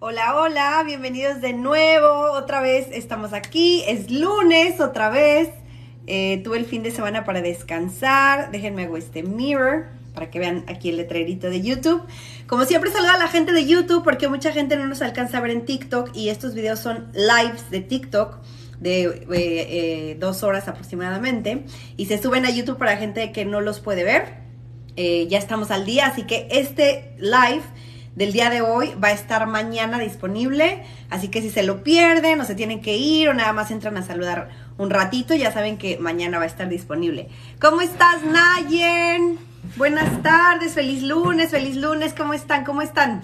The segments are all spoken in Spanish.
Hola, hola, bienvenidos de nuevo. Otra vez estamos aquí. Es lunes, otra vez. Eh, tuve el fin de semana para descansar. Déjenme hago este mirror para que vean aquí el letrerito de YouTube. Como siempre, saluda a la gente de YouTube porque mucha gente no nos alcanza a ver en TikTok y estos videos son lives de TikTok de eh, eh, dos horas aproximadamente y se suben a YouTube para gente que no los puede ver. ya estamos al día, así que este live del día de hoy va a estar mañana disponible. Así que si se lo pierden o se tienen que ir o nada más entran a saludar un ratito, ya saben que mañana va a estar disponible. ¿Cómo estás, Nayen? Buenas tardes, feliz lunes, feliz lunes, ¿cómo están? ¿Cómo están?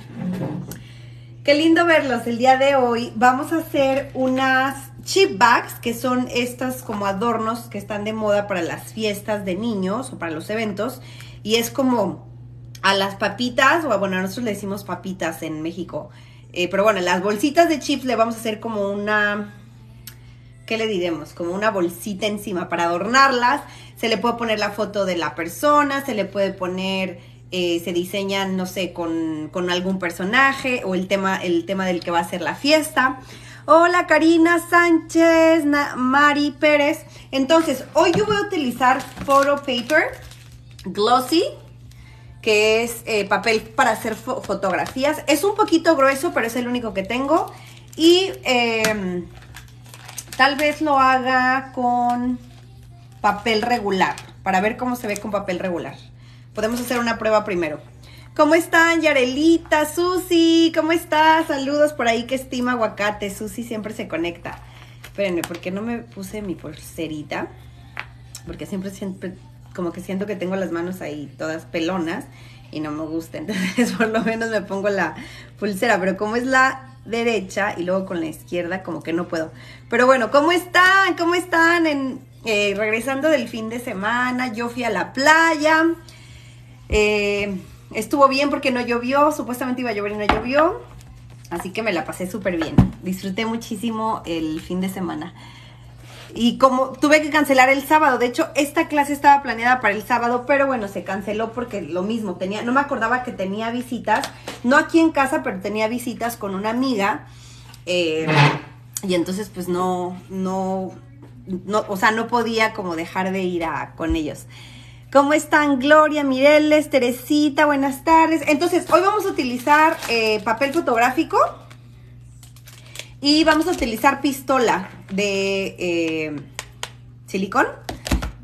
Qué lindo verlos el día de hoy. Vamos a hacer unas chip bags, que son estas como adornos que están de moda para las fiestas de niños o para los eventos. Y es como a las papitas, o bueno, nosotros le decimos papitas en México, eh, pero bueno, las bolsitas de chips le vamos a hacer como una, ¿qué le diremos? Como una bolsita encima para adornarlas. Se le puede poner la foto de la persona, se le puede poner, eh, se diseñan, no sé, con, algún personaje o el tema, el tema del que va a ser la fiesta. Hola Karina Sánchez, Mari Pérez. Entonces, hoy yo voy a utilizar Photo Paper Glossy que es eh, papel para hacer fotografías. Es un poquito grueso, pero es el único que tengo. Y em, tal vez lo haga con papel regular, para ver cómo se ve con papel regular. Podemos hacer una prueba primero. ¿Cómo están, Yarelita? Susi, ¿cómo estás? Saludos por ahí que estima aguacate. Susi siempre se conecta. Espérenme, ¿por qué no me puse mi pulserita? Porque siempre, siempre como que siento que tengo las manos ahí todas pelonas y no me gusta. Entonces, por lo menos me pongo la pulsera. Pero como es la derecha y luego con la izquierda, como que no puedo. Pero bueno, ¿cómo están? ¿Cómo están? En, eh, regresando del fin de semana, yo fui a la playa. Eh, estuvo bien porque no llovió. Supuestamente iba a llover y no llovió. Así que me la pasé súper bien. Disfruté muchísimo el fin de semana y como tuve que cancelar el sábado, de hecho esta clase estaba planeada para el sábado, pero bueno, se canceló porque lo mismo, tenía, no me acordaba que tenía visitas, no aquí en casa, pero tenía visitas con una amiga, eh, y entonces pues no, no, o sea, no podía como dejar de ir a, con ellos. ¿Cómo están Gloria, Mireles, Teresita? Buenas tardes. Entonces, hoy vamos a utilizar eh, papel fotográfico y vamos a utilizar pistola de eh, silicón.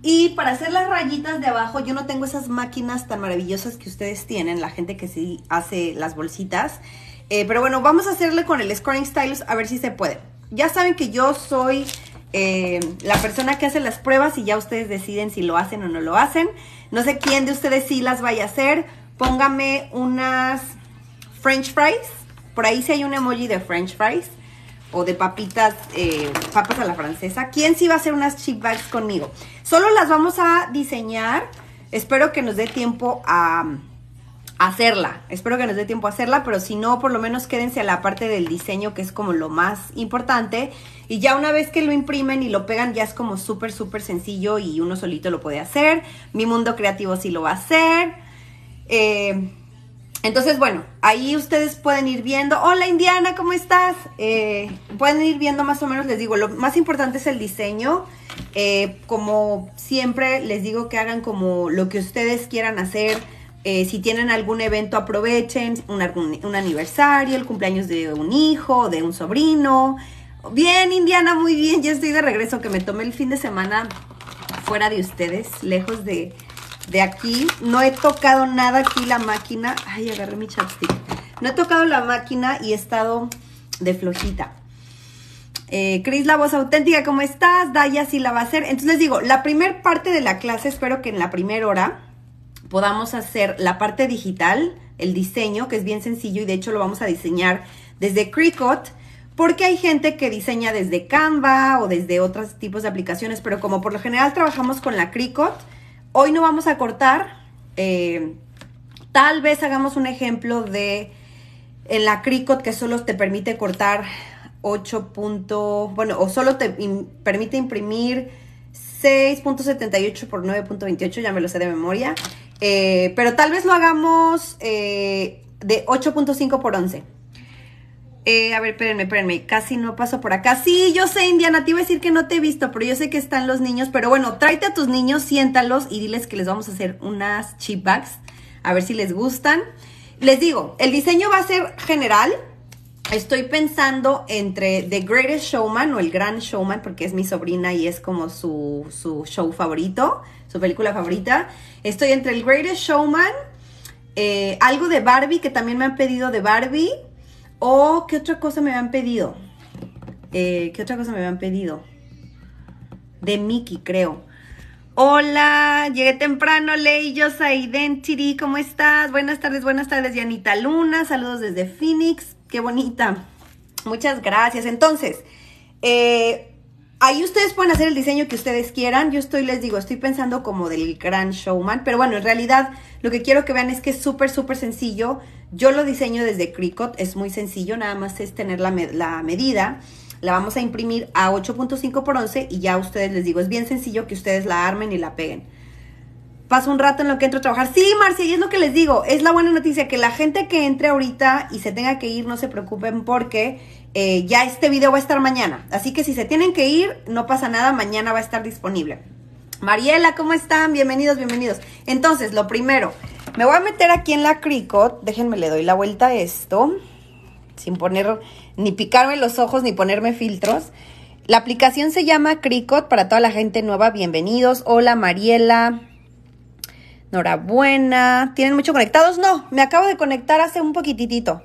Y para hacer las rayitas de abajo, yo no tengo esas máquinas tan maravillosas que ustedes tienen, la gente que sí hace las bolsitas. Eh, pero bueno, vamos a hacerle con el Scoring Stylus a ver si se puede. Ya saben que yo soy eh, la persona que hace las pruebas y ya ustedes deciden si lo hacen o no lo hacen. No sé quién de ustedes sí las vaya a hacer. Póngame unas French fries. Por ahí sí hay un emoji de French fries o de papitas, eh, papas a la francesa. ¿Quién sí va a hacer unas chip bags conmigo? Solo las vamos a diseñar. Espero que nos dé tiempo a, a hacerla. Espero que nos dé tiempo a hacerla, pero si no, por lo menos quédense a la parte del diseño, que es como lo más importante. Y ya una vez que lo imprimen y lo pegan, ya es como súper, súper sencillo y uno solito lo puede hacer. Mi mundo creativo sí lo va a hacer. Eh, entonces, bueno, ahí ustedes pueden ir viendo. Hola Indiana, ¿cómo estás? Eh, pueden ir viendo más o menos, les digo, lo más importante es el diseño. Eh, como siempre, les digo que hagan como lo que ustedes quieran hacer. Eh, si tienen algún evento, aprovechen un, aniversario, el cumpleaños de un hijo, de un sobrino. Bien, Indiana, muy bien. Ya estoy de regreso, que me tomé el fin de semana fuera de ustedes, lejos de, de aquí. No he tocado nada aquí la máquina. Ay, agarré mi chapstick. No he tocado la máquina y he estado de flojita. Eh, Cris, la voz auténtica, ¿cómo estás? Daya sí la va a hacer. Entonces les digo, la primer parte de la clase, espero que en la primera hora podamos hacer la parte digital, el diseño, que es bien sencillo y de hecho lo vamos a diseñar desde Cricut, porque hay gente que diseña desde Canva o desde otros tipos de aplicaciones, pero como por lo general trabajamos con la Cricut, hoy no vamos a cortar. Eh, tal vez hagamos un ejemplo de en la Cricut que solo te permite cortar 8 puntos, bueno, o solo te permite imprimir 6.78 por 9.28, ya me lo sé de memoria. Eh, pero tal vez lo hagamos eh, de 8.5 por 11. Eh, a ver, espérenme, espérenme. Casi no paso por acá. Sí, yo sé, Indiana, te iba a decir que no te he visto, pero yo sé que están los niños. Pero bueno, tráete a tus niños, siéntalos y diles que les vamos a hacer unas chip bags. A ver si les gustan. Les digo, el diseño va a ser general. Estoy pensando entre The Greatest Showman o El Gran Showman, porque es mi sobrina y es como su, show favorito, su película favorita. Estoy entre El Greatest Showman, eh, algo de Barbie, que también me han pedido de Barbie. Oh, ¿qué otra cosa me habían pedido? Eh, ¿Qué otra cosa me habían pedido? De Mickey, creo. Hola, llegué temprano, Leyos a Identity, ¿cómo estás? Buenas tardes, buenas tardes, Yanita Luna, saludos desde Phoenix, qué bonita. Muchas gracias. Entonces, eh, Ahí ustedes pueden hacer el diseño que ustedes quieran. Yo estoy, les digo, estoy pensando como del gran showman. Pero bueno, en realidad lo que quiero que vean es que es súper, súper sencillo. Yo lo diseño desde Cricut. Es muy sencillo, nada más es tener la, la medida. La vamos a imprimir a 8.5 por 11 y ya ustedes les digo, es bien sencillo que ustedes la armen y la peguen. Paso un rato en lo que entro a trabajar. Sí, Marcia, y es lo que les digo. Es la buena noticia que la gente que entre ahorita y se tenga que ir, no se preocupen porque eh, ya este video va a estar mañana, así que si se tienen que ir, no pasa nada, mañana va a estar disponible. Mariela, ¿cómo están? Bienvenidos, bienvenidos. Entonces, lo primero, me voy a meter aquí en la Cricut déjenme le doy la vuelta a esto, sin poner, ni picarme los ojos, ni ponerme filtros. La aplicación se llama Cricut para toda la gente nueva, bienvenidos. Hola Mariela, enhorabuena. ¿Tienen mucho conectados? No, me acabo de conectar hace un poquititito.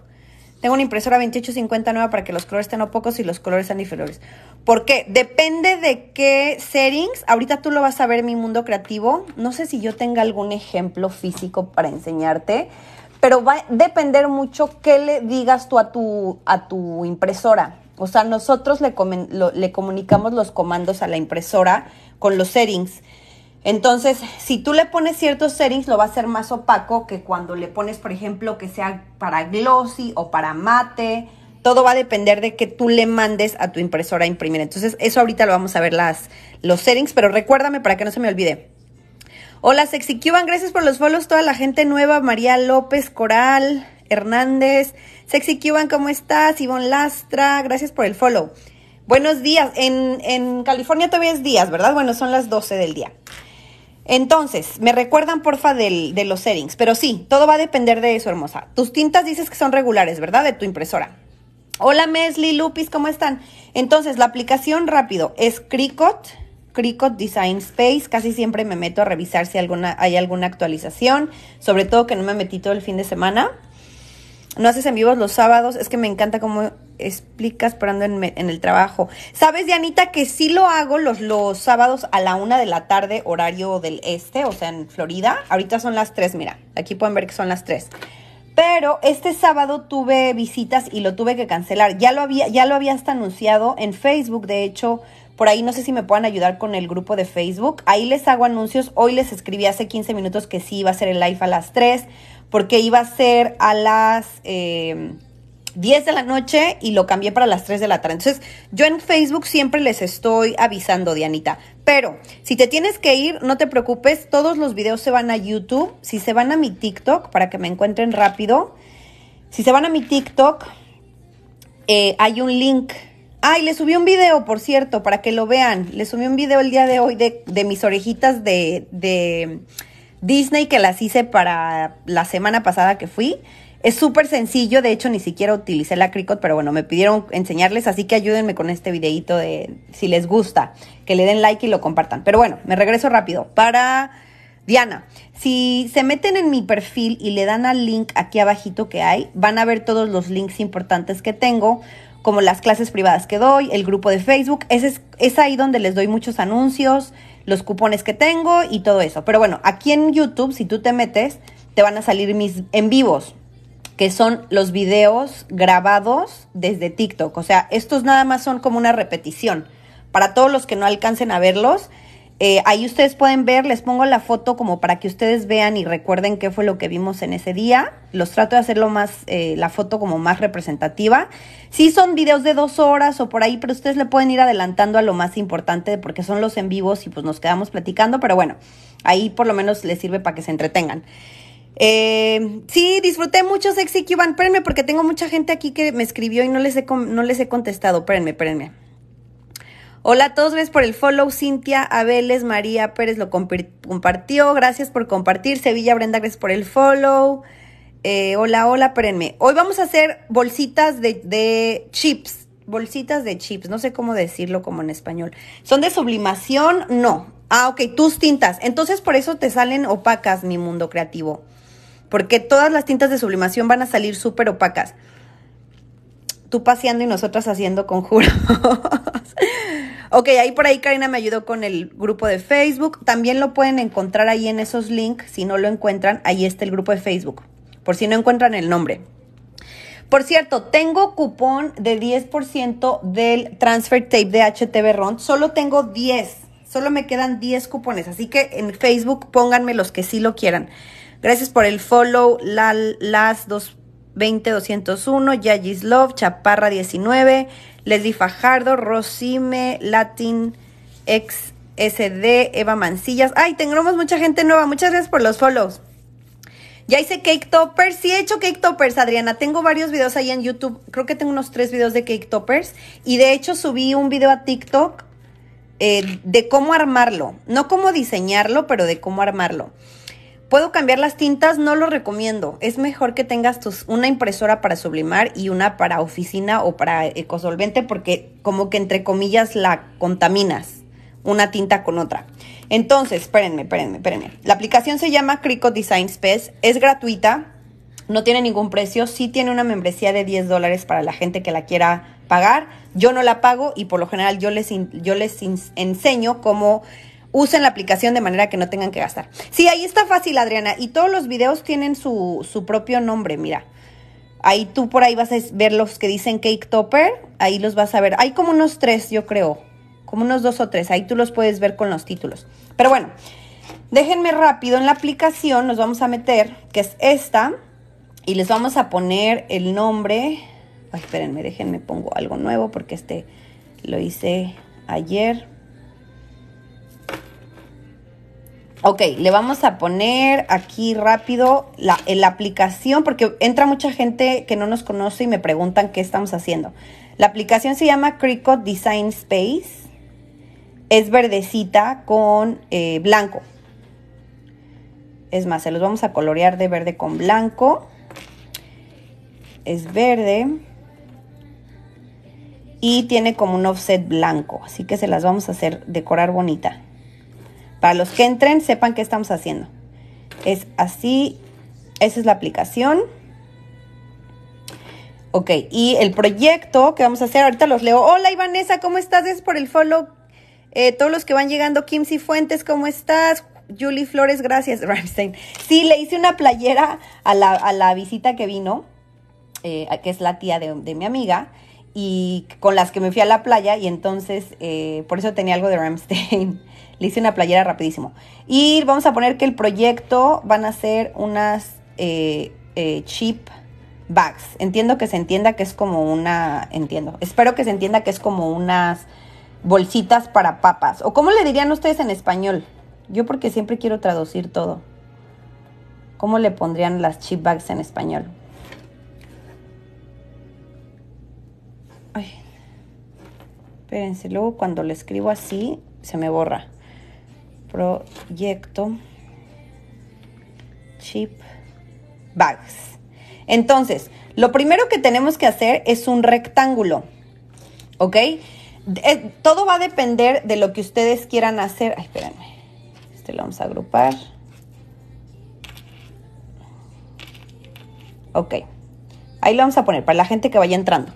Tengo una impresora 2850 nueva para que los colores estén pocos y los colores sean diferentes. ¿Por qué? Depende de qué settings. Ahorita tú lo vas a ver en mi mundo creativo. No sé si yo tenga algún ejemplo físico para enseñarte, pero va a depender mucho qué le digas tú a tu, a tu impresora. O sea, nosotros le, le comunicamos los comandos a la impresora con los settings. Entonces, si tú le pones ciertos settings, lo va a hacer más opaco que cuando le pones, por ejemplo, que sea para glossy o para mate. Todo va a depender de que tú le mandes a tu impresora a imprimir. Entonces, eso ahorita lo vamos a ver las, los settings, pero recuérdame para que no se me olvide. Hola, Sexy Cuban, gracias por los follows. Toda la gente nueva, María López, Coral, Hernández. Sexy Cuban, ¿cómo estás? Ivonne Lastra, gracias por el follow. Buenos días. En, en California todavía es días, ¿verdad? Bueno, son las 12 del día. Entonces, me recuerdan porfa de los settings, pero sí, todo va a depender de eso, hermosa. Tus tintas dices que son regulares, ¿verdad? De tu impresora. Hola Mesli, Lupis, ¿cómo están? Entonces, la aplicación rápido es Cricut, Cricut Design Space. Casi siempre me meto a revisar si alguna, hay alguna actualización, sobre todo que no me metí todo el fin de semana. No haces en vivos los sábados. Es que me encanta cómo explicas, parando en, el trabajo. ¿Sabes, Dianita, que sí lo hago los, los sábados a la una de la tarde, horario del este, o sea, en Florida? Ahorita son las tres, mira. Aquí pueden ver que son las tres. Pero este sábado tuve visitas y lo tuve que cancelar. Ya lo había, ya lo había hasta anunciado en Facebook. De hecho, por ahí no sé si me puedan ayudar con el grupo de Facebook. Ahí les hago anuncios. Hoy les escribí hace 15 minutos que sí iba a ser el live a las 3, porque iba a ser a las. Eh, 10 de la noche y lo cambié para las 3 de la tarde. Entonces, yo en Facebook siempre les estoy avisando, Dianita. Pero si te tienes que ir, no te preocupes, todos los videos se van a YouTube. Si se van a mi TikTok, para que me encuentren rápido. Si se van a mi TikTok, eh, hay un link. Ay, le subí un video, por cierto, para que lo vean. Le subí un video el día de hoy de, mis orejitas de, de Disney que las hice para la semana pasada que fui. Es súper sencillo, de hecho ni siquiera utilicé la Cricut, pero bueno, me pidieron enseñarles, así que ayúdenme con este videito de si les gusta, que le den like y lo compartan. Pero bueno, me regreso rápido. Para Diana, si se meten en mi perfil y le dan al link aquí abajito que hay, van a ver todos los links importantes que tengo, como las clases privadas que doy, el grupo de Facebook, Ese es, es ahí donde les doy muchos anuncios, los cupones que tengo y todo eso. Pero bueno, aquí en YouTube, si tú te metes, te van a salir mis en vivos que son los videos grabados desde TikTok. O sea, estos nada más son como una repetición. Para todos los que no alcancen a verlos, eh, ahí ustedes pueden ver, les pongo la foto como para que ustedes vean y recuerden qué fue lo que vimos en ese día. Los trato de hacerlo más, eh, la foto como más representativa. Sí son videos de dos horas o por ahí, pero ustedes le pueden ir adelantando a lo más importante porque son los en vivos y pues nos quedamos platicando, pero bueno, ahí por lo menos les sirve para que se entretengan. Eh, sí, disfruté mucho Sexy Cuban. Espérenme, porque tengo mucha gente aquí que me escribió y no les he, no les he contestado. Espérenme, espérenme. Hola a todos, ves por el follow. Cintia Abeles, María Pérez lo compartió. Gracias por compartir. Sevilla Brenda, gracias por el follow. Eh, hola, hola, espérenme. Hoy vamos a hacer bolsitas de, de chips. Bolsitas de chips, no sé cómo decirlo como en español. ¿Son de sublimación? No. Ah, ok, tus tintas. Entonces por eso te salen opacas, mi mundo creativo porque todas las tintas de sublimación van a salir súper opacas. Tú paseando y nosotras haciendo conjuros. ok, ahí por ahí Karina me ayudó con el grupo de Facebook. También lo pueden encontrar ahí en esos links. Si no lo encuentran, ahí está el grupo de Facebook. Por si no encuentran el nombre. Por cierto, tengo cupón de 10% del transfer tape de HTB Ron. Solo tengo 10. Solo me quedan 10 cupones. Así que en Facebook pónganme los que sí lo quieran. Gracias por el follow, Lal, las 220-201, Chaparra 19, Leslie Fajardo, Rosime, Latin, XSD Eva Mancillas. Ay, tenemos mucha gente nueva. Muchas gracias por los follows. Ya hice cake toppers. Sí he hecho cake toppers, Adriana. Tengo varios videos ahí en YouTube. Creo que tengo unos tres videos de cake toppers. Y de hecho subí un video a TikTok eh, de cómo armarlo. No cómo diseñarlo, pero de cómo armarlo. ¿Puedo cambiar las tintas? No lo recomiendo. Es mejor que tengas tus, una impresora para sublimar y una para oficina o para ecosolvente porque como que entre comillas la contaminas una tinta con otra. Entonces, espérenme, espérenme, espérenme. La aplicación se llama Cricut Design Space. Es gratuita, no tiene ningún precio. Sí tiene una membresía de 10 dólares para la gente que la quiera pagar. Yo no la pago y por lo general yo les, yo les enseño cómo usen la aplicación de manera que no tengan que gastar. Sí, ahí está fácil, Adriana. Y todos los videos tienen su, propio nombre, mira. Ahí tú por ahí vas a ver los que dicen Cake Topper. Ahí los vas a ver. Hay como unos tres, yo creo. Como unos dos o tres. Ahí tú los puedes ver con los títulos. Pero bueno, déjenme rápido en la aplicación. Nos vamos a meter, que es esta. Y les vamos a poner el nombre. Ay, espérenme, déjenme pongo algo nuevo porque este lo hice ayer. Ok, le vamos a poner aquí rápido la, aplicación, porque entra mucha gente que no nos conoce y me preguntan qué estamos haciendo. La aplicación se llama Cricut Design Space. Es verdecita con eh, blanco. Es más, se los vamos a colorear de verde con blanco. Es verde. Y tiene como un offset blanco, así que se las vamos a hacer decorar bonita para los que entren sepan qué estamos haciendo. Es así, esa es la aplicación. Ok, y el proyecto que vamos a hacer, ahorita los leo. Hola Ivanesa, ¿cómo estás? Es por el follow. Eh, todos los que van llegando, Kimsi Fuentes, ¿cómo estás? Julie Flores, gracias, Ramstein. Sí, le hice una playera a la, visita que vino, eh, que es la tía de, mi amiga, y con las que me fui a la playa, y entonces eh, por eso tenía algo de Ramstein. Le hice una playera rapidísimo. Y vamos a poner que el proyecto van a ser unas eh, eh, chip bags. Entiendo que se entienda que es como una... Entiendo. Espero que se entienda que es como unas bolsitas para papas. ¿O cómo le dirían ustedes en español? Yo porque siempre quiero traducir todo. ¿Cómo le pondrían las chip bags en español? Ay. Espérense, luego cuando le escribo así se me borra proyecto Chip Bags. Entonces, lo primero que tenemos que hacer es un rectángulo, ¿ok? Eh, todo va a depender de lo que ustedes quieran hacer. Ay, espérenme. Este lo vamos a agrupar. Ok. Ahí lo vamos a poner para la gente que vaya entrando.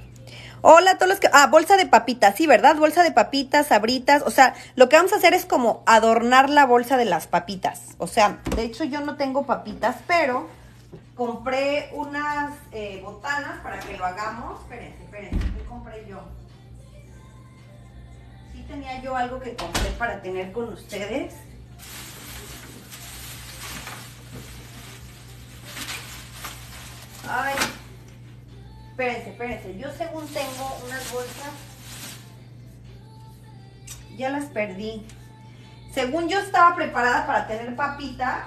Hola a todos los que... Ah, bolsa de papitas, sí, ¿verdad? Bolsa de papitas, sabritas. O sea, lo que vamos a hacer es como adornar la bolsa de las papitas. O sea, de hecho yo no tengo papitas, pero compré unas eh, botanas para que lo hagamos. Espérense, espérense, ¿qué compré yo? Sí tenía yo algo que compré para tener con ustedes. Ay, Espérense, espérense. Yo según tengo unas bolsas. Ya las perdí. Según yo estaba preparada para tener papitas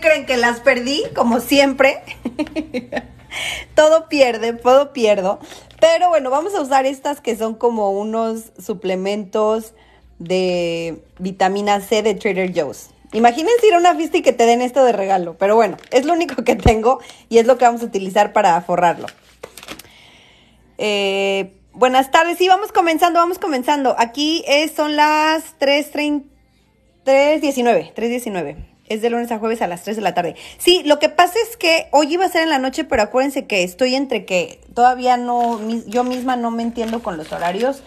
creen que las perdí? Como siempre. todo pierde, todo pierdo. Pero bueno, vamos a usar estas que son como unos suplementos de vitamina C de Trader Joe's. Imagínense ir a una fiesta y que te den esto de regalo, pero bueno, es lo único que tengo y es lo que vamos a utilizar para forrarlo. Eh, buenas tardes, y vamos comenzando, vamos comenzando. Aquí eh, son las 3.19, 3.19 es de lunes a jueves a las 3 de la tarde. Sí, lo que pasa es que hoy iba a ser en la noche, pero acuérdense que estoy entre que todavía no, yo misma no me entiendo con los horarios.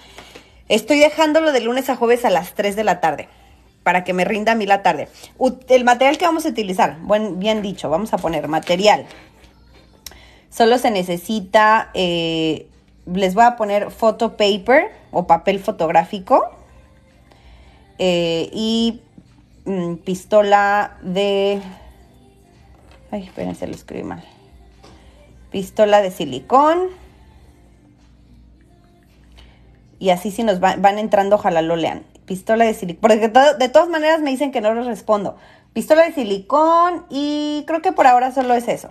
Estoy dejándolo de lunes a jueves a las 3 de la tarde para que me rinda a mí la tarde. el material que vamos a utilizar, bien dicho, vamos a poner material. Solo se necesita, eh, les voy a poner photo paper o papel fotográfico eh, y Mm, pistola de... Ay, espérense, lo escribí mal. Pistola de silicón. Y así si nos van entrando, ojalá lo lean. Pistola de silicón. Porque de todas maneras me dicen que no les respondo. Pistola de silicón y creo que por ahora solo es eso.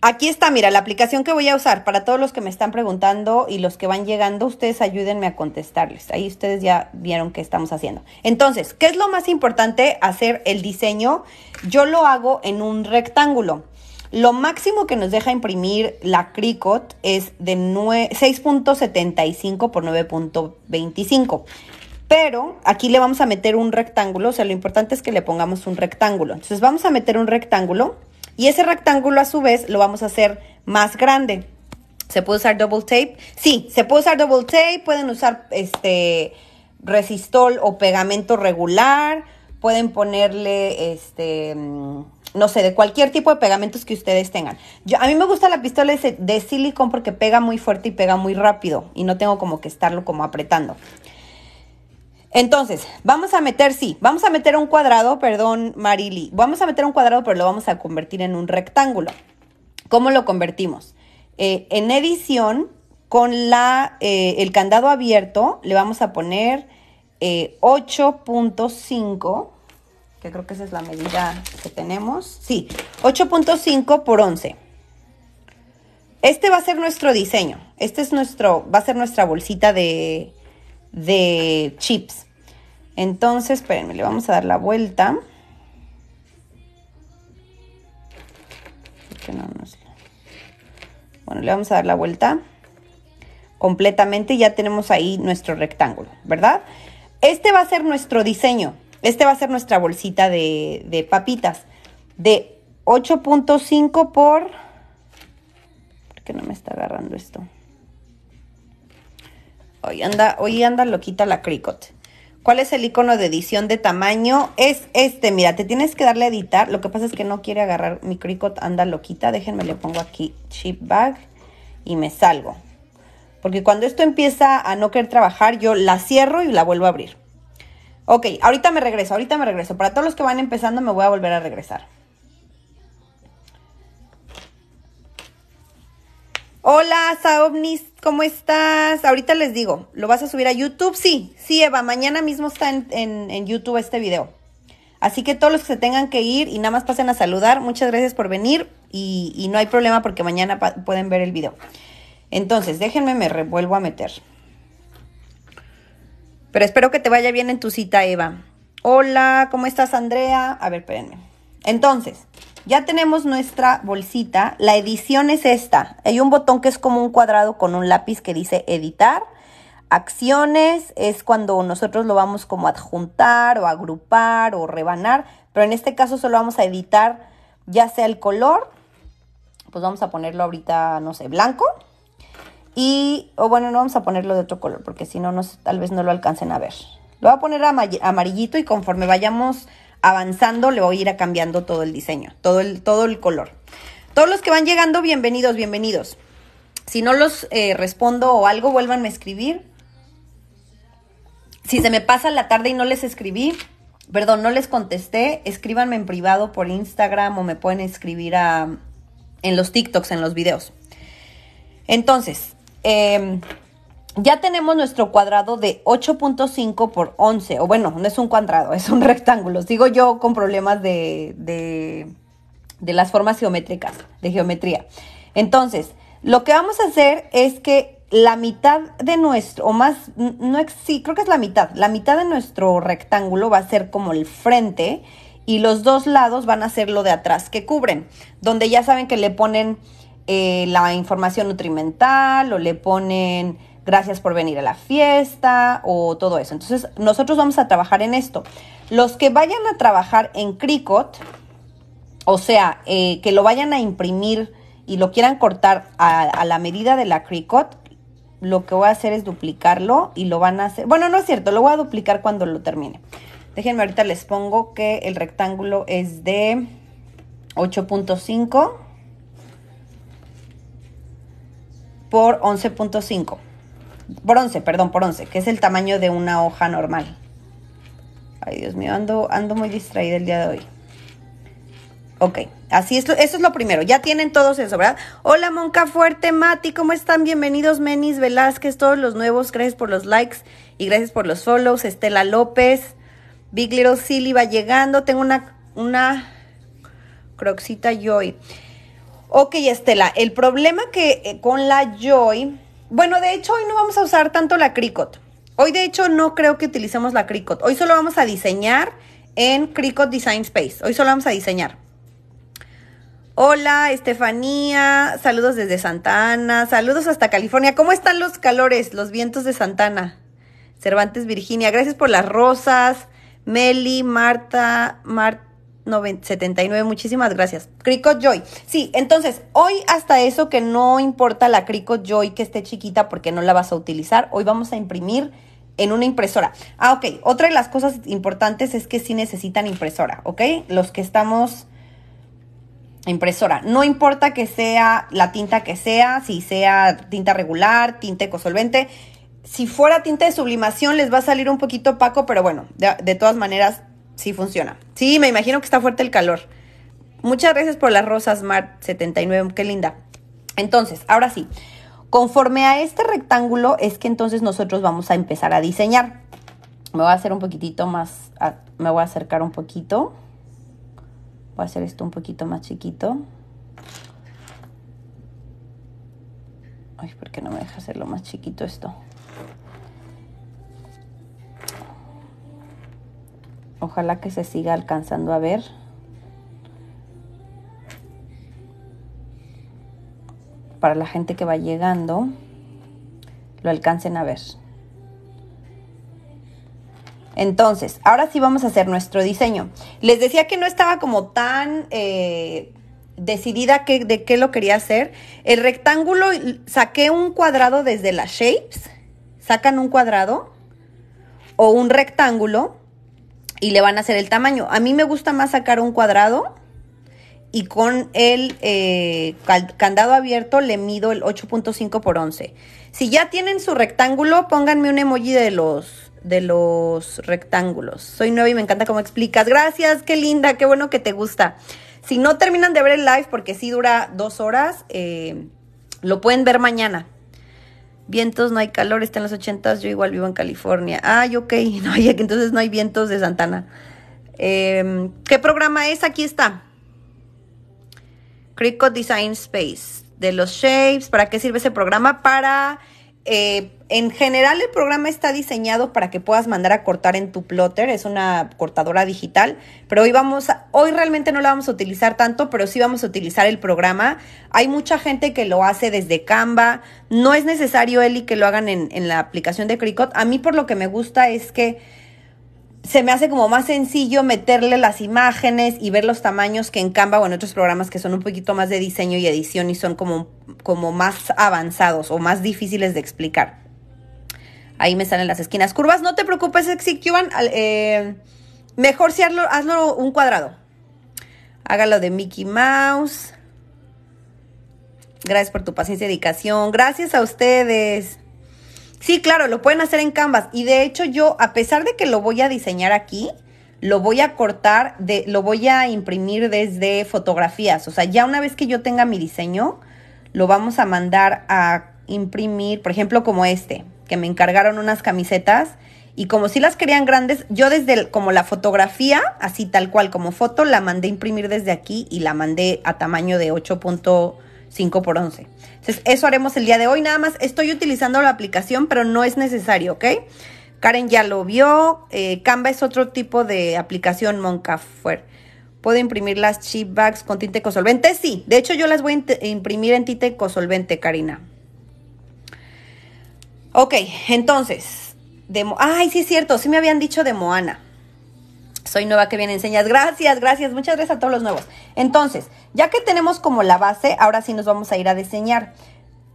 Aquí está, mira, la aplicación que voy a usar para todos los que me están preguntando y los que van llegando, ustedes ayúdenme a contestarles. Ahí ustedes ya vieron que estamos haciendo. Entonces, ¿qué es lo más importante hacer el diseño? Yo lo hago en un rectángulo. Lo máximo que nos deja imprimir la Cricut es de 6.75 por 9.25. Pero aquí le vamos a meter un rectángulo, o sea, lo importante es que le pongamos un rectángulo. Entonces vamos a meter un rectángulo y ese rectángulo a su vez lo vamos a hacer más grande. ¿Se puede usar double tape? Sí, se puede usar double tape, pueden usar este resistol o pegamento regular, pueden ponerle este mm, no sé, de cualquier tipo de pegamentos que ustedes tengan. a mí me gusta la pistola de, de silicón porque pega muy fuerte y pega muy rápido y no tengo como que estarlo como apretando. Entonces, vamos a meter, sí, vamos a meter un cuadrado, perdón, Marily, vamos a meter un cuadrado, pero lo vamos a convertir en un rectángulo. ¿Cómo lo convertimos? Eh, en edición, con la, eh, el candado abierto, le vamos a poner 8.5, eh, que creo que esa es la medida que tenemos. Sí, 8.5 por 11. Este va a ser nuestro diseño. Este es nuestro, va a ser nuestra bolsita de, de chips. Entonces, espérenme, le vamos a dar la vuelta. Bueno, le vamos a dar la vuelta completamente ya tenemos ahí nuestro rectángulo, ¿verdad? Este va a ser nuestro diseño. Este va a ser nuestra bolsita de, de papitas. De 8.5 por... ¿Por qué no me está agarrando esto? Hoy anda, hoy anda loquita la Cricut ¿Cuál es el icono de edición de tamaño? Es este, mira, te tienes que darle a editar. Lo que pasa es que no quiere agarrar mi Cricut anda loquita. Déjenme, le pongo aquí chip bag y me salgo. Porque cuando esto empieza a no querer trabajar, yo la cierro y la vuelvo a abrir. Ok, ahorita me regreso, ahorita me regreso. Para todos los que van empezando, me voy a volver a regresar. Hola, Saovnis, ¿cómo estás? Ahorita les digo, ¿lo vas a subir a YouTube? Sí, sí, Eva, mañana mismo está en, YouTube este video. Así que todos los que se tengan que ir y nada más pasen a saludar, muchas gracias por venir y, y no hay problema porque mañana pueden ver el video. Entonces, déjenme, me revuelvo a meter. Pero espero que te vaya bien en tu cita, Eva. Hola, ¿cómo estás, Andrea? A ver, espérenme. Entonces, ya tenemos nuestra bolsita. La edición es esta. Hay un botón que es como un cuadrado con un lápiz que dice editar. Acciones es cuando nosotros lo vamos como adjuntar o agrupar o rebanar, pero en este caso solo vamos a editar ya sea el color, pues vamos a ponerlo ahorita, no sé, blanco. Y, o bueno, no vamos a ponerlo de otro color porque si no, tal vez no lo alcancen a ver. Lo voy a poner amarillito y conforme vayamos avanzando, le voy a ir cambiando todo el diseño, todo el, todo el color. Todos los que van llegando, bienvenidos, bienvenidos. Si no los eh, respondo o algo, vuélvanme a escribir. Si se me pasa la tarde y no les escribí, perdón, no les contesté, escríbanme en privado por Instagram o me pueden escribir a, en los TikToks, en los videos. Entonces, eh, ya tenemos nuestro cuadrado de 8.5 por 11, o bueno, no es un cuadrado, es un rectángulo. Digo yo con problemas de, de, las formas geométricas, de geometría. Entonces, lo que vamos a hacer es que la mitad de nuestro, o más, no sí, creo que es la mitad, la mitad de nuestro rectángulo va a ser como el frente y los dos lados van a ser lo de atrás que cubren, donde ya saben que le ponen eh, la información nutrimental o le ponen gracias por venir a la fiesta o todo eso. Entonces, nosotros vamos a trabajar en esto. Los que vayan a trabajar en Cricot, o sea, eh, que lo vayan a imprimir y lo quieran cortar a, a la medida de la Cricot, lo que voy a hacer es duplicarlo y lo van a hacer. Bueno, no es cierto, lo voy a duplicar cuando lo termine. Déjenme ahorita les pongo que el rectángulo es de 8.5 por 11.5 bronce, perdón, bronce, que es el tamaño de una hoja normal. Ay, Dios mío, ando, ando muy distraída el día de hoy. Ok, así es, eso es lo primero. Ya tienen todos eso, ¿verdad? Hola, Monca Fuerte, Mati, ¿cómo están? Bienvenidos, Menis Velázquez, todos los nuevos. Gracias por los likes y gracias por los follows. Estela López, Big Little Silly va llegando. Tengo una, una croxita Joy. Ok, Estela, el problema que eh, con la Joy bueno, de hecho hoy no vamos a usar tanto la Cricut. Hoy de hecho no creo que utilicemos la Cricut. Hoy solo vamos a diseñar en Cricut Design Space. Hoy solo vamos a diseñar. Hola, Estefanía. Saludos desde Santa Ana. Saludos hasta California. ¿Cómo están los calores, los vientos de Santa Ana? Cervantes, Virginia. Gracias por las rosas. Meli, Marta, Marta. 79. Muchísimas gracias. Crico Joy. Sí, entonces, hoy hasta eso que no importa la Crico Joy que esté chiquita porque no la vas a utilizar, hoy vamos a imprimir en una impresora. Ah, ok. Otra de las cosas importantes es que sí necesitan impresora, ¿ok? Los que estamos impresora. No importa que sea la tinta que sea, si sea tinta regular, tinta ecosolvente. Si fuera tinta de sublimación les va a salir un poquito opaco, pero bueno, de, de todas maneras sí funciona. Sí, me imagino que está fuerte el calor. Muchas gracias por las rosas, Mart79, qué linda. Entonces, ahora sí, conforme a este rectángulo es que entonces nosotros vamos a empezar a diseñar. Me voy a hacer un poquitito más, me voy a acercar un poquito. Voy a hacer esto un poquito más chiquito. Ay, ¿por qué no me deja hacerlo más chiquito esto? Ojalá que se siga alcanzando a ver. Para la gente que va llegando, lo alcancen a ver. Entonces, ahora sí vamos a hacer nuestro diseño. Les decía que no estaba como tan eh, decidida que, de qué lo quería hacer. El rectángulo, saqué un cuadrado desde las shapes. Sacan un cuadrado o un rectángulo y le van a hacer el tamaño. A mí me gusta más sacar un cuadrado y con el eh, candado abierto le mido el 8.5 por 11. Si ya tienen su rectángulo, pónganme un emoji de los, de los rectángulos. Soy nueva y me encanta cómo explicas. Gracias, qué linda, qué bueno que te gusta. Si no terminan de ver el live, porque sí dura dos horas, eh, lo pueden ver mañana vientos, no hay calor, está en los 80, yo igual vivo en California. Ay, ok, no entonces no hay vientos de Santana. Em, ¿Qué programa es? Aquí está. Cricut Design Space de los Shapes. ¿Para qué sirve ese programa? Para eh, en general el programa está diseñado para que puedas mandar a cortar en tu plotter, es una cortadora digital, pero hoy vamos, hoy realmente no la vamos a utilizar tanto, pero sí vamos a utilizar el programa. Hay mucha gente que lo hace desde Canva, no es necesario Eli que lo hagan en, en la aplicación de Cricut. A mí por lo que me gusta es que se me hace como más sencillo meterle las imágenes y ver los tamaños que en Canva o en otros programas que son un poquito más de diseño y edición y son como, como más avanzados o más difíciles de explicar. Ahí me salen las esquinas curvas. No te preocupes, Execuban. Eh, mejor si hazlo, hazlo un cuadrado. Hágalo de Mickey Mouse. Gracias por tu paciencia y dedicación. Gracias a ustedes. Sí, claro, lo pueden hacer en Canvas. Y de hecho yo, a pesar de que lo voy a diseñar aquí, lo voy a cortar, de, lo voy a imprimir desde fotografías. O sea, ya una vez que yo tenga mi diseño, lo vamos a mandar a imprimir, por ejemplo, como este, que me encargaron unas camisetas. Y como si las querían grandes, yo desde como la fotografía, así tal cual como foto, la mandé imprimir desde aquí y la mandé a tamaño de 8. 5 por 11. Entonces, eso haremos el día de hoy. Nada más estoy utilizando la aplicación, pero no es necesario, ¿ok? Karen ya lo vio. Eh, Canva es otro tipo de aplicación Moncafuer. ¿Puedo imprimir las chip bags con tinte cosolvente? Sí, de hecho yo las voy a imprimir en tinte cosolvente, Karina. Ok, entonces, de ay, sí es cierto, sí me habían dicho de Moana. Soy nueva que viene enseñas. Gracias, gracias. Muchas gracias a todos los nuevos. Entonces, ya que tenemos como la base, ahora sí nos vamos a ir a diseñar.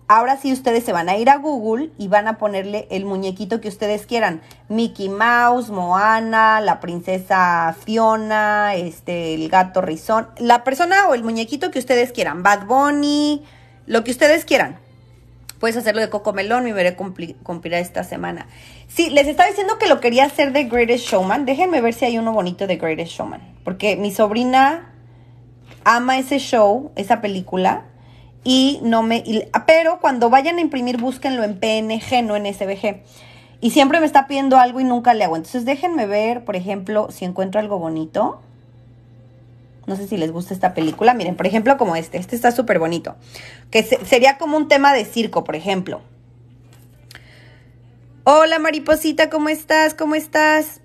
Ahora sí ustedes se van a ir a Google y van a ponerle el muñequito que ustedes quieran. Mickey Mouse, Moana, la princesa Fiona, este, el gato rizón. La persona o el muñequito que ustedes quieran. Bad Bunny, lo que ustedes quieran. Puedes hacerlo de Coco Melón y veré cumplirá esta semana. Sí, les estaba diciendo que lo quería hacer de Greatest Showman. Déjenme ver si hay uno bonito de Greatest Showman. Porque mi sobrina ama ese show, esa película. Y no me. pero cuando vayan a imprimir, búsquenlo en PNG, no en SVG. Y siempre me está pidiendo algo y nunca le hago. Entonces déjenme ver, por ejemplo, si encuentro algo bonito. No sé si les gusta esta película. Miren, por ejemplo, como este. Este está súper bonito. Que sería como un tema de circo, por ejemplo. Hola, mariposita, ¿cómo estás? ¿Cómo estás?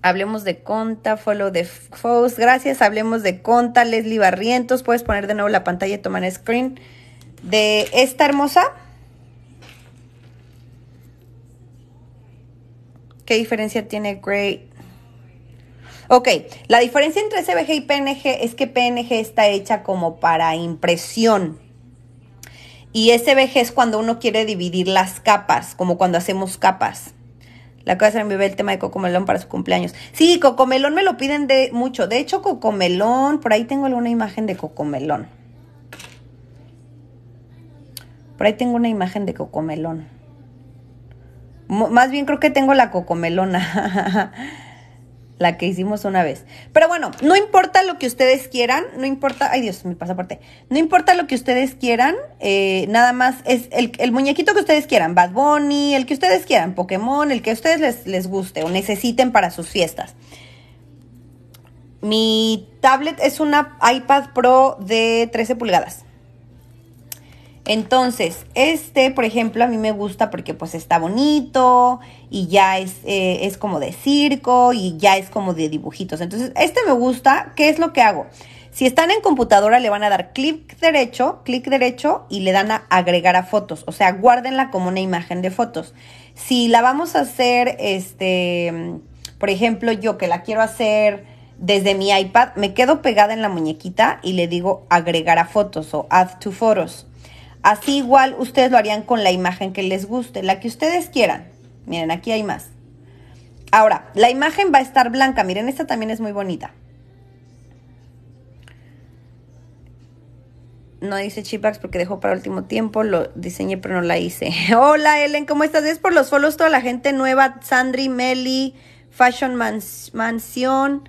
Hablemos de Conta, follow the post. Gracias, hablemos de Conta. Leslie Barrientos, puedes poner de nuevo la pantalla, y tomar screen de esta hermosa. ¿Qué diferencia tiene Gray? Ok, la diferencia entre SVG y PNG es que PNG está hecha como para impresión. Y SVG es cuando uno quiere dividir las capas, como cuando hacemos capas. La cosa de mi bebé el tema de Cocomelón para su cumpleaños. Sí, Cocomelón me lo piden de mucho. De hecho, Cocomelón, por ahí tengo alguna imagen de Cocomelón. Por ahí tengo una imagen de Cocomelón. más bien creo que tengo la Cocomelona. la que hicimos una vez. Pero bueno, no importa lo que ustedes quieran, no importa, ay Dios, mi pasaporte, no importa lo que ustedes quieran, eh, nada más es el, muñequito que ustedes quieran, Bad Bunny, el que ustedes quieran, Pokémon, el que a ustedes les, les guste o necesiten para sus fiestas. Mi tablet es una iPad Pro de 13 pulgadas. Entonces, este, por ejemplo, a mí me gusta porque pues está bonito y ya es, eh, es como de circo y ya es como de dibujitos. Entonces, este me gusta. ¿Qué es lo que hago? Si están en computadora, le van a dar clic derecho, clic derecho y le dan a agregar a fotos. O sea, guárdenla como una imagen de fotos. Si la vamos a hacer, este, por ejemplo, yo que la quiero hacer desde mi iPad, me quedo pegada en la muñequita y le digo agregar a fotos o add to photos. Así igual ustedes lo harían con la imagen que les guste, la que ustedes quieran. Miren, aquí hay más. Ahora, la imagen va a estar blanca. Miren, esta también es muy bonita. No dice Chipax porque dejó para último tiempo. Lo diseñé, pero no la hice. Hola, Ellen, ¿cómo estás? Es por los folos. toda la gente nueva. Sandri, Meli, Fashion Mansión.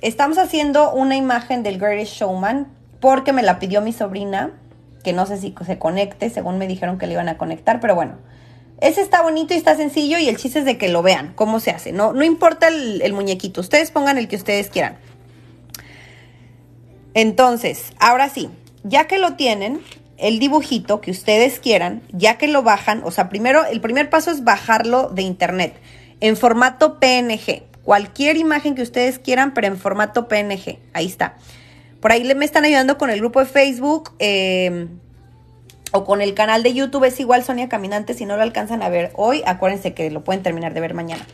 Estamos haciendo una imagen del Greatest Showman porque me la pidió mi sobrina que no sé si se conecte, según me dijeron que le iban a conectar, pero bueno. Ese está bonito y está sencillo y el chiste es de que lo vean, cómo se hace. No, no importa el, el muñequito, ustedes pongan el que ustedes quieran. Entonces, ahora sí, ya que lo tienen, el dibujito que ustedes quieran, ya que lo bajan, o sea, primero, el primer paso es bajarlo de internet en formato PNG. Cualquier imagen que ustedes quieran, pero en formato PNG. Ahí está. Por ahí me están ayudando con el grupo de Facebook em, o con el canal de YouTube. Es igual Sonia Caminante. Si no lo alcanzan a ver hoy, acuérdense que lo pueden terminar de ver mañana.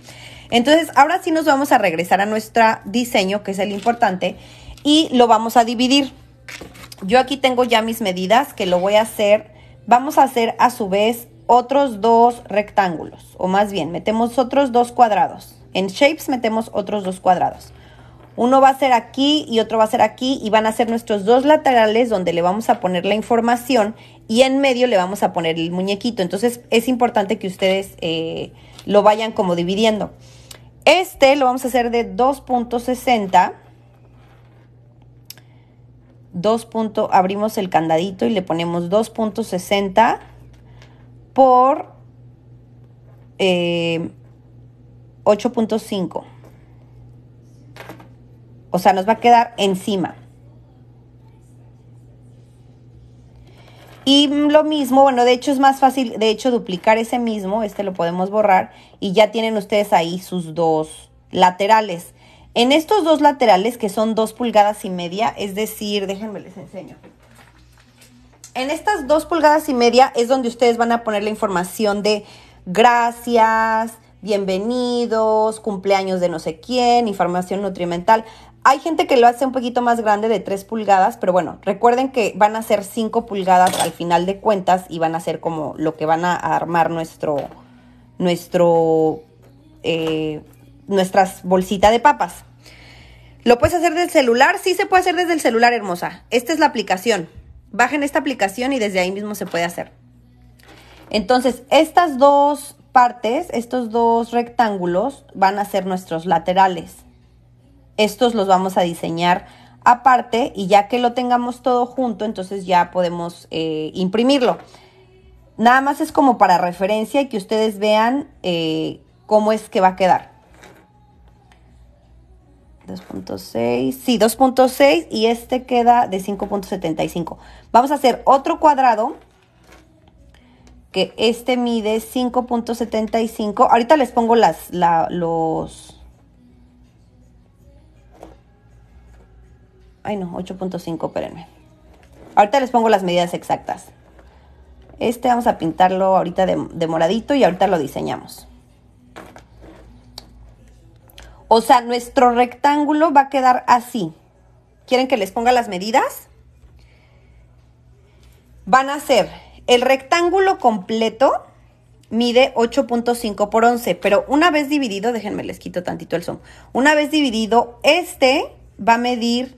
Entonces, ahora sí nos vamos a regresar a nuestro diseño, que es el importante, y lo vamos a dividir. Yo aquí tengo ya mis medidas, que lo voy a hacer. Vamos a hacer a su vez otros dos rectángulos, o más bien, metemos otros dos cuadrados. En shapes metemos otros dos cuadrados. Uno va a ser aquí y otro va a ser aquí y van a ser nuestros dos laterales donde le vamos a poner la información y en medio le vamos a poner el muñequito. Entonces es importante que ustedes eh, lo vayan como dividiendo. Este lo vamos a hacer de 2.60. 2. abrimos el candadito y le ponemos 2.60 por 8.5. Eh, o sea, nos va a quedar encima. Y lo mismo, bueno, de hecho es más fácil, de hecho, duplicar ese mismo, este lo podemos borrar y ya tienen ustedes ahí sus dos laterales. En estos dos laterales, que son dos pulgadas y media, es decir, déjenme les enseño. En estas dos pulgadas y media es donde ustedes van a poner la información de gracias, bienvenidos, cumpleaños de no sé quién, información nutrimental. Hay gente que lo hace un poquito más grande de 3 pulgadas, pero bueno, recuerden que van a ser 5 pulgadas al final de cuentas y van a ser como lo que van a armar nuestro, nuestro, eh, nuestras bolsitas de papas. ¿Lo puedes hacer del celular? Sí se puede hacer desde el celular, hermosa. Esta es la aplicación. Bajen esta aplicación y desde ahí mismo se puede hacer. Entonces, estas dos partes, estos dos rectángulos, van a ser nuestros laterales. Estos los vamos a diseñar aparte y ya que lo tengamos todo junto, entonces ya podemos eh, imprimirlo. Nada más es como para referencia y que ustedes vean eh, cómo es que va a quedar. 2.6, sí, 2.6 y este queda de 5.75. Vamos a hacer otro cuadrado que este mide 5.75. Ahorita les pongo las, los, Ay, no, 8.5, espérenme. Ahorita les pongo las medidas exactas. Este vamos a pintarlo ahorita de, moradito y ahorita lo diseñamos. O sea, nuestro rectángulo va a quedar así. ¿Quieren que les ponga las medidas? Van a ser el rectángulo completo mide 8.5 por 11, pero una vez dividido, déjenme les quito tantito el zoom. Una vez dividido, este va a medir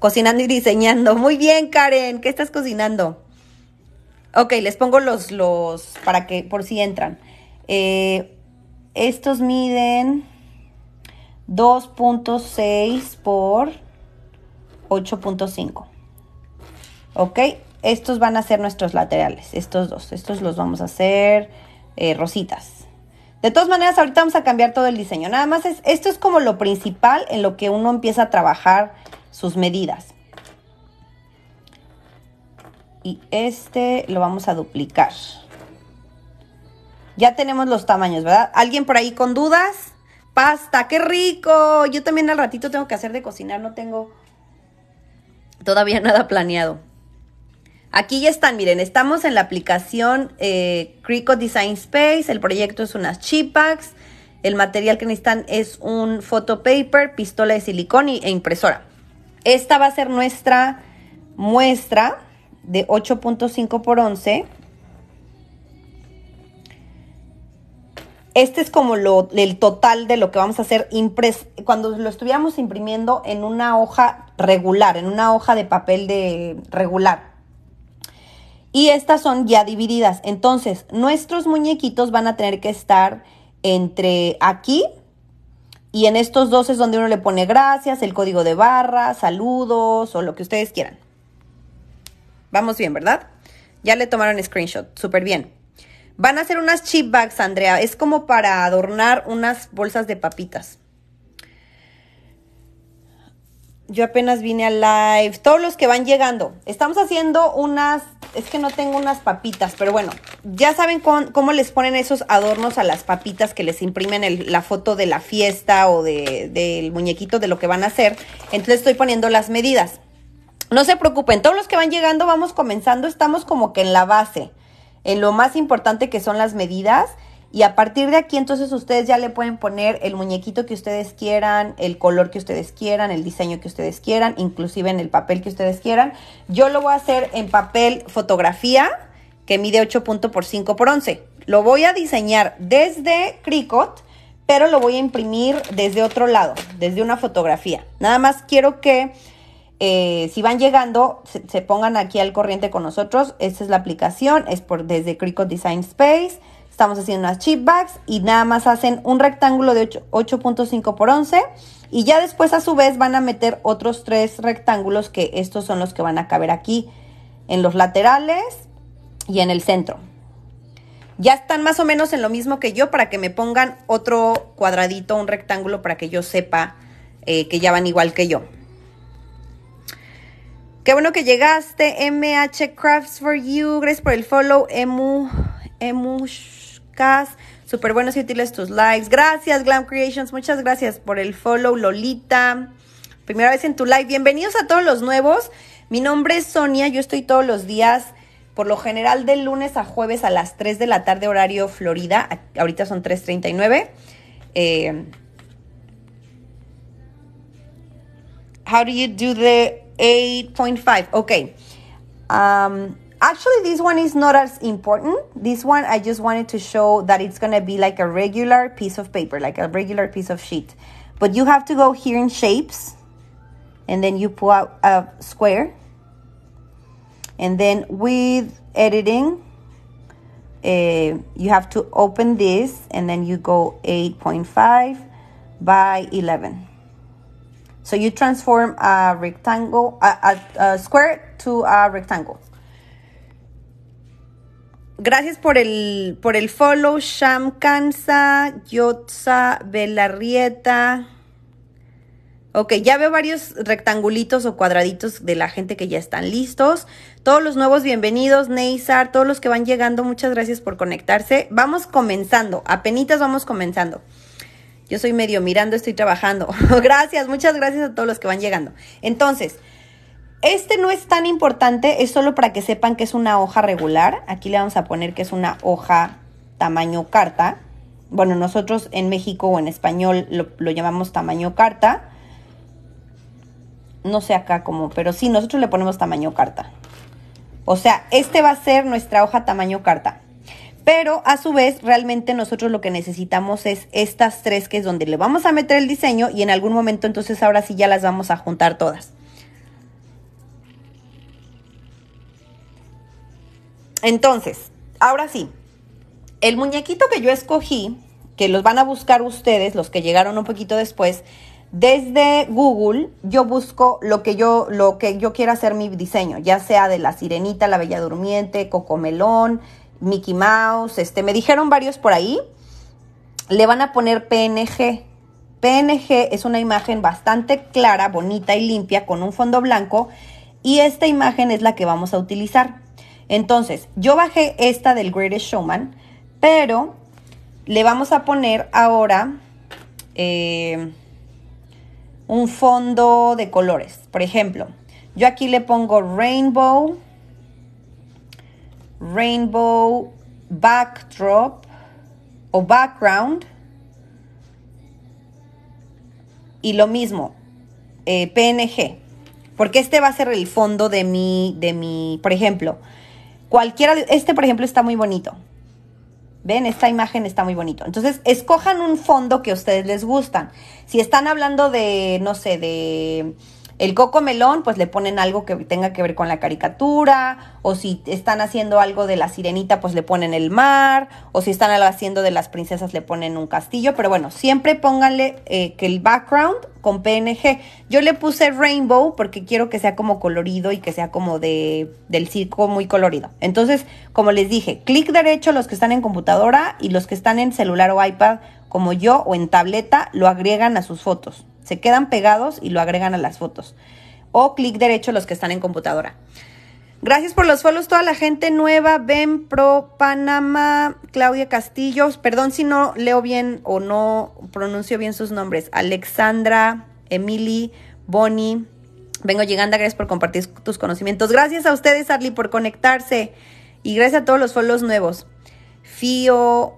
Cocinando y diseñando. Muy bien, Karen. ¿Qué estás cocinando? Ok, les pongo los, los, para que, por si entran. Eh, estos miden 2.6 por 8.5. Ok, estos van a ser nuestros laterales, estos dos. Estos los vamos a hacer eh, rositas. De todas maneras, ahorita vamos a cambiar todo el diseño. Nada más es, esto es como lo principal en lo que uno empieza a trabajar sus medidas. Y este lo vamos a duplicar. Ya tenemos los tamaños, ¿verdad? ¿Alguien por ahí con dudas? Pasta, qué rico. Yo también al ratito tengo que hacer de cocinar, no tengo todavía nada planeado. Aquí ya están, miren, estamos en la aplicación eh, Design Space, el proyecto es unas chipax, el material que necesitan es un photo paper, pistola de silicón e impresora. Esta va a ser nuestra muestra de 8.5 por 11. Este es como lo, el total de lo que vamos a hacer cuando lo estuviéramos imprimiendo en una hoja regular, en una hoja de papel de regular. Y estas son ya divididas. Entonces, nuestros muñequitos van a tener que estar entre aquí y en estos dos es donde uno le pone gracias, el código de barra, saludos o lo que ustedes quieran. Vamos bien, ¿verdad? Ya le tomaron screenshot. Súper bien. Van a hacer unas chip bags, Andrea. Es como para adornar unas bolsas de papitas. Yo apenas vine al live. Todos los que van llegando. Estamos haciendo unas. Es que no tengo unas papitas, pero bueno. Ya saben cómo les ponen esos adornos a las papitas que les imprimen la foto de la fiesta o del muñequito de lo que van a hacer. Entonces estoy poniendo las medidas. No se preocupen. Todos los que van llegando, vamos comenzando. Estamos como que en la base. En lo más importante que son las medidas. Y a partir de aquí entonces ustedes ya le pueden poner el muñequito que ustedes quieran, el color que ustedes quieran, el diseño que ustedes quieran, inclusive en el papel que ustedes quieran. Yo lo voy a hacer en papel fotografía que mide 8 por 5 por 11. Lo voy a diseñar desde Cricut, pero lo voy a imprimir desde otro lado, desde una fotografía. Nada más quiero que eh, si van llegando, se, pongan aquí al corriente con nosotros. Esta es la aplicación, es por desde Cricut Design Space estamos haciendo unas chip bags y nada más hacen un rectángulo de 8.5 por 11 y ya después a su vez van a meter otros tres rectángulos que estos son los que van a caber aquí en los laterales y en el centro. Ya están más o menos en lo mismo que yo para que me pongan otro cuadradito, un rectángulo para que yo sepa eh, que ya van igual que yo. Qué bueno que llegaste, MH Crafts for You. Gracias por el follow, Emu. Emu super buenos y útiles tus likes. Gracias, Glam Creations. Muchas gracias por el follow, Lolita. Primera vez en tu live. Bienvenidos a todos los nuevos. Mi nombre es Sonia. Yo estoy todos los días, por lo general, de lunes a jueves a las 3 de la tarde, horario Florida. Ahorita son 3.39. Eh, how do you do the 8.5? Ok. Um, Actually, this one is not as important. This one, I just wanted to show that it's gonna be like a regular piece of paper, like a regular piece of sheet. But you have to go here in shapes, and then you pull out a square. And then with editing, uh, you have to open this and then you go 8.5 by 11. So you transform a rectangle, a, a, a square to a rectangle. Gracias por el, por el follow, Sham Kansa, Yotza, Belarrieta. Ok, ya veo varios rectangulitos o cuadraditos de la gente que ya están listos. Todos los nuevos bienvenidos, Neizar, todos los que van llegando, muchas gracias por conectarse. Vamos comenzando, apenitas vamos comenzando. Yo soy medio mirando, estoy trabajando. gracias, muchas gracias a todos los que van llegando. Entonces, este no es tan importante, es solo para que sepan que es una hoja regular. Aquí le vamos a poner que es una hoja tamaño carta. Bueno, nosotros en México o en español lo, llamamos tamaño carta. No sé acá cómo, pero sí, nosotros le ponemos tamaño carta. O sea, este va a ser nuestra hoja tamaño carta. Pero a su vez, realmente nosotros lo que necesitamos es estas tres que es donde le vamos a meter el diseño y en algún momento entonces ahora sí ya las vamos a juntar todas. Entonces, ahora sí, el muñequito que yo escogí, que los van a buscar ustedes, los que llegaron un poquito después, desde Google yo busco lo que yo, lo que yo quiero hacer mi diseño, ya sea de la sirenita, la bella durmiente, cocomelón, Mickey Mouse, este, me dijeron varios por ahí. Le van a poner PNG. PNG es una imagen bastante clara, bonita y limpia con un fondo blanco y esta imagen es la que vamos a utilizar. Entonces, yo bajé esta del Greatest Showman, pero le vamos a poner ahora eh, un fondo de colores. Por ejemplo, yo aquí le pongo Rainbow, Rainbow Backdrop o Background. Y lo mismo, eh, PNG, porque este va a ser el fondo de mi, de mi, por ejemplo, Cualquiera, de, este por ejemplo está muy bonito. ¿Ven? Esta imagen está muy bonito. Entonces, escojan un fondo que a ustedes les gustan. Si están hablando de, no sé, de el coco melón, pues le ponen algo que tenga que ver con la caricatura, o si están haciendo algo de la sirenita, pues le ponen el mar, o si están haciendo de las princesas, le ponen un castillo, pero bueno, siempre pónganle eh, que el background con PNG. Yo le puse rainbow porque quiero que sea como colorido y que sea como de, del circo muy colorido. Entonces, como les dije, clic derecho los que están en computadora y los que están en celular o iPad, como yo, o en tableta, lo agregan a sus fotos. Se quedan pegados y lo agregan a las fotos. O clic derecho los que están en computadora. Gracias por los follows, toda la gente nueva, Ben Pro Panamá, Claudia Castillo, perdón si no leo bien o no pronuncio bien sus nombres, Alexandra, Emily, Bonnie, vengo llegando, gracias por compartir tus conocimientos, gracias a ustedes, Arly, por conectarse y gracias a todos los follows nuevos. Fío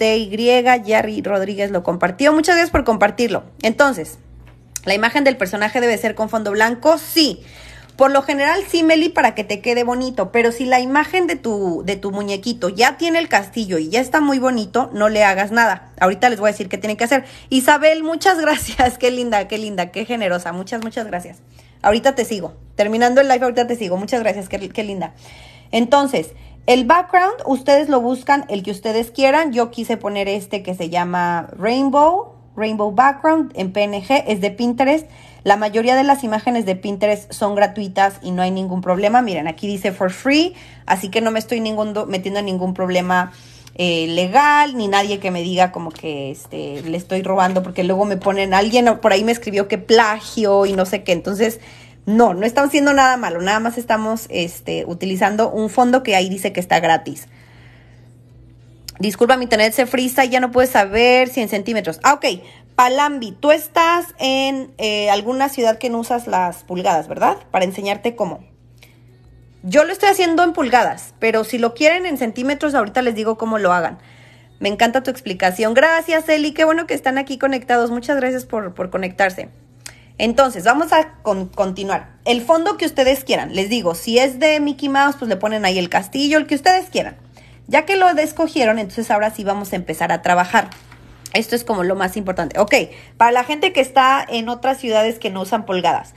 TY, Jerry Rodríguez lo compartió. Muchas gracias por compartirlo. Entonces, ¿la imagen del personaje debe ser con fondo blanco? Sí. Por lo general, sí, Meli, para que te quede bonito, pero si la imagen de tu, de tu muñequito ya tiene el castillo y ya está muy bonito, no le hagas nada. Ahorita les voy a decir qué tienen que hacer. Isabel, muchas gracias. Qué linda, qué linda, qué generosa. Muchas, muchas gracias. Ahorita te sigo. Terminando el live, ahorita te sigo. Muchas gracias, qué linda. Entonces, el background, ustedes lo buscan el que ustedes quieran. Yo quise poner este que se llama Rainbow, Rainbow Background en PNG, es de Pinterest. La mayoría de las imágenes de Pinterest son gratuitas y no hay ningún problema. Miren, aquí dice for free, así que no me estoy metiendo en ningún problema eh, legal, ni nadie que me diga como que este, le estoy robando, porque luego me ponen, alguien por ahí me escribió que plagio y no sé qué. Entonces, no, no estamos haciendo nada malo, nada más estamos este, utilizando un fondo que ahí dice que está gratis. Disculpa, mi internet se frisa y ya no puedes saber si en centímetros. Ah, ok. Palambi, tú estás en eh, alguna ciudad que no usas las pulgadas, ¿verdad? Para enseñarte cómo. Yo lo estoy haciendo en pulgadas, pero si lo quieren en centímetros, ahorita les digo cómo lo hagan. Me encanta tu explicación. Gracias, Eli. Qué bueno que están aquí conectados. Muchas gracias por, por conectarse. Entonces, vamos a continuar. El fondo que ustedes quieran. Les digo, si es de Mickey Mouse, pues le ponen ahí el castillo, el que ustedes quieran. Ya que lo escogieron, entonces ahora sí vamos a empezar a trabajar. Esto es como lo más importante. Ok, para la gente que está en otras ciudades que no usan polgadas.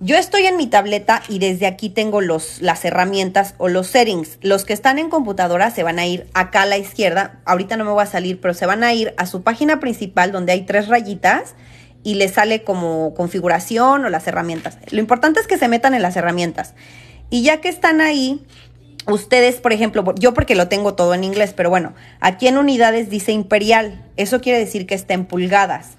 Yo estoy en mi tableta y desde aquí tengo los, las herramientas o los settings. Los que están en computadora se van a ir acá a la izquierda. Ahorita no me voy a salir, pero se van a ir a su página principal donde hay tres rayitas y le sale como configuración o las herramientas. Lo importante es que se metan en las herramientas. Y ya que están ahí, ustedes, por ejemplo, yo porque lo tengo todo en inglés, pero bueno, aquí en unidades dice imperial. Eso quiere decir que está en pulgadas.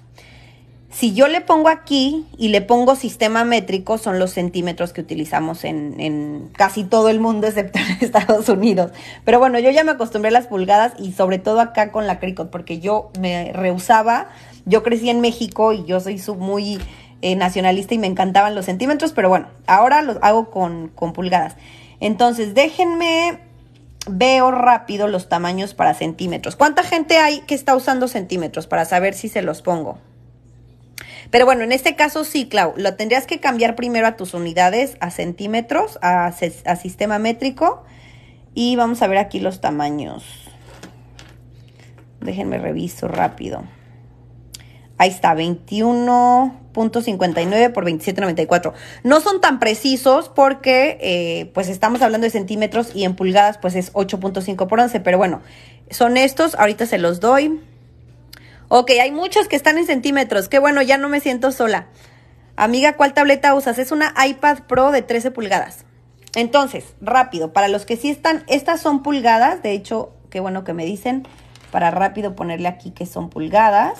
Si yo le pongo aquí y le pongo sistema métrico, son los centímetros que utilizamos en, en, casi todo el mundo, excepto en Estados Unidos. Pero bueno, yo ya me acostumbré a las pulgadas y sobre todo acá con la Cricut, porque yo me rehusaba yo crecí en México y yo soy muy eh, nacionalista y me encantaban los centímetros, pero bueno, ahora los hago con, pulgadas. Entonces, déjenme veo rápido los tamaños para centímetros. ¿Cuánta gente hay que está usando centímetros para saber si se los pongo? Pero bueno, en este caso sí, Clau, lo tendrías que cambiar primero a tus unidades, a centímetros, a, a sistema métrico. Y vamos a ver aquí los tamaños. Déjenme reviso rápido. Ahí está, 21.59 por 27.94. No son tan precisos porque eh, pues estamos hablando de centímetros y en pulgadas pues es 8.5 por 11, pero bueno, son estos, ahorita se los doy. Ok, hay muchos que están en centímetros, qué bueno, ya no me siento sola. Amiga, ¿cuál tableta usas? Es una iPad Pro de 13 pulgadas. Entonces, rápido, para los que sí están, estas son pulgadas, de hecho, qué bueno que me dicen, para rápido ponerle aquí que son pulgadas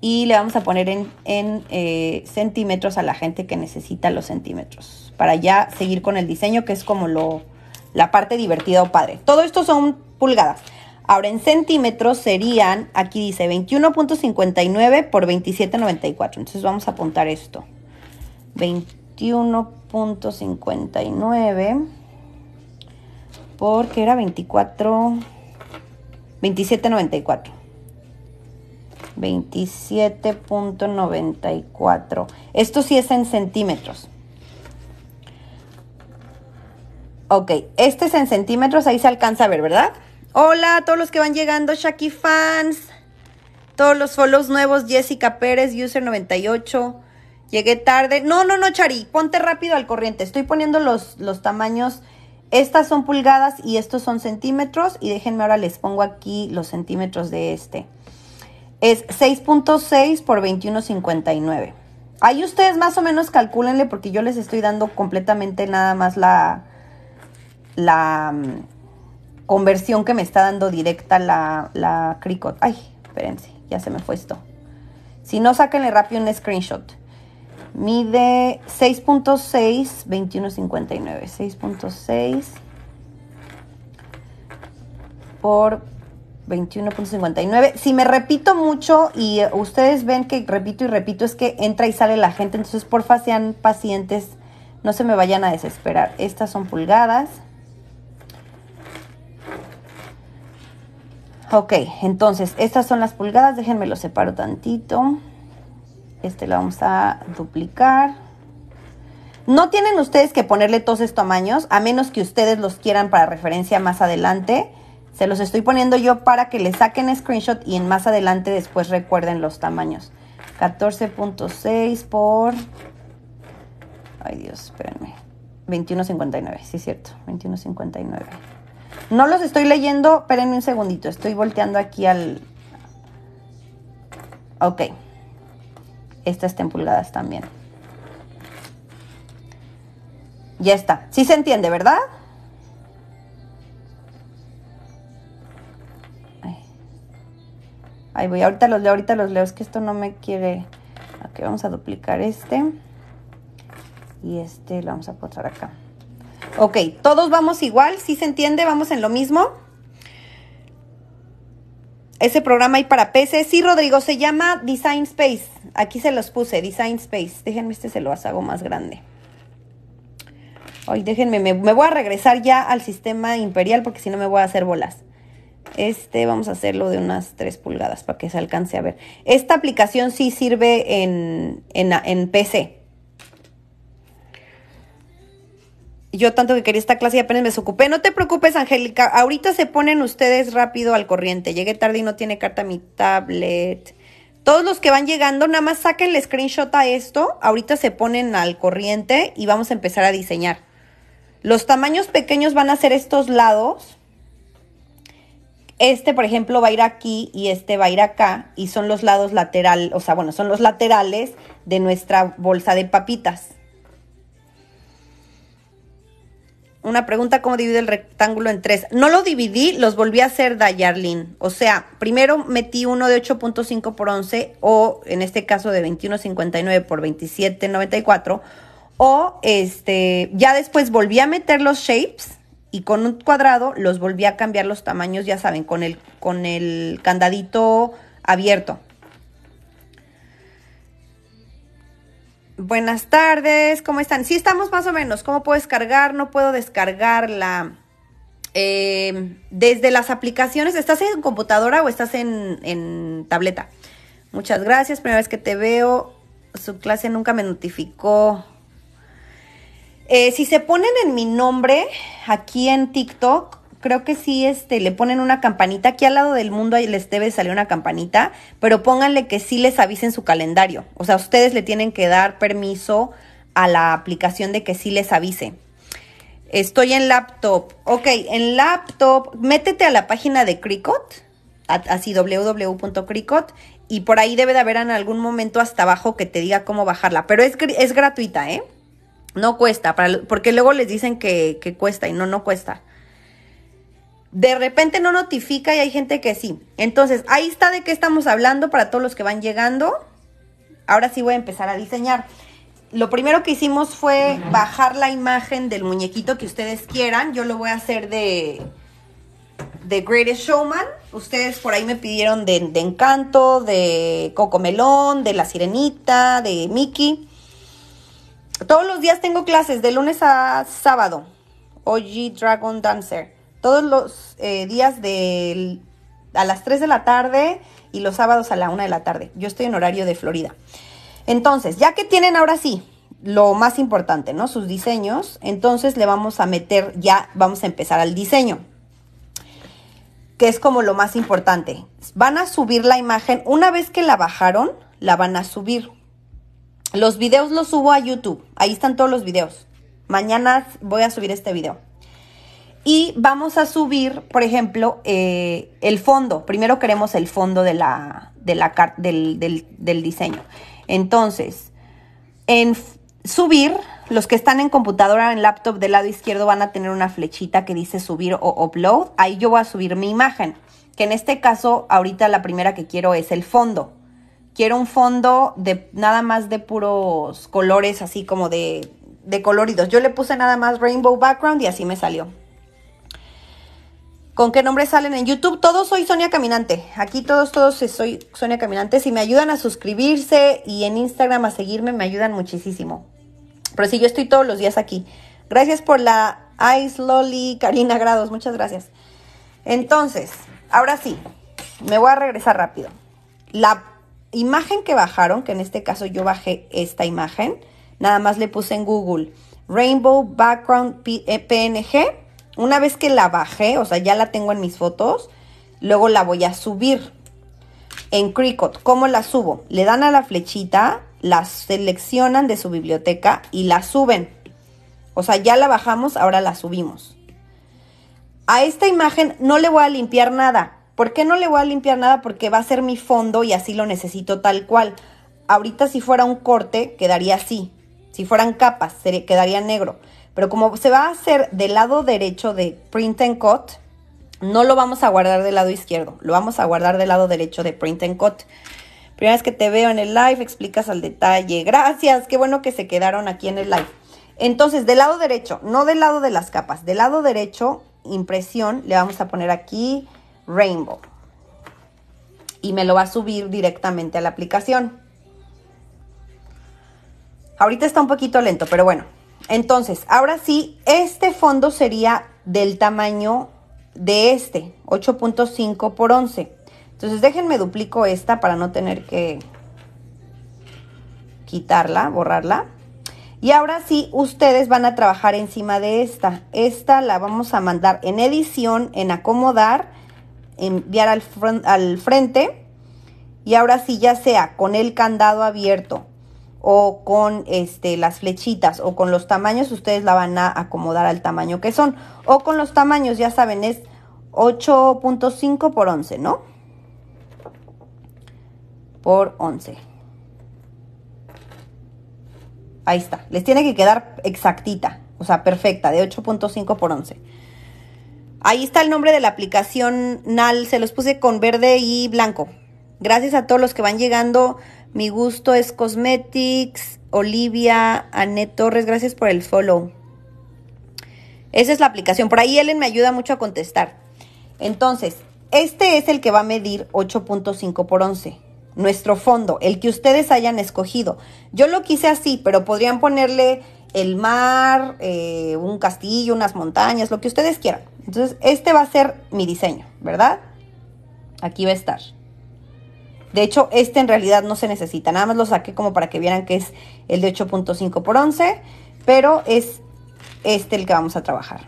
y le vamos a poner en, eh, centímetros a la gente que necesita los centímetros para ya seguir con el diseño que es como lo, la parte divertida o padre. Todo esto son pulgadas. Ahora en centímetros serían, aquí dice 21.59 por 27.94. Entonces vamos a apuntar esto. 21.59 porque era 24, 27.94. 27.94. Esto sí es en centímetros. Ok, este es en centímetros, ahí se alcanza a ver, ¿verdad? Hola a todos los que van llegando, Shaki fans. Todos los follows nuevos, Jessica Pérez, User98. Llegué tarde. No, no, no, Chari, ponte rápido al corriente. Estoy poniendo los, los tamaños. Estas son pulgadas y estos son centímetros. Y déjenme ahora les pongo aquí los centímetros de este es 6.6 por 21.59. Ahí ustedes más o menos calcúlenle porque yo les estoy dando completamente nada más la, la mm, conversión que me está dando directa la, la Cricot. Ay, espérense, ya se me fue esto. Si no, sáquenle rápido un screenshot. Mide 6.6, 21.59. 6.6 por 21.59. Si me repito mucho y eh, ustedes ven que repito y repito, es que entra y sale la gente. Entonces, porfa, sean pacientes. No se me vayan a desesperar. Estas son pulgadas. Ok, entonces, estas son las pulgadas. Déjenme lo separo tantito. Este lo vamos a duplicar. No tienen ustedes que ponerle todos estos tamaños, a menos que ustedes los quieran para referencia más adelante. Se los estoy poniendo yo para que le saquen screenshot y en más adelante después recuerden los tamaños. 14.6 por... Ay Dios, espérenme. 21.59, sí es cierto, 21.59. No los estoy leyendo, espérenme un segundito, estoy volteando aquí al... Ok. Estas tempuladas pulgadas también. Ya está. Sí se entiende, ¿verdad? Ahí voy, ahorita los leo, ahorita los leo. Es que esto no me quiere... Ok, vamos a duplicar este. Y este lo vamos a poner acá. Ok, todos vamos igual, si se entiende? Vamos en lo mismo. Ese programa hay para PC. Sí, Rodrigo, se llama Design Space. Aquí se los puse, Design Space. Déjenme este, se lo hago más grande. Ay, déjenme, me voy a regresar ya al sistema imperial porque si no me voy a hacer bolas. Este vamos a hacerlo de unas 3 pulgadas para que se alcance a ver. Esta aplicación sí sirve en, PC. Yo tanto que quería esta clase y apenas me ocupé. No te preocupes, Angélica. Ahorita se ponen ustedes rápido al corriente. Llegué tarde y no tiene carta mi tablet. Todos los que van llegando, nada más saquen el screenshot a esto. Ahorita se ponen al corriente y vamos a empezar a diseñar. Los tamaños pequeños van a ser estos lados este, por ejemplo, va a ir aquí y este va a ir acá y son los lados laterales, o sea, bueno, son los laterales de nuestra bolsa de papitas. Una pregunta, ¿cómo divido el rectángulo en tres? No lo dividí, los volví a hacer, Dayarlin. O sea, primero metí uno de 8.5 por 11 o en este caso de 21.59 por 27.94 o este, ya después volví a meter los shapes y con un cuadrado los volví a cambiar los tamaños, ya saben, con el, con el candadito abierto. Buenas tardes, ¿cómo están? Sí, estamos más o menos. ¿Cómo puedo descargar? No puedo descargarla. Eh, desde las aplicaciones, ¿estás en computadora o estás en, en tableta? Muchas gracias, primera vez que te veo. Su clase nunca me notificó. Eh, si se ponen en mi nombre aquí en TikTok, creo que sí, este, le ponen una campanita. Aquí al lado del mundo ahí les debe salir una campanita, pero pónganle que sí les avisen su calendario. O sea, ustedes le tienen que dar permiso a la aplicación de que sí les avise. Estoy en laptop. Ok, en laptop, métete a la página de Cricut, así www.cricut, y por ahí debe de haber en algún momento hasta abajo que te diga cómo bajarla, pero es, es gratuita, ¿eh? No cuesta, porque luego les dicen que, cuesta y no, no cuesta. De repente no notifica y hay gente que sí. Entonces, ahí está de qué estamos hablando para todos los que van llegando. Ahora sí voy a empezar a diseñar. Lo primero que hicimos fue bajar la imagen del muñequito que ustedes quieran. Yo lo voy a hacer de, The Greatest Showman. Ustedes por ahí me pidieron de, de Encanto, de Cocomelón, de La Sirenita, de Mickey. Todos los días tengo clases, de lunes a sábado. OG Dragon Dancer. Todos los eh, días a las 3 de la tarde y los sábados a la 1 de la tarde. Yo estoy en horario de Florida. Entonces, ya que tienen ahora sí lo más importante, ¿no? Sus diseños. Entonces le vamos a meter, ya vamos a empezar al diseño, que es como lo más importante. Van a subir la imagen, una vez que la bajaron, la van a subir. Los videos los subo a YouTube. Ahí están todos los videos. Mañana voy a subir este video. Y vamos a subir, por ejemplo, eh, el fondo. Primero queremos el fondo de la, la del, del, diseño. Entonces, en subir, los que están en computadora, en laptop del lado izquierdo van a tener una flechita que dice subir o upload. Ahí yo voy a subir mi imagen, que en este caso ahorita la primera que quiero es el fondo quiero un fondo de nada más de puros colores, así como de, coloridos. Yo le puse nada más rainbow background y así me salió. ¿Con qué nombre salen en YouTube? Todos soy Sonia Caminante. Aquí todos, todos soy Sonia Caminante. Si me ayudan a suscribirse y en Instagram a seguirme, me ayudan muchísimo. Pero sí, yo estoy todos los días aquí. Gracias por la Ice Loli, Karina Grados. Muchas gracias. Entonces, ahora sí, me voy a regresar rápido. La imagen que bajaron, que en este caso yo bajé esta imagen, nada más le puse en Google Rainbow Background PNG. Eh, Una vez que la bajé, o sea, ya la tengo en mis fotos, luego la voy a subir en Cricut. ¿Cómo la subo? Le dan a la flechita, la seleccionan de su biblioteca y la suben. O sea, ya la bajamos, ahora la subimos. A esta imagen no le voy a limpiar nada. ¿Por qué no le voy a limpiar nada? Porque va a ser mi fondo y así lo necesito tal cual. Ahorita si fuera un corte, quedaría así. Si fueran capas, quedaría negro. Pero como se va a hacer del lado derecho de Print and Cut, no lo vamos a guardar del lado izquierdo. Lo vamos a guardar del lado derecho de Print and Cut. Primera vez que te veo en el live, explicas al detalle. Gracias, qué bueno que se quedaron aquí en el live. Entonces, del lado derecho, no del lado de las capas, del lado derecho, impresión, le vamos a poner aquí Rainbow. Y me lo va a subir directamente a la aplicación. Ahorita está un poquito lento, pero bueno. Entonces, ahora sí, este fondo sería del tamaño de este, 8.5 por 11. Entonces, déjenme duplico esta para no tener que quitarla, borrarla. Y ahora sí, ustedes van a trabajar encima de esta. Esta la vamos a mandar en edición, en acomodar enviar al, al frente y ahora sí ya sea con el candado abierto o con este, las flechitas o con los tamaños, ustedes la van a acomodar al tamaño que son. O con los tamaños, ya saben, es 8.5 por 11, ¿no? Por 11. Ahí está. Les tiene que quedar exactita, o sea, perfecta, de 8.5 por 11. Ahí está el nombre de la aplicación NAL, se los puse con verde y blanco. Gracias a todos los que van llegando. Mi gusto es Cosmetics, Olivia, Anet Torres, gracias por el follow. Esa es la aplicación. Por ahí Ellen me ayuda mucho a contestar. Entonces, este es el que va a medir 8.5 por 11. Nuestro fondo, el que ustedes hayan escogido. Yo lo quise así, pero podrían ponerle el mar, eh, un castillo, unas montañas, lo que ustedes quieran. Entonces, este va a ser mi diseño, ¿verdad? Aquí va a estar. De hecho, este en realidad no se necesita, nada más lo saqué como para que vieran que es el de 8.5 por 11, pero es este el que vamos a trabajar.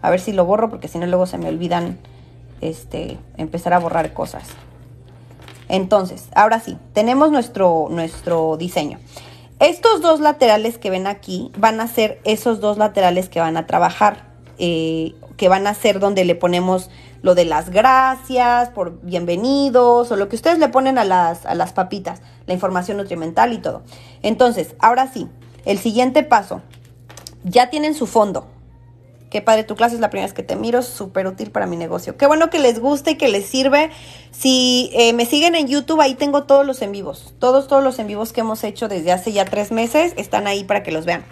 A ver si lo borro porque si no luego se me olvidan este, empezar a borrar cosas. Entonces, ahora sí, tenemos nuestro, nuestro diseño. Estos dos laterales que ven aquí van a ser esos dos laterales que van a trabajar, eh, que van a ser donde le ponemos lo de las gracias, por bienvenidos, o lo que ustedes le ponen a las, a las papitas, la información nutrimental y todo. Entonces, ahora sí, el siguiente paso. Ya tienen su fondo, Qué padre tu clase, es la primera vez que te miro, súper útil para mi negocio. Qué bueno que les guste y que les sirve. Si eh, me siguen en YouTube, ahí tengo todos los en vivos. Todos, todos los en vivos que hemos hecho desde hace ya tres meses están ahí para que los vean.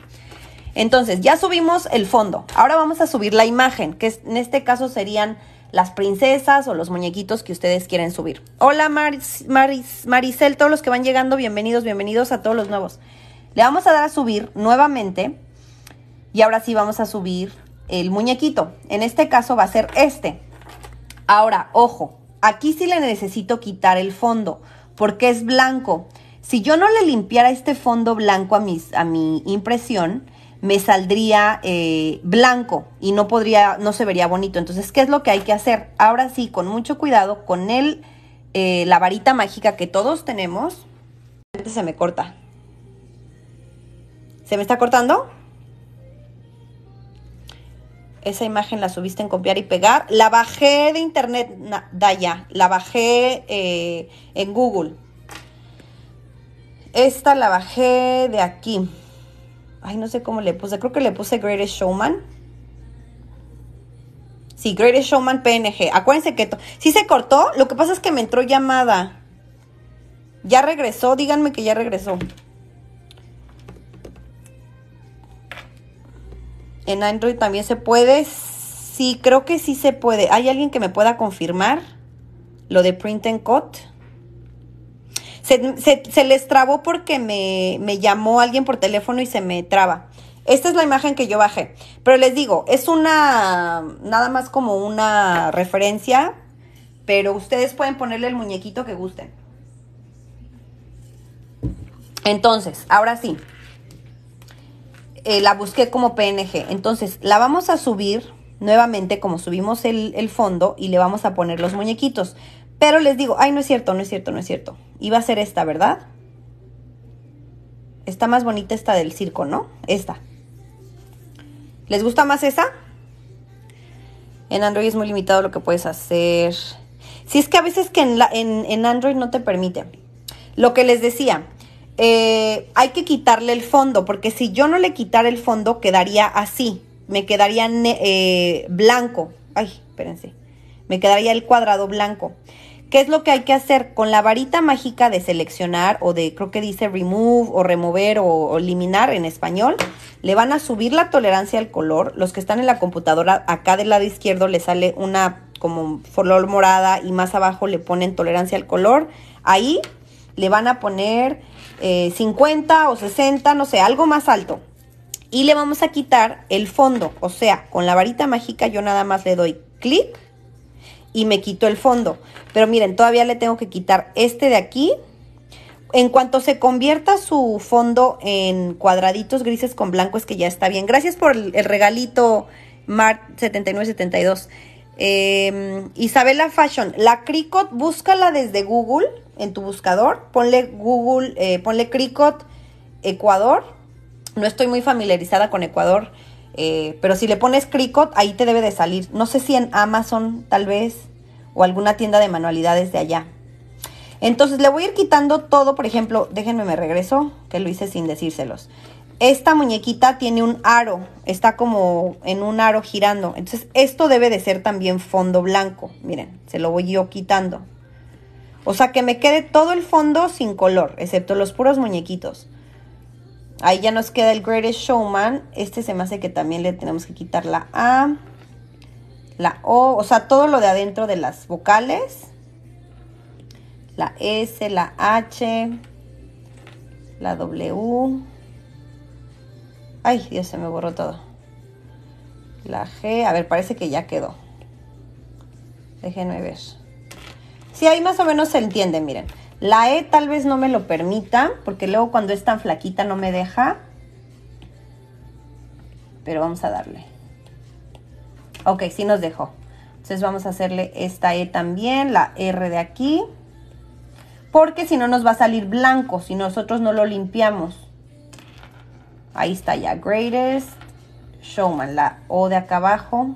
Entonces, ya subimos el fondo. Ahora vamos a subir la imagen, que en este caso serían las princesas o los muñequitos que ustedes quieren subir. Hola Maris, Maris, Maricel, todos los que van llegando, bienvenidos, bienvenidos a todos los nuevos. Le vamos a dar a subir nuevamente. Y ahora sí vamos a subir el muñequito. En este caso va a ser este. Ahora, ojo, aquí sí le necesito quitar el fondo porque es blanco. Si yo no le limpiara este fondo blanco a, mis, a mi impresión, me saldría eh, blanco y no podría, no se vería bonito. Entonces, ¿qué es lo que hay que hacer? Ahora sí, con mucho cuidado, con el, eh, la varita mágica que todos tenemos. Este se me corta. ¿Se me está cortando? Esa imagen la subiste en copiar y pegar. La bajé de internet, da Daya. La bajé eh, en Google. Esta la bajé de aquí. Ay, no sé cómo le puse. Creo que le puse Greatest Showman. Sí, Greatest Showman PNG. Acuérdense que si se cortó. Lo que pasa es que me entró llamada. Ya regresó. Díganme que ya regresó. en Android también se puede. Sí, creo que sí se puede. ¿Hay alguien que me pueda confirmar lo de print and cut? Se, les trabó porque me, me llamó alguien por teléfono y se me traba. Esta es la imagen que yo bajé. Pero les digo, es una, nada más como una referencia, pero ustedes pueden ponerle el muñequito que gusten. Entonces, ahora sí, eh, la busqué como PNG. Entonces la vamos a subir nuevamente como subimos el, fondo y le vamos a poner los muñequitos. Pero les digo, ay, no es cierto, no es cierto, no es cierto. Iba a ser esta, ¿verdad? Está más bonita esta del circo, ¿no? Esta. ¿Les gusta más esa? En Android es muy limitado lo que puedes hacer. Si es que a veces que en Android no te permite. Lo que les decía, eh, hay que quitarle el fondo, porque si yo no le quitara el fondo, quedaría así, me quedaría eh, blanco. Ay, espérense, me quedaría el cuadrado blanco. ¿Qué es lo que hay que hacer? Con la varita mágica de seleccionar o de, creo que dice remove o remover o, eliminar en español, le van a subir la tolerancia al color. Los que están en la computadora, acá del lado izquierdo le sale una como color morada y más abajo le ponen tolerancia al color. Ahí le van a poner 50 eh, o 60, no sé, algo más alto. Y le vamos a quitar el fondo, o sea, con la varita mágica yo nada más le doy clic y me quito el fondo. Pero miren, todavía le tengo que quitar este de aquí. En cuanto se convierta su fondo en cuadraditos grises con blanco es que ya está bien. Gracias por el, regalito Mart7972. Eh, em, Isabela Fashion, la Cricut, búscala desde Google en tu buscador, ponle Google, eh, ponle Cricut Ecuador. No estoy muy familiarizada con Ecuador, eh, pero si le pones Cricut, ahí te debe de salir. No sé si en Amazon tal vez o alguna tienda de manualidades de allá. Entonces le voy a ir quitando todo, por ejemplo, déjenme me regreso, que lo hice sin decírselos. Esta muñequita tiene un aro, está como en un aro girando. Entonces esto debe de ser también fondo blanco. Miren, se lo voy yo quitando. O sea, que me quede todo el fondo sin color, excepto los puros muñequitos. Ahí ya nos queda el Greatest Showman. Este se me hace que también le tenemos que quitar la A, la O, o sea, todo lo de adentro de las vocales. La S, la H, la W. Ay, Dios, se me borró todo. La G, a ver, parece que ya quedó. Déjenme ver. Si ahí más o menos se entiende, miren. La E tal vez no me lo permita, porque luego cuando es tan flaquita no me deja. Pero vamos a darle. Ok, sí nos dejó. Entonces vamos a hacerle esta E también, la R de aquí. Porque si no nos va a salir blanco, si nosotros no lo limpiamos. Ahí está ya, greatest, showman, la O de acá abajo.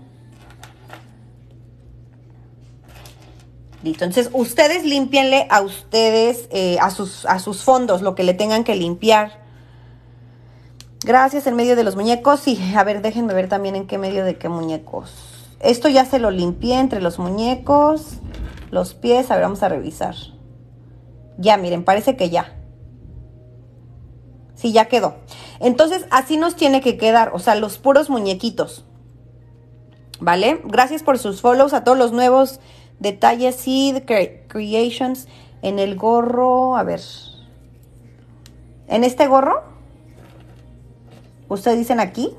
Entonces, ustedes limpienle a ustedes, eh, a, sus, a sus fondos, lo que le tengan que limpiar. Gracias, en medio de los muñecos. Y, a ver, déjenme ver también en qué medio de qué muñecos. Esto ya se lo limpié entre los muñecos, los pies. A ver, vamos a revisar. Ya, miren, parece que ya. Sí, ya quedó. Entonces, así nos tiene que quedar, o sea, los puros muñequitos. ¿Vale? Gracias por sus follows a todos los nuevos Detalle Seed Creations en el gorro. A ver. ¿En este gorro? ¿Ustedes dicen aquí?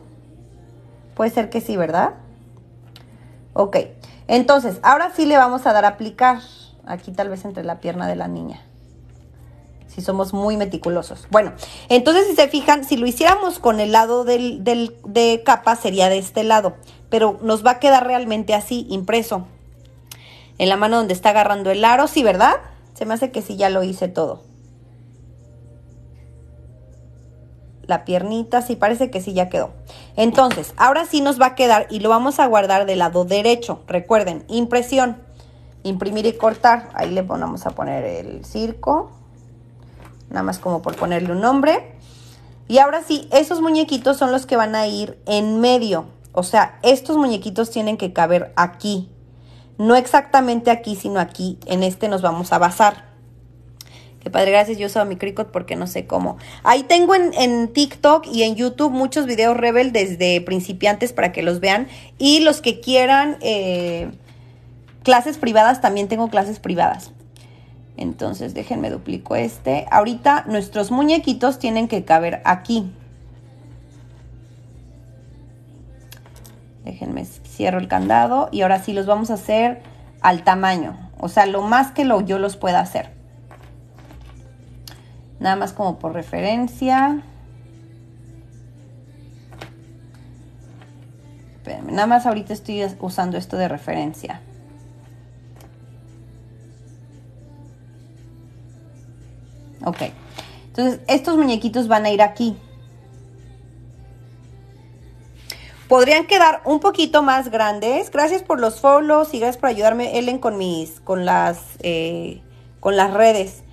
Puede ser que sí, ¿verdad? Ok. Entonces, ahora sí le vamos a dar a aplicar. Aquí tal vez entre la pierna de la niña. Si somos muy meticulosos. Bueno, entonces si se fijan, si lo hiciéramos con el lado del, de capa, sería de este lado. Pero nos va a quedar realmente así, impreso en la mano donde está agarrando el aro, sí, ¿verdad? Se me hace que sí, ya lo hice todo. La piernita, sí, parece que sí, ya quedó. Entonces, ahora sí nos va a quedar y lo vamos a guardar del lado derecho. Recuerden, impresión, imprimir y cortar. Ahí le vamos a poner el circo, nada más como por ponerle un nombre. Y ahora sí, esos muñequitos son los que van a ir en medio. O sea, estos muñequitos tienen que caber aquí, no exactamente aquí, sino aquí. En este nos vamos a basar. Que padre, gracias. Yo uso mi Cricut porque no sé cómo. Ahí tengo en, en TikTok y en YouTube muchos videos Rebel desde principiantes para que los vean. Y los que quieran eh, clases privadas, también tengo clases privadas. Entonces, déjenme duplico este. Ahorita nuestros muñequitos tienen que caber aquí. Déjenme, cierro el candado y ahora sí los vamos a hacer al tamaño, o sea, lo más que lo, yo los pueda hacer. Nada más como por referencia. nada más ahorita estoy usando esto de referencia. Ok. Entonces, estos muñequitos van a ir aquí. podrían quedar un poquito más grandes. Gracias por los follows y gracias por ayudarme, Ellen, con mis, con las, eh, con las redes.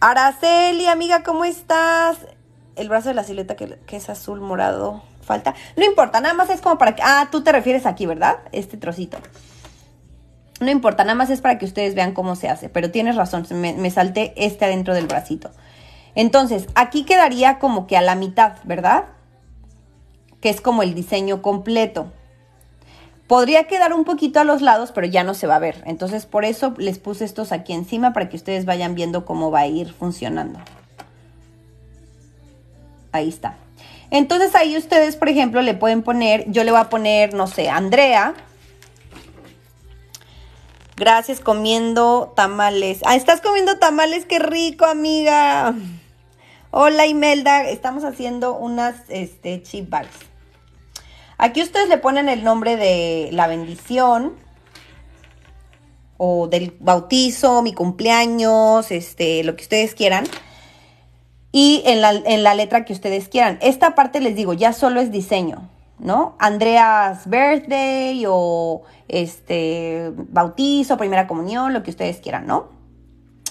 Araceli, amiga, ¿cómo estás? El brazo de la silueta que, es azul morado. Falta. No importa, nada más es como para que. Ah, tú te refieres aquí, ¿verdad? Este trocito. No importa, nada más es para que ustedes vean cómo se hace. Pero tienes razón, me, me salté este adentro del bracito. Entonces, aquí quedaría como que a la mitad, ¿verdad? que es como el diseño completo. Podría quedar un poquito a los lados, pero ya no se va a ver. Entonces por eso les puse estos aquí encima para que ustedes vayan viendo cómo va a ir funcionando. Ahí está. Entonces ahí ustedes, por ejemplo, le pueden poner, yo le voy a poner, no sé, Andrea. Gracias, comiendo tamales. Ah, estás comiendo tamales, qué rico, amiga. Hola, Imelda. Estamos haciendo unas este, chip bags. Aquí ustedes le ponen el nombre de la bendición o del bautizo, mi cumpleaños, este, lo que ustedes quieran. Y en la, letra que ustedes quieran. Esta parte les digo, ya solo es diseño. ¿no? Andreas Birthday o este bautizo, primera comunión, lo que ustedes quieran, ¿no?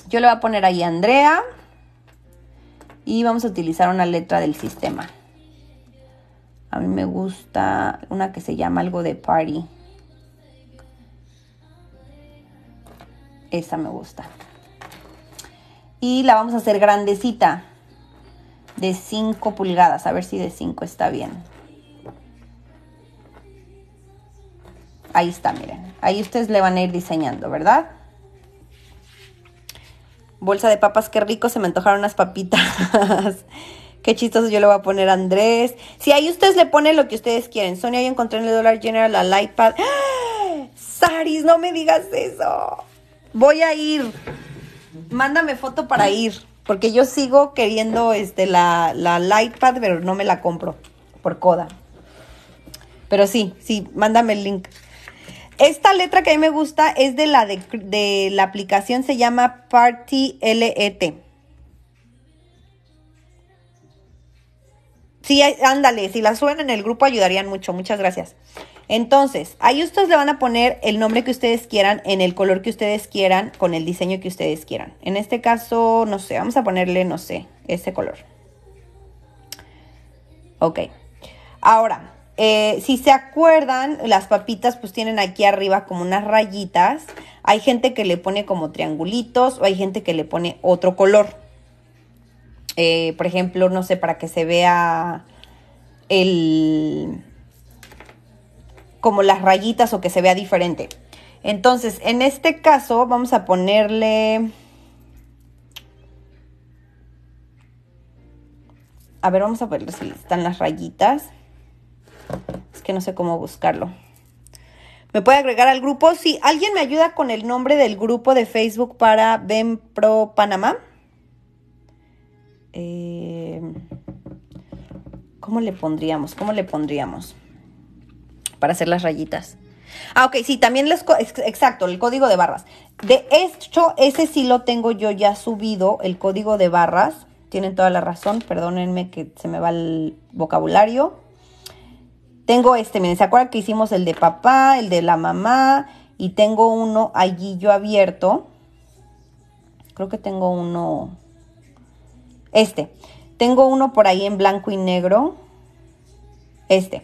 Yo le voy a poner ahí Andrea y vamos a utilizar una letra del sistema. A mí me gusta una que se llama algo de party. Esa me gusta. Y la vamos a hacer grandecita. De 5 pulgadas. A ver si de 5 está bien. Ahí está, miren. Ahí ustedes le van a ir diseñando, ¿verdad? Bolsa de papas, qué rico. Se me antojaron unas papitas. Qué chistoso, yo le voy a poner Andrés. Si ahí ustedes le ponen lo que ustedes quieren. Sonia, yo encontré en el Dollar General la iPad. ¡Ah! Saris, no me digas eso. Voy a ir. Mándame foto para ir. Porque yo sigo queriendo este, la, la Lightpad, pero no me la compro por coda. Pero sí, sí, mándame el link. Esta letra que a mí me gusta es de la de, de la aplicación, se llama Party LET. Sí, ándale, si la suben en el grupo ayudarían mucho. Muchas gracias. Entonces, ahí ustedes le van a poner el nombre que ustedes quieran, en el color que ustedes quieran, con el diseño que ustedes quieran. En este caso, no sé, vamos a ponerle, no sé, este color. Ok. Ahora, eh, si se acuerdan, las papitas pues tienen aquí arriba como unas rayitas. Hay gente que le pone como triangulitos o hay gente que le pone otro color. Eh, por ejemplo, no sé, para que se vea el como las rayitas o que se vea diferente. Entonces, en este caso vamos a ponerle A ver, vamos a ver si están las rayitas. Es que no sé cómo buscarlo. ¿Me puede agregar al grupo? Sí, ¿alguien me ayuda con el nombre del grupo de Facebook para Pro Panamá? Em, ¿cómo le pondríamos? ¿Cómo le pondríamos? Para hacer las rayitas. Ah, ok, sí, también les... Exacto, el código de barras. De hecho, ese sí lo tengo yo ya subido, el código de barras. Tienen toda la razón, perdónenme que se me va el vocabulario. Tengo este, miren, ¿se acuerdan que hicimos el de papá, el de la mamá? Y tengo uno allí yo abierto. Creo que tengo uno este. Tengo uno por ahí en blanco y negro. Este.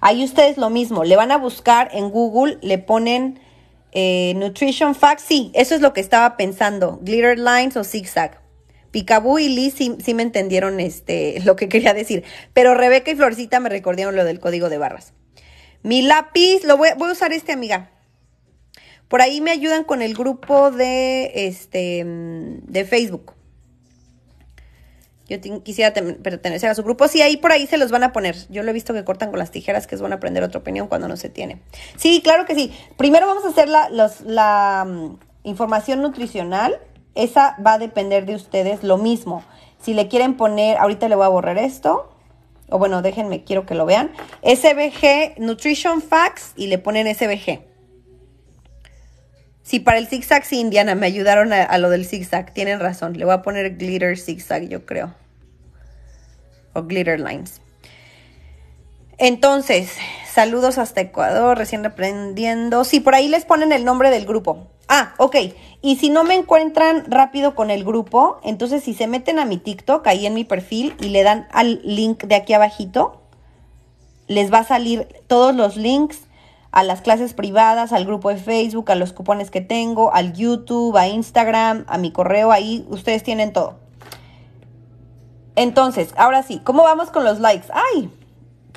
Ahí ustedes lo mismo. Le van a buscar en Google, le ponen eh, Nutrition Facts. Sí, eso es lo que estaba pensando. Glitter Lines o Zigzag. Picaboo y Liz sí, me entendieron este, lo que quería decir. Pero Rebeca y Florcita me recordaron lo del código de barras. Mi lápiz, lo voy, voy a usar este, amiga. Por ahí me ayudan con el grupo de, este, mm, de Facebook yo quisiera pertenecer a su grupo. Sí, ahí por ahí se los van a poner. Yo lo he visto que cortan con las tijeras, que es bueno aprender otra opinión cuando no se tiene. Sí, claro que sí. Primero vamos a hacer la, mm, información nutricional. Esa va a depender de ustedes lo mismo. Si le quieren poner, ahorita le voy a borrar esto. O bueno, déjenme, quiero que lo vean. SBG Nutrition Facts y le ponen SBG. Sí, para el zigzag sí, Indiana, me ayudaron a, a, lo del zigzag. Tienen razón. Le voy a poner glitter zigzag, yo creo o glitter lines. Entonces, saludos hasta Ecuador, recién aprendiendo. Sí, por ahí les ponen el nombre del grupo. Ah, ok. Y si no me encuentran rápido con el grupo, entonces si se meten a mi TikTok, ahí en mi perfil, y le dan al link de aquí abajito, les va a salir todos los links a las clases privadas, al grupo de Facebook, a los cupones que tengo, al YouTube, a Instagram, a mi correo, ahí ustedes tienen todo. Entonces, ahora sí, ¿cómo vamos con los likes? ¡Ay!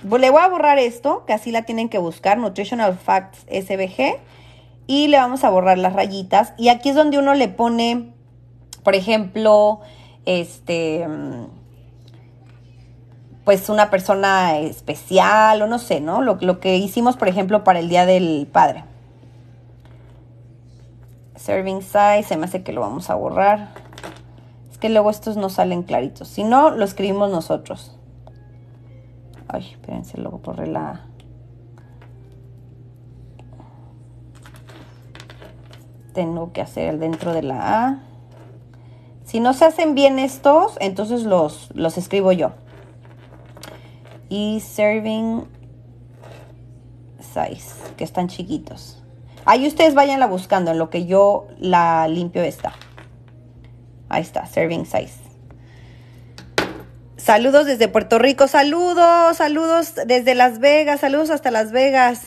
Pues le voy a borrar esto, que así la tienen que buscar, Nutritional Facts SBG. Y le vamos a borrar las rayitas. Y aquí es donde uno le pone, por ejemplo, este, mm, pues una persona especial o no sé, ¿no? Lo, lo que hicimos, por ejemplo, para el Día del Padre. Serving size, se me hace que lo vamos a borrar que luego estos no salen claritos. Si no, lo escribimos nosotros. Ay, espérense, luego por la... Tengo que hacer el dentro de la A. Si no se hacen bien estos, entonces los, los escribo yo. Y serving size, que están chiquitos. Ahí ustedes vayan la buscando en lo que yo la limpio esta. Ahí está, serving size. Saludos desde Puerto Rico, saludos, saludos desde Las Vegas, saludos hasta Las Vegas.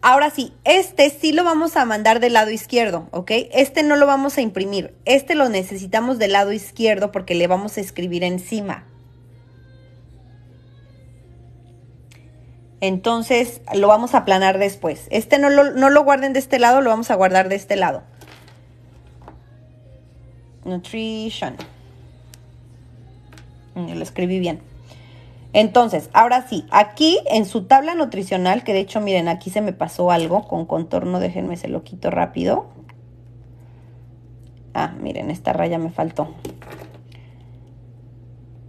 Ahora sí, este sí lo vamos a mandar del lado izquierdo, ¿ok? Este no lo vamos a imprimir, este lo necesitamos del lado izquierdo porque le vamos a escribir encima. Entonces lo vamos a aplanar después. Este no lo, no lo guarden de este lado, lo vamos a guardar de este lado. Nutrition. Mm, lo escribí bien. Entonces, ahora sí, aquí en su tabla nutricional, que de hecho, miren, aquí se me pasó algo con contorno, déjenme se lo quito rápido. Ah, miren, esta raya me faltó.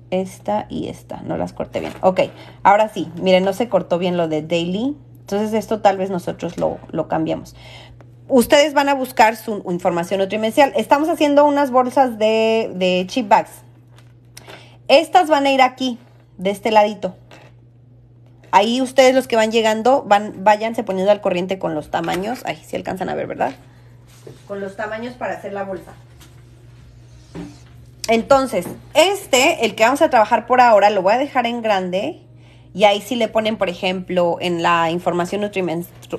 Esta y esta, no las corté bien. Ok, ahora sí, miren, no se cortó bien lo de daily. Entonces esto tal vez nosotros lo, lo cambiamos ustedes van a buscar su información nutrimencial. Estamos haciendo unas bolsas de, chip bags. Estas van a ir aquí, de este ladito. Ahí ustedes los que van llegando, van, váyanse poniendo al corriente con los tamaños. Ahí si sí alcanzan a ver, ¿verdad? Con los tamaños para hacer la bolsa. Entonces, este, el que vamos a trabajar por ahora, lo voy a dejar en grande. Y ahí sí le ponen, por ejemplo, en la información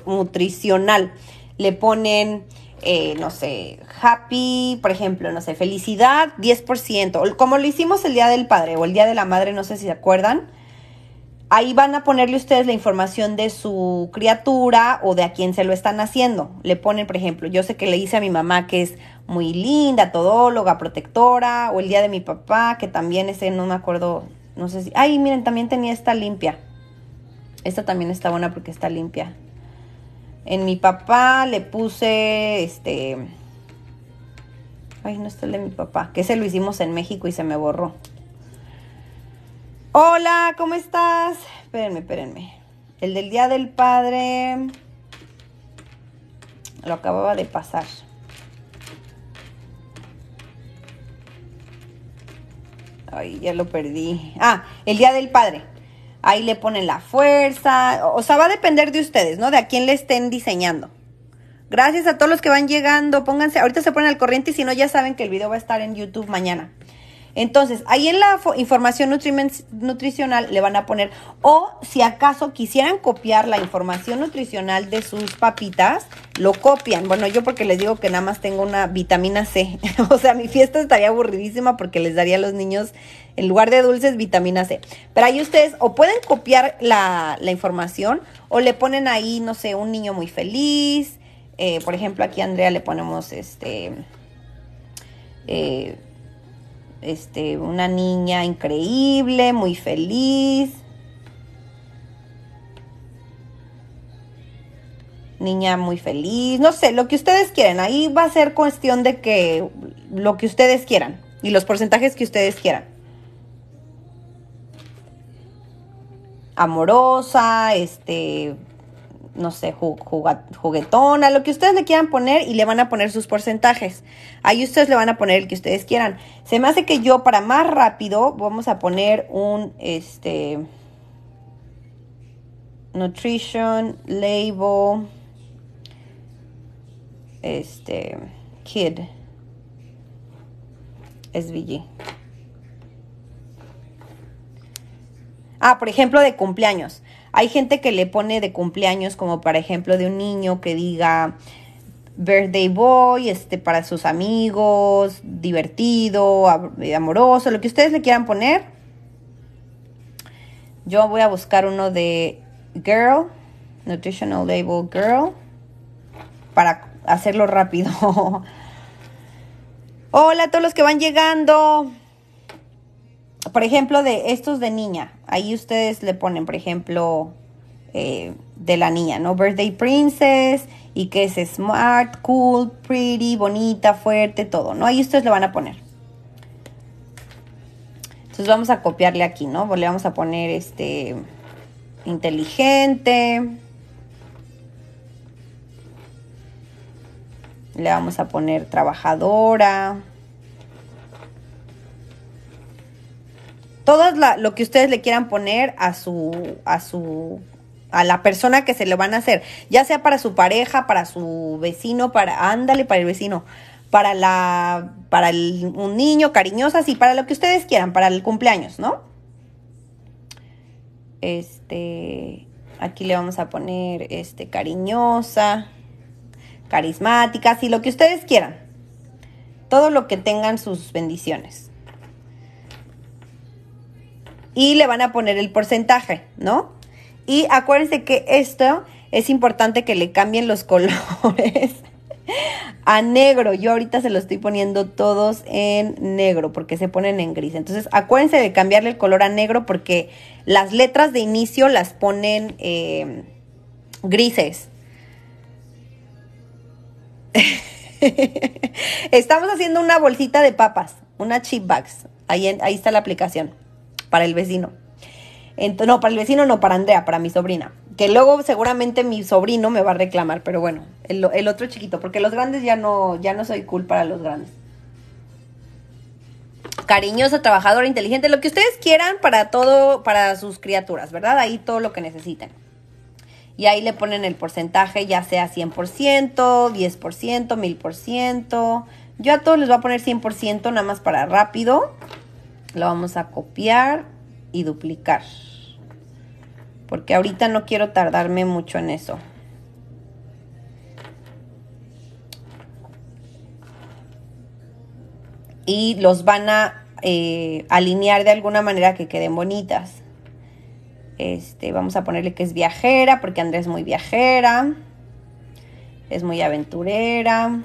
nutricional le ponen, eh, no sé, happy, por ejemplo, no sé, felicidad, 10%, como lo hicimos el Día del Padre o el Día de la Madre, no sé si se acuerdan. Ahí van a ponerle ustedes la información de su criatura o de a quién se lo están haciendo. Le ponen, por ejemplo, yo sé que le hice a mi mamá que es muy linda, todóloga, protectora, o el día de mi papá, que también ese no me acuerdo, no sé si... Ay, miren, también tenía esta limpia. Esta también está buena porque está limpia. En mi papá le puse este. Ay, no está el de mi papá. Que ese lo hicimos en México y se me borró. Hola, ¿cómo estás? Espérenme, espérenme. El del Día del Padre. Lo acababa de pasar. Ay, ya lo perdí. Ah, el Día del Padre ahí le ponen la fuerza, o sea, va a depender de ustedes, ¿no? De a quién le estén diseñando. Gracias a todos los que van llegando, pónganse, ahorita se ponen al corriente y si no ya saben que el video va a estar en YouTube mañana. Entonces, ahí en la información nutricional le van a poner, o si acaso quisieran copiar la información nutricional de sus papitas, lo copian. Bueno, yo porque les digo que nada más tengo una vitamina C. o sea, mi fiesta estaría aburridísima porque les daría a los niños, en lugar de dulces, vitamina C. Pero ahí ustedes o pueden copiar la, información o le ponen ahí, no sé, un niño muy feliz. Eh, por ejemplo, aquí a Andrea le ponemos este... Eh, este, una niña increíble, muy feliz. Niña muy feliz, no sé, lo que ustedes quieran. Ahí va a ser cuestión de que lo que ustedes quieran y los porcentajes que ustedes quieran. Amorosa, este, no sé, juguetona, lo que ustedes le quieran poner y le van a poner sus porcentajes. Ahí ustedes le van a poner el que ustedes quieran. Se me hace que yo para más rápido vamos a poner un, este, nutrition, label, este, kid, SVG. Ah, por ejemplo, de cumpleaños. Hay gente que le pone de cumpleaños, como por ejemplo de un niño que diga birthday boy, este, para sus amigos, divertido, eh, amoroso, lo que ustedes le quieran poner. Yo voy a buscar uno de girl, nutritional label girl, para hacerlo rápido. Hola a todos los que van llegando por ejemplo, de estos de niña, ahí ustedes le ponen, por ejemplo, eh, de la niña, ¿no? Birthday Princess y que es smart, cool, pretty, bonita, fuerte, todo, ¿no? Ahí ustedes le van a poner. Entonces vamos a copiarle aquí, ¿no? Pues le vamos a poner este inteligente. Le vamos a poner trabajadora. todo lo que ustedes le quieran poner a su, a su, a la persona que se le van a hacer, ya sea para su pareja, para su vecino, para, ándale, para el vecino, para la, para un niño, cariñosa así para lo que ustedes quieran, para el cumpleaños, ¿no? Este, aquí le vamos a poner, este, cariñosa, carismática, así lo que ustedes quieran. Todo lo que tengan sus bendiciones y le van a poner el porcentaje, ¿no? Y acuérdense que esto es importante que le cambien los colores a negro. Yo ahorita se lo estoy poniendo todos en negro porque se ponen en gris. Entonces acuérdense de cambiarle el color a negro porque las letras de inicio las ponen eh, grises. Estamos haciendo una bolsita de papas, una chip bags. ahí está la aplicación para el vecino. no, para el vecino no, para Andrea, para mi sobrina. Que luego seguramente mi sobrino me va a reclamar, pero bueno, el, otro chiquito, porque los grandes ya no, ya no soy cool para los grandes. Cariñosa, trabajadora, inteligente, lo que ustedes quieran para todo, para sus criaturas, ¿verdad? Ahí todo lo que necesiten. Y ahí le ponen el porcentaje, ya sea 100%, 10%, 1000%. Yo a todos les voy a poner 100% nada más para rápido lo vamos a copiar y duplicar. Porque ahorita no quiero tardarme mucho en eso. Y los van a eh, alinear de alguna manera que queden bonitas. Este, vamos a ponerle que es viajera, porque Andrés es muy viajera, es muy aventurera.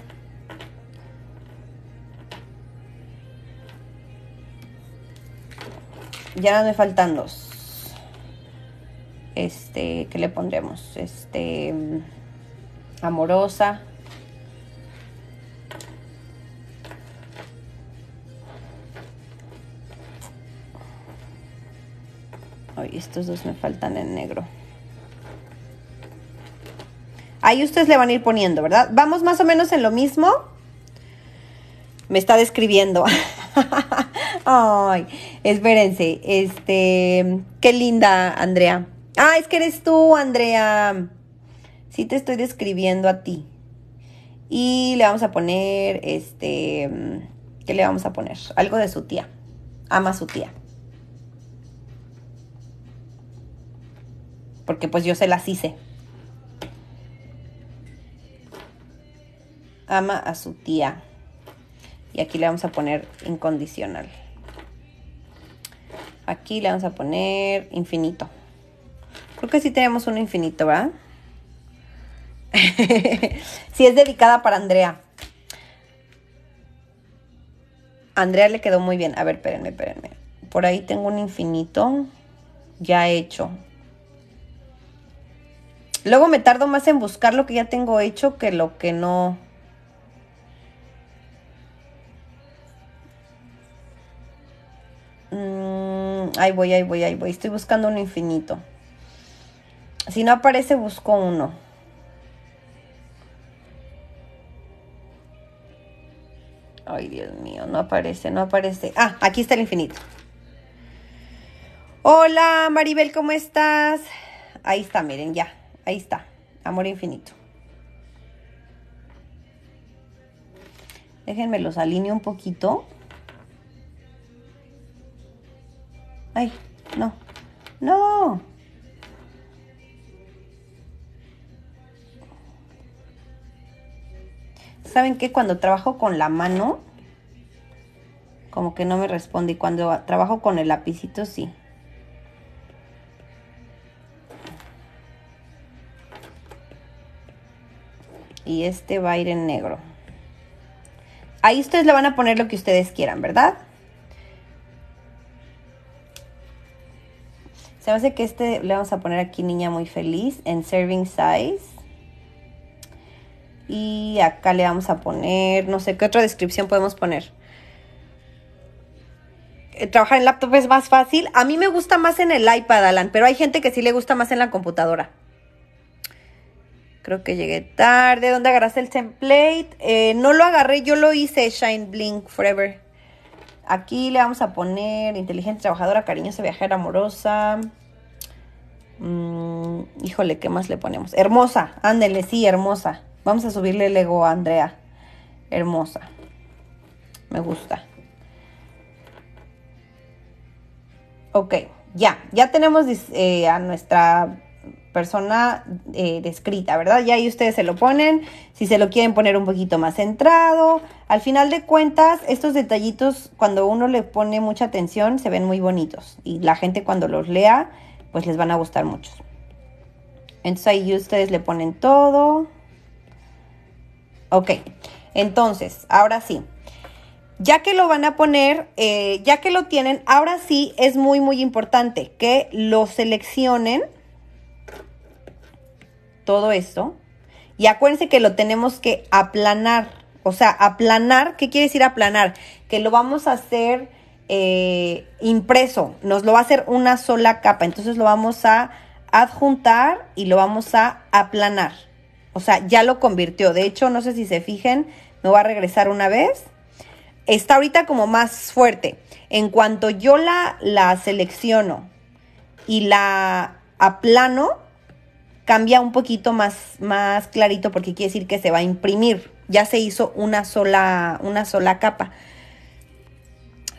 ya me faltan dos. Este, ¿qué le pondremos? Este, mm, amorosa. Ay, estos dos me faltan en negro. Ahí ustedes le van a ir poniendo, ¿verdad? Vamos más o menos en lo mismo. Me está describiendo. Ay, espérense. Este, qué linda, Andrea. Ah, es que eres tú, Andrea. Sí te estoy describiendo a ti. Y le vamos a poner, este, ¿qué le vamos a poner? Algo de su tía. Ama a su tía. Porque pues yo se las hice. Ama a su tía aquí le vamos a poner incondicional. Aquí le vamos a poner infinito. Creo que sí tenemos un infinito, ¿verdad? Si es dedicada para Andrea. Andrea le quedó muy bien. A ver, espérenme, espérenme. Por ahí tengo un infinito ya hecho. Luego me tardo más en buscar lo que ya tengo hecho que lo que no... Mm, ahí voy, ahí voy, ahí voy. Estoy buscando un infinito. Si no aparece, busco uno. Ay, Dios mío, no aparece, no aparece. Ah, aquí está el infinito. Hola, Maribel, ¿cómo estás? Ahí está, miren, ya. Ahí está. Amor infinito. Déjenme los alineo un poquito. Ay, no. No. ¿Saben qué? Cuando trabajo con la mano, como que no me responde. Y cuando trabajo con el lapicito, sí. Y este va a ir en negro. Ahí ustedes le van a poner lo que ustedes quieran, ¿verdad? Se hace que este le vamos a poner aquí niña muy feliz en serving size. Y acá le vamos a poner, no sé qué otra descripción podemos poner. Eh, trabajar en laptop es más fácil. A mí me gusta más en el iPad, Alan, pero hay gente que sí le gusta más en la computadora. Creo que llegué tarde. ¿Dónde agarraste el template? Eh, no lo agarré, yo lo hice, Shine Blink Forever. Aquí le vamos a poner inteligente, trabajadora, cariñosa, viajera, amorosa. Mm, híjole, ¿qué más le ponemos? Hermosa, ándele, sí, hermosa. Vamos a subirle el ego a Andrea. Hermosa. Me gusta. Ok, ya, ya tenemos eh, a nuestra persona eh, descrita, ¿verdad? Ya ahí ustedes se lo ponen, si se lo quieren poner un poquito más centrado. Al final de cuentas, estos detallitos, cuando uno le pone mucha atención, se ven muy bonitos. Y la gente cuando los lea, pues les van a gustar muchos. Entonces ahí ustedes le ponen todo. Ok, entonces, ahora sí. Ya que lo van a poner, eh, ya que lo tienen, ahora sí es muy, muy importante que lo seleccionen todo esto. Y acuérdense que lo tenemos que aplanar. O sea, aplanar, ¿qué quiere decir aplanar? Que lo vamos a hacer eh, impreso, nos lo va a hacer una sola capa. Entonces lo vamos a adjuntar y lo vamos a aplanar. O sea, ya lo convirtió. De hecho, no sé si se fijen, me va a regresar una vez. Está ahorita como más fuerte. En cuanto yo la, la selecciono y la aplano, cambia un poquito más, más clarito porque quiere decir que se va a imprimir. Ya se hizo una sola, una sola capa.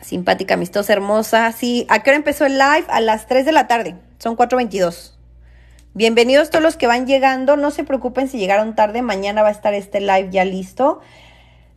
Simpática, amistosa, hermosa. Sí, ¿a qué hora empezó el live? A las 3 de la tarde. Son 4.22. Bienvenidos todos los que van llegando. No se preocupen si llegaron tarde. Mañana va a estar este live ya listo.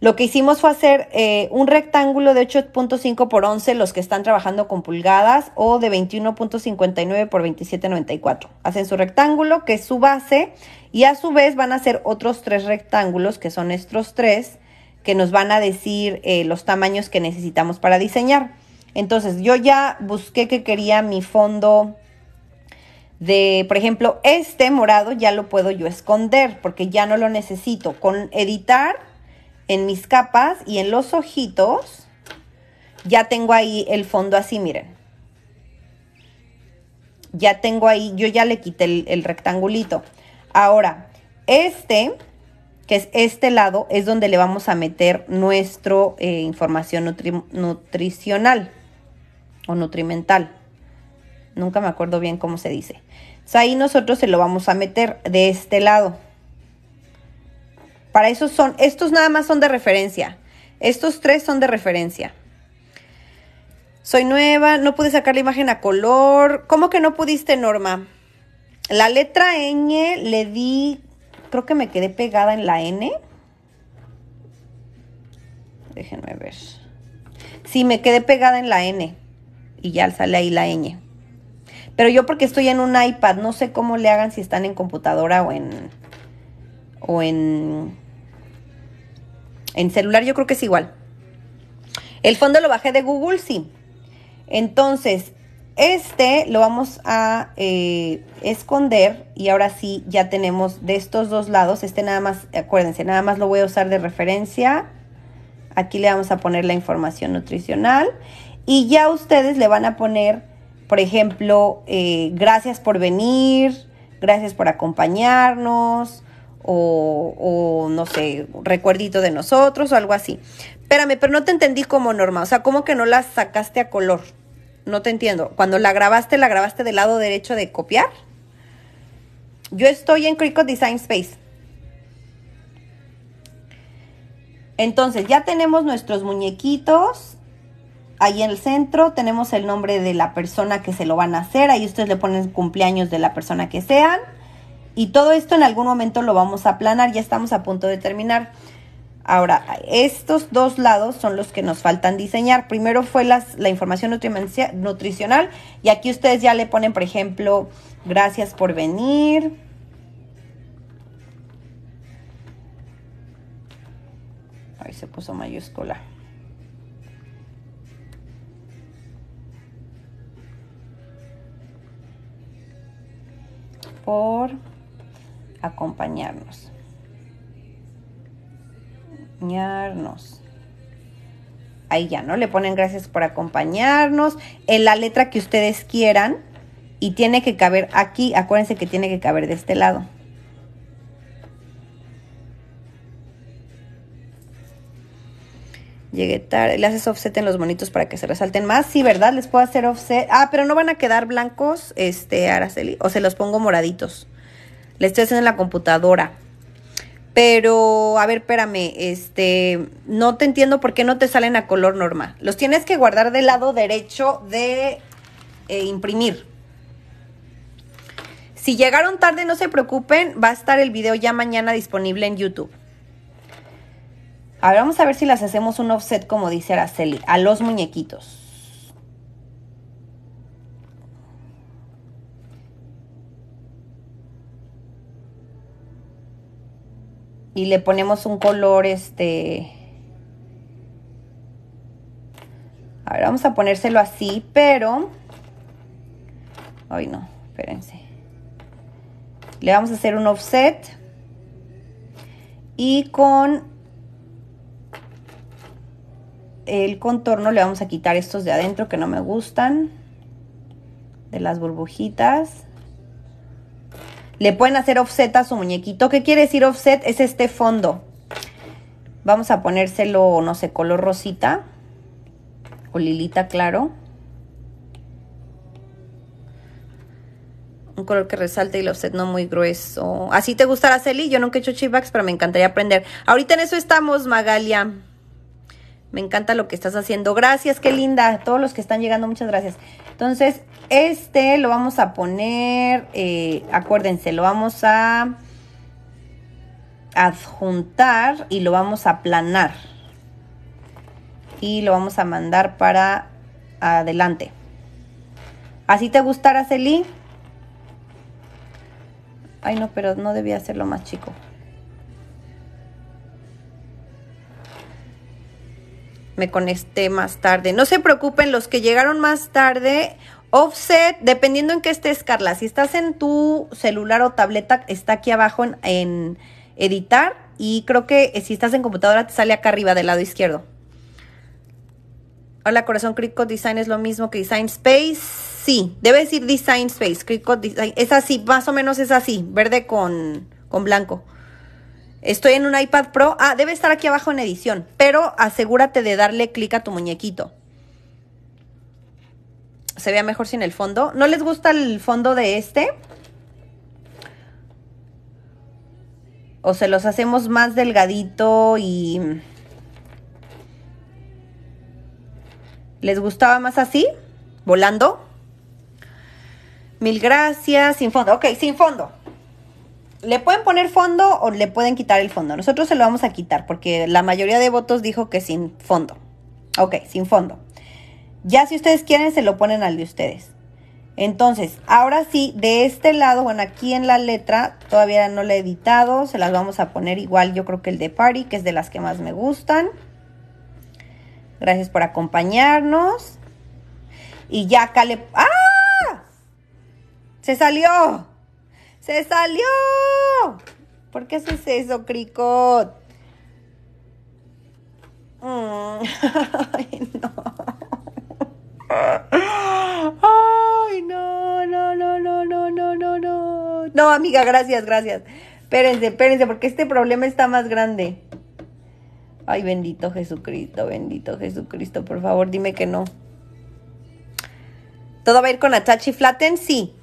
Lo que hicimos fue hacer eh, un rectángulo de 8.5 por 11, los que están trabajando con pulgadas, o de 21.59 por 27.94. Hacen su rectángulo, que es su base, y a su vez van a hacer otros tres rectángulos, que son estos tres, que nos van a decir eh, los tamaños que necesitamos para diseñar. Entonces, yo ya busqué que quería mi fondo de, por ejemplo, este morado ya lo puedo yo esconder, porque ya no lo necesito. Con editar en mis capas y en los ojitos, ya tengo ahí el fondo así, miren. Ya tengo ahí, yo ya le quité el, rectangulito. Ahora, este, que es este lado, es donde le vamos a meter nuestra eh, información nutricional o nutrimental. Nunca me acuerdo bien cómo se dice. ahí nosotros se lo vamos a meter de este lado. Para eso son, estos nada más son de referencia. Estos tres son de referencia. Soy nueva, no pude sacar la imagen a color. ¿Cómo que no pudiste, Norma? La letra ñ le di, creo que me quedé pegada en la N. Déjenme ver. Sí, me quedé pegada en la N. Y ya sale ahí la ñ. Pero yo porque estoy en un iPad, no sé cómo le hagan si están en computadora o en... o en en celular yo creo que es igual. El fondo lo bajé de Google, sí. Entonces, este lo vamos a eh, esconder y ahora sí ya tenemos de estos dos lados. Este nada más, acuérdense, nada más lo voy a usar de referencia. Aquí le vamos a poner la información nutricional y ya ustedes le van a poner, por ejemplo, eh, gracias por venir, gracias por acompañarnos, o, no sé, recuerdito de nosotros o algo así. Espérame, pero no te entendí como norma, o sea, ¿cómo que no la sacaste a color? No te entiendo. Cuando la grabaste, la grabaste del lado derecho de copiar. Yo estoy en Cricut Design Space. Entonces, ya tenemos nuestros muñequitos. Ahí en el centro tenemos el nombre de la persona que se lo van a hacer. Ahí ustedes le ponen cumpleaños de la persona que sean y todo esto en algún momento lo vamos a aplanar, ya estamos a punto de terminar. Ahora, estos dos lados son los que nos faltan diseñar. Primero fue la información nutricional y aquí ustedes ya le ponen, por ejemplo, gracias por venir. Ahí se puso mayúscula. Por acompañarnos. Acompañarnos. Ahí ya, ¿no? Le ponen gracias por acompañarnos en la letra que ustedes quieran y tiene que caber aquí, acuérdense que tiene que caber de este lado. Llegué tarde. Le haces offset en los bonitos para que se resalten más. Sí, ¿verdad? Les puedo hacer offset. Ah, pero no van a quedar blancos, este, Araceli. O se los pongo moraditos. Le estoy haciendo en la computadora. Pero, a ver, espérame, este, no te entiendo por qué no te salen a color normal. Los tienes que guardar del lado derecho de eh, imprimir. Si llegaron tarde, no se preocupen, va a estar el video ya mañana disponible en YouTube. Ahora vamos a ver si las hacemos un offset, como dice Araceli, a los muñequitos. y le ponemos un color este a ver vamos a ponérselo así pero ay no espérense le vamos a hacer un offset y con el contorno le vamos a quitar estos de adentro que no me gustan de las burbujitas le pueden hacer offset a su muñequito. ¿Qué quiere decir offset? Es este fondo. Vamos a ponérselo, no sé, color rosita o lilita claro. un color que resalte y el offset no muy grueso. Así te gustará, Celi. Yo nunca he hecho chipbacks, pero me encantaría aprender. Ahorita en eso estamos, Magalia. Me encanta lo que estás haciendo. Gracias, qué linda. Todos los que están llegando, muchas gracias. Entonces, este lo vamos a poner, eh, acuérdense, lo vamos a adjuntar y lo vamos a aplanar. Y lo vamos a mandar para adelante. ¿Así te gustará, Celí? Ay, no, pero no debía hacerlo más chico. me conecté más tarde. No se preocupen, los que llegaron más tarde, offset, dependiendo en qué estés, Carla. Si estás en tu celular o tableta, está aquí abajo en, editar. Y creo que eh, si estás en computadora, te sale acá arriba del lado izquierdo. Hola, corazón, Cricut Design es lo mismo que Design Space. Sí, debe decir Design Space. Cricut Design. Es así, más o menos es así, verde con blanco. Estoy en un iPad Pro. Ah, debe estar aquí abajo en edición, pero asegúrate de darle clic a tu muñequito. Se vea mejor sin el fondo. ¿No les gusta el fondo de este? O se los hacemos más delgadito y... ¿Les gustaba más así? ¿Volando? Mil gracias. Sin fondo. Ok, sin fondo le pueden poner fondo o le pueden quitar el fondo. Nosotros se lo vamos a quitar porque la mayoría de votos dijo que sin fondo. Ok, sin fondo. Ya si ustedes quieren, se lo ponen al de ustedes. Entonces, ahora sí, de este lado, bueno, aquí en la letra, todavía no la he editado, se las vamos a poner igual, yo creo que el de Party, que es de las que más me gustan. Gracias por acompañarnos. Y ya acá le... ¡Ah! ¡Se salió! ¡Se salió! ¿Por qué haces eso, Cricot? Mm. Ay, no. Ay, no, no, no, no, no, no, no, no. No, amiga, gracias, gracias. Espérense, espérense, porque este problema está más grande. Ay, bendito Jesucristo, bendito Jesucristo, por favor, dime que no. ¿Todo va a ir con Atachi Flatten? Sí.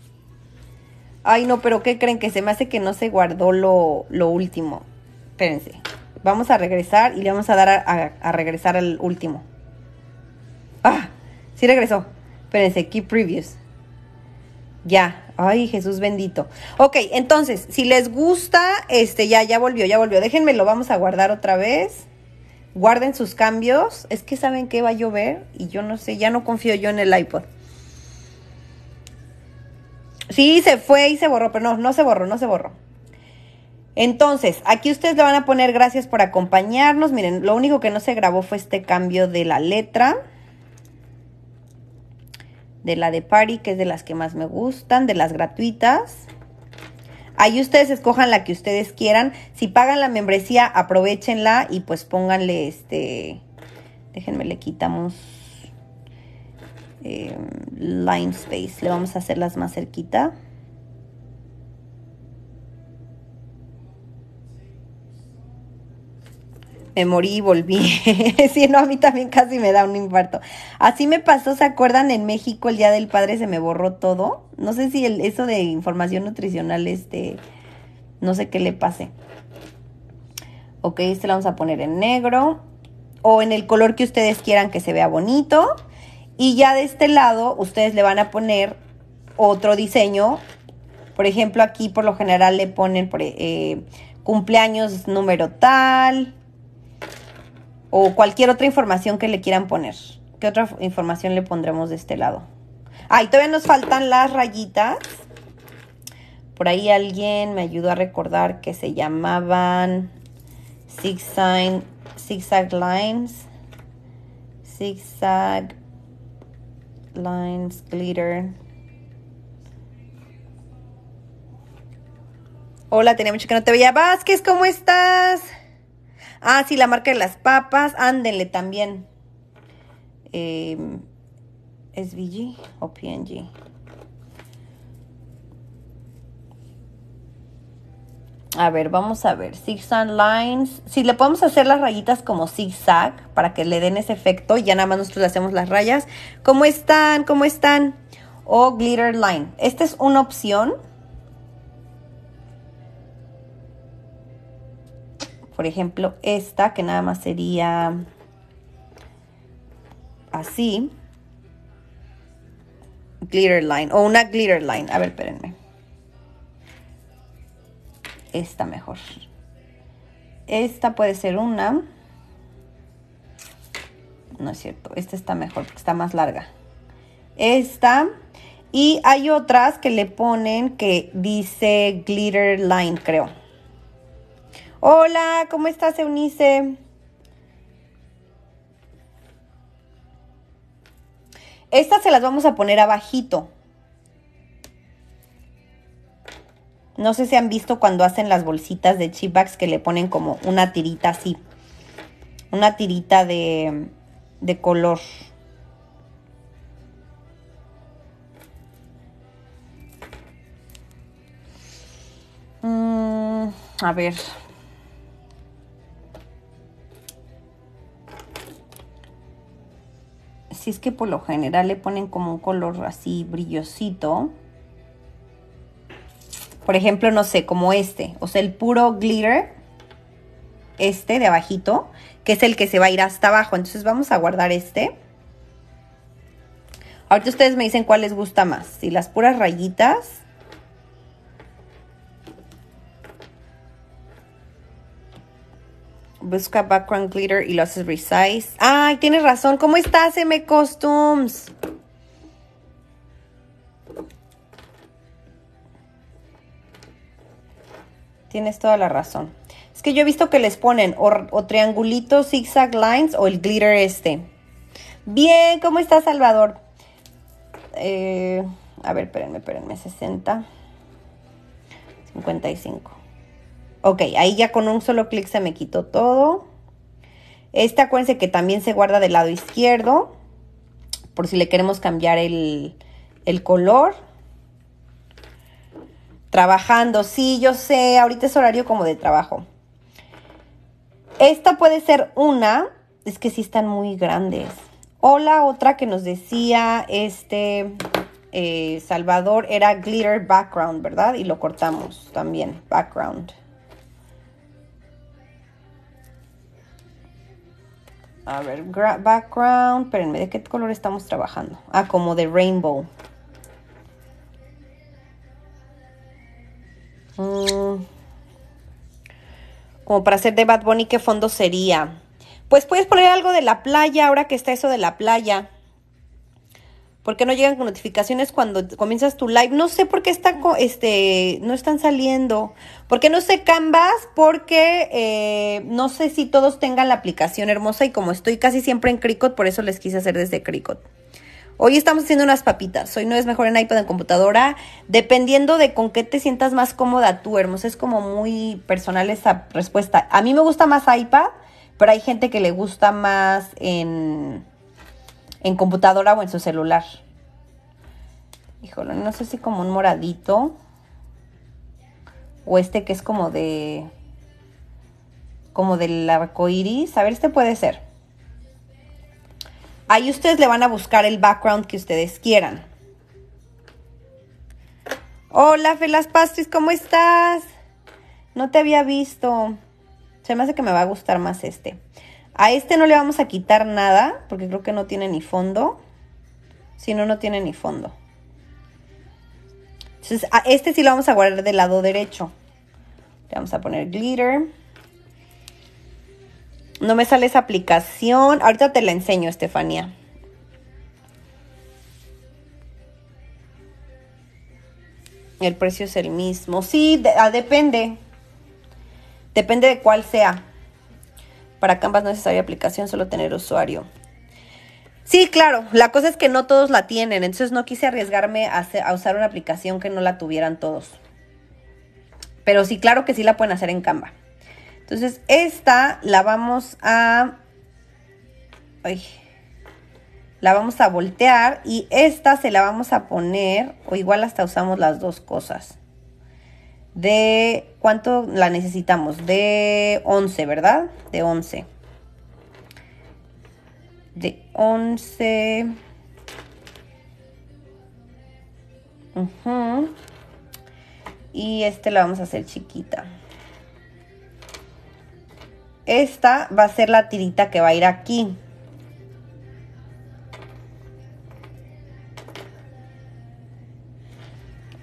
Ay, no, pero ¿qué creen? Que se me hace que no se guardó lo, último. Espérense. Vamos a regresar y le vamos a dar a, regresar al último. Ah, sí regresó. Espérense, keep previews. Ya. Ay, Jesús bendito. Ok, entonces, si les gusta, este, ya, ya volvió, ya volvió. lo vamos a guardar otra vez. Guarden sus cambios. Es que saben que va a llover y yo no sé, ya no confío yo en el iPod. Sí, se fue y se borró, pero no, no se borró, no se borró. Entonces, aquí ustedes le van a poner gracias por acompañarnos. Miren, lo único que no se grabó fue este cambio de la letra. De la de Party, que es de las que más me gustan, de las gratuitas. Ahí ustedes escojan la que ustedes quieran. Si pagan la membresía, aprovechenla y pues pónganle este... Déjenme le quitamos eh, line space. Le vamos a hacer las más cerquita. me morí y volví. sí, no, a mí también casi me da un infarto. Así me pasó, ¿se acuerdan? En México el Día del Padre se me borró todo. No sé si el, eso de información nutricional, este, no sé qué le pase. Ok, este lo vamos a poner en negro o en el color que ustedes quieran que se vea bonito. Y ya de este lado, ustedes le van a poner otro diseño. Por ejemplo, aquí por lo general le ponen eh, cumpleaños número tal o cualquier otra información que le quieran poner. ¿Qué otra información le pondremos de este lado? Ah, y todavía nos faltan las rayitas. Por ahí alguien me ayudó a recordar que se llamaban zigzag, zigzag lines, zigzag lines, glitter. Hola, tenía mucho que no te veía. Vázquez, ¿cómo estás? Ah, sí, la marca de las papas. Ándenle también. Eh, ¿SVG o PNG? A ver, vamos a ver. Zigzag lines. Si le podemos hacer las rayitas como zigzag para que le den ese efecto. Ya nada más nosotros le hacemos las rayas. ¿Cómo están? ¿Cómo están? O glitter line. Esta es una opción. Por ejemplo, esta que nada más sería así. Glitter line. O una glitter line. A ver, espérenme esta mejor. Esta puede ser una. No es cierto, esta está mejor porque está más larga. Esta. Y hay otras que le ponen que dice glitter line, creo. Hola, ¿cómo estás, Eunice? Estas se las vamos a poner abajito No sé si han visto cuando hacen las bolsitas de chip bags que le ponen como una tirita así. Una tirita de, de color. Mm, a ver. Si es que por lo general le ponen como un color así brillosito. Por ejemplo, no sé, como este, o sea, el puro glitter, este de abajito, que es el que se va a ir hasta abajo. Entonces vamos a guardar este. Ahorita ustedes me dicen cuál les gusta más, si las puras rayitas. Busca background glitter y lo haces resize. ¡Ay, tienes razón! ¿Cómo estás, M Costumes? tienes toda la razón. Es que yo he visto que les ponen o, triangulitos, zigzag lines o el glitter este. Bien, ¿cómo está Salvador? Eh, a ver, espérenme, espérenme, 60, 55. Ok, ahí ya con un solo clic se me quitó todo. Esta acuérdense que también se guarda del lado izquierdo, por si le queremos cambiar el, el color. Trabajando, sí, yo sé, ahorita es horario como de trabajo. Esta puede ser una, es que sí están muy grandes. O la otra que nos decía este eh, Salvador era glitter background, ¿verdad? Y lo cortamos también, background. A ver, background, espérenme, ¿de qué color estamos trabajando? Ah, como de rainbow. Mm. como para hacer de Bad Bunny, ¿qué fondo sería? Pues puedes poner algo de la playa, ahora que está eso de la playa. ¿Por qué no llegan notificaciones cuando comienzas tu live? No sé por qué está, este, no están saliendo. ¿Por qué no sé Canvas? Porque eh, no sé si todos tengan la aplicación hermosa y como estoy casi siempre en Cricut, por eso les quise hacer desde Cricut. Hoy estamos haciendo unas papitas. Hoy no es mejor en iPad o en computadora, dependiendo de con qué te sientas más cómoda tú, hermosa. Es como muy personal esa respuesta. A mí me gusta más iPad, pero hay gente que le gusta más en, en computadora o en su celular. Híjole, no sé si como un moradito. O este que es como de. como del arco iris. A ver, este puede ser. Ahí ustedes le van a buscar el background que ustedes quieran. Hola, Felas Pastries, ¿cómo estás? No te había visto. Se me hace que me va a gustar más este. A este no le vamos a quitar nada, porque creo que no tiene ni fondo. Si no, no tiene ni fondo. Entonces, a este sí lo vamos a guardar del lado derecho. Le vamos a poner glitter. No me sale esa aplicación. Ahorita te la enseño, Estefanía. El precio es el mismo. Sí, ah, depende. Depende de cuál sea. Para Canvas no es necesaria aplicación, solo tener usuario. Sí, claro. La cosa es que no todos la tienen. Entonces no quise arriesgarme a, a usar una aplicación que no la tuvieran todos. Pero sí, claro que sí la pueden hacer en Canva. Entonces, esta la vamos a... la vamos a voltear y esta se la vamos a poner, o igual hasta usamos las dos cosas. De... ¿Cuánto la necesitamos? De 11, ¿verdad? De 11. De 11... Y este la vamos a hacer chiquita. Esta va a ser la tirita que va a ir aquí.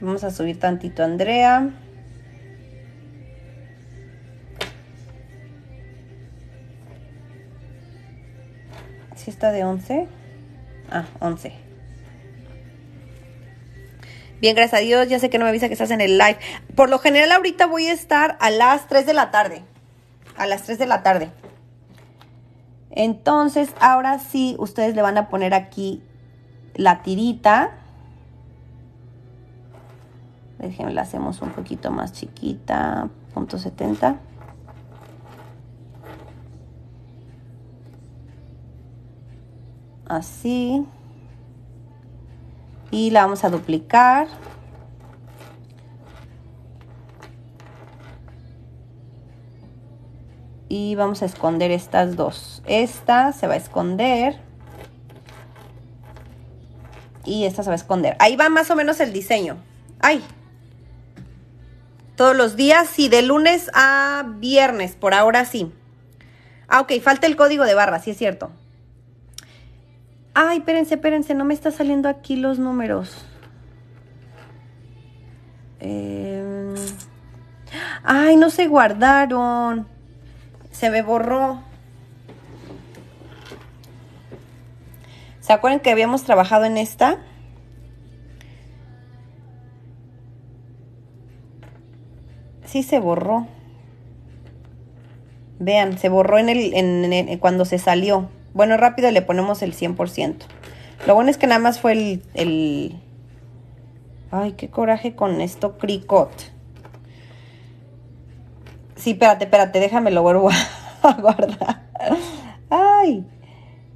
Vamos a subir tantito Andrea. Si está de 11. Ah, 11. Bien, gracias a Dios. Ya sé que no me avisa que estás en el live. Por lo general ahorita voy a estar a las 3 de la tarde a las 3 de la tarde. Entonces, ahora sí, ustedes le van a poner aquí la tirita. Déjenme, la hacemos un poquito más chiquita, punto 70. Así. Y la vamos a duplicar. y vamos a esconder estas dos. Esta se va a esconder y esta se va a esconder. Ahí va más o menos el diseño. ¡Ay! Todos los días sí, de lunes a viernes, por ahora sí. Ah, ok, falta el código de barra, sí es cierto. Ay, espérense, espérense, no me está saliendo aquí los números. Em, ay, no se guardaron se me borró. ¿Se acuerdan que habíamos trabajado en esta? Sí se borró. Vean, se borró en el, cuando se salió. Bueno, rápido le ponemos el 100%. Lo bueno es que nada más fue el... el... Ay, qué coraje con esto, cricot. Sí, espérate, espérate, déjame lo vuelvo a guardar. Ay,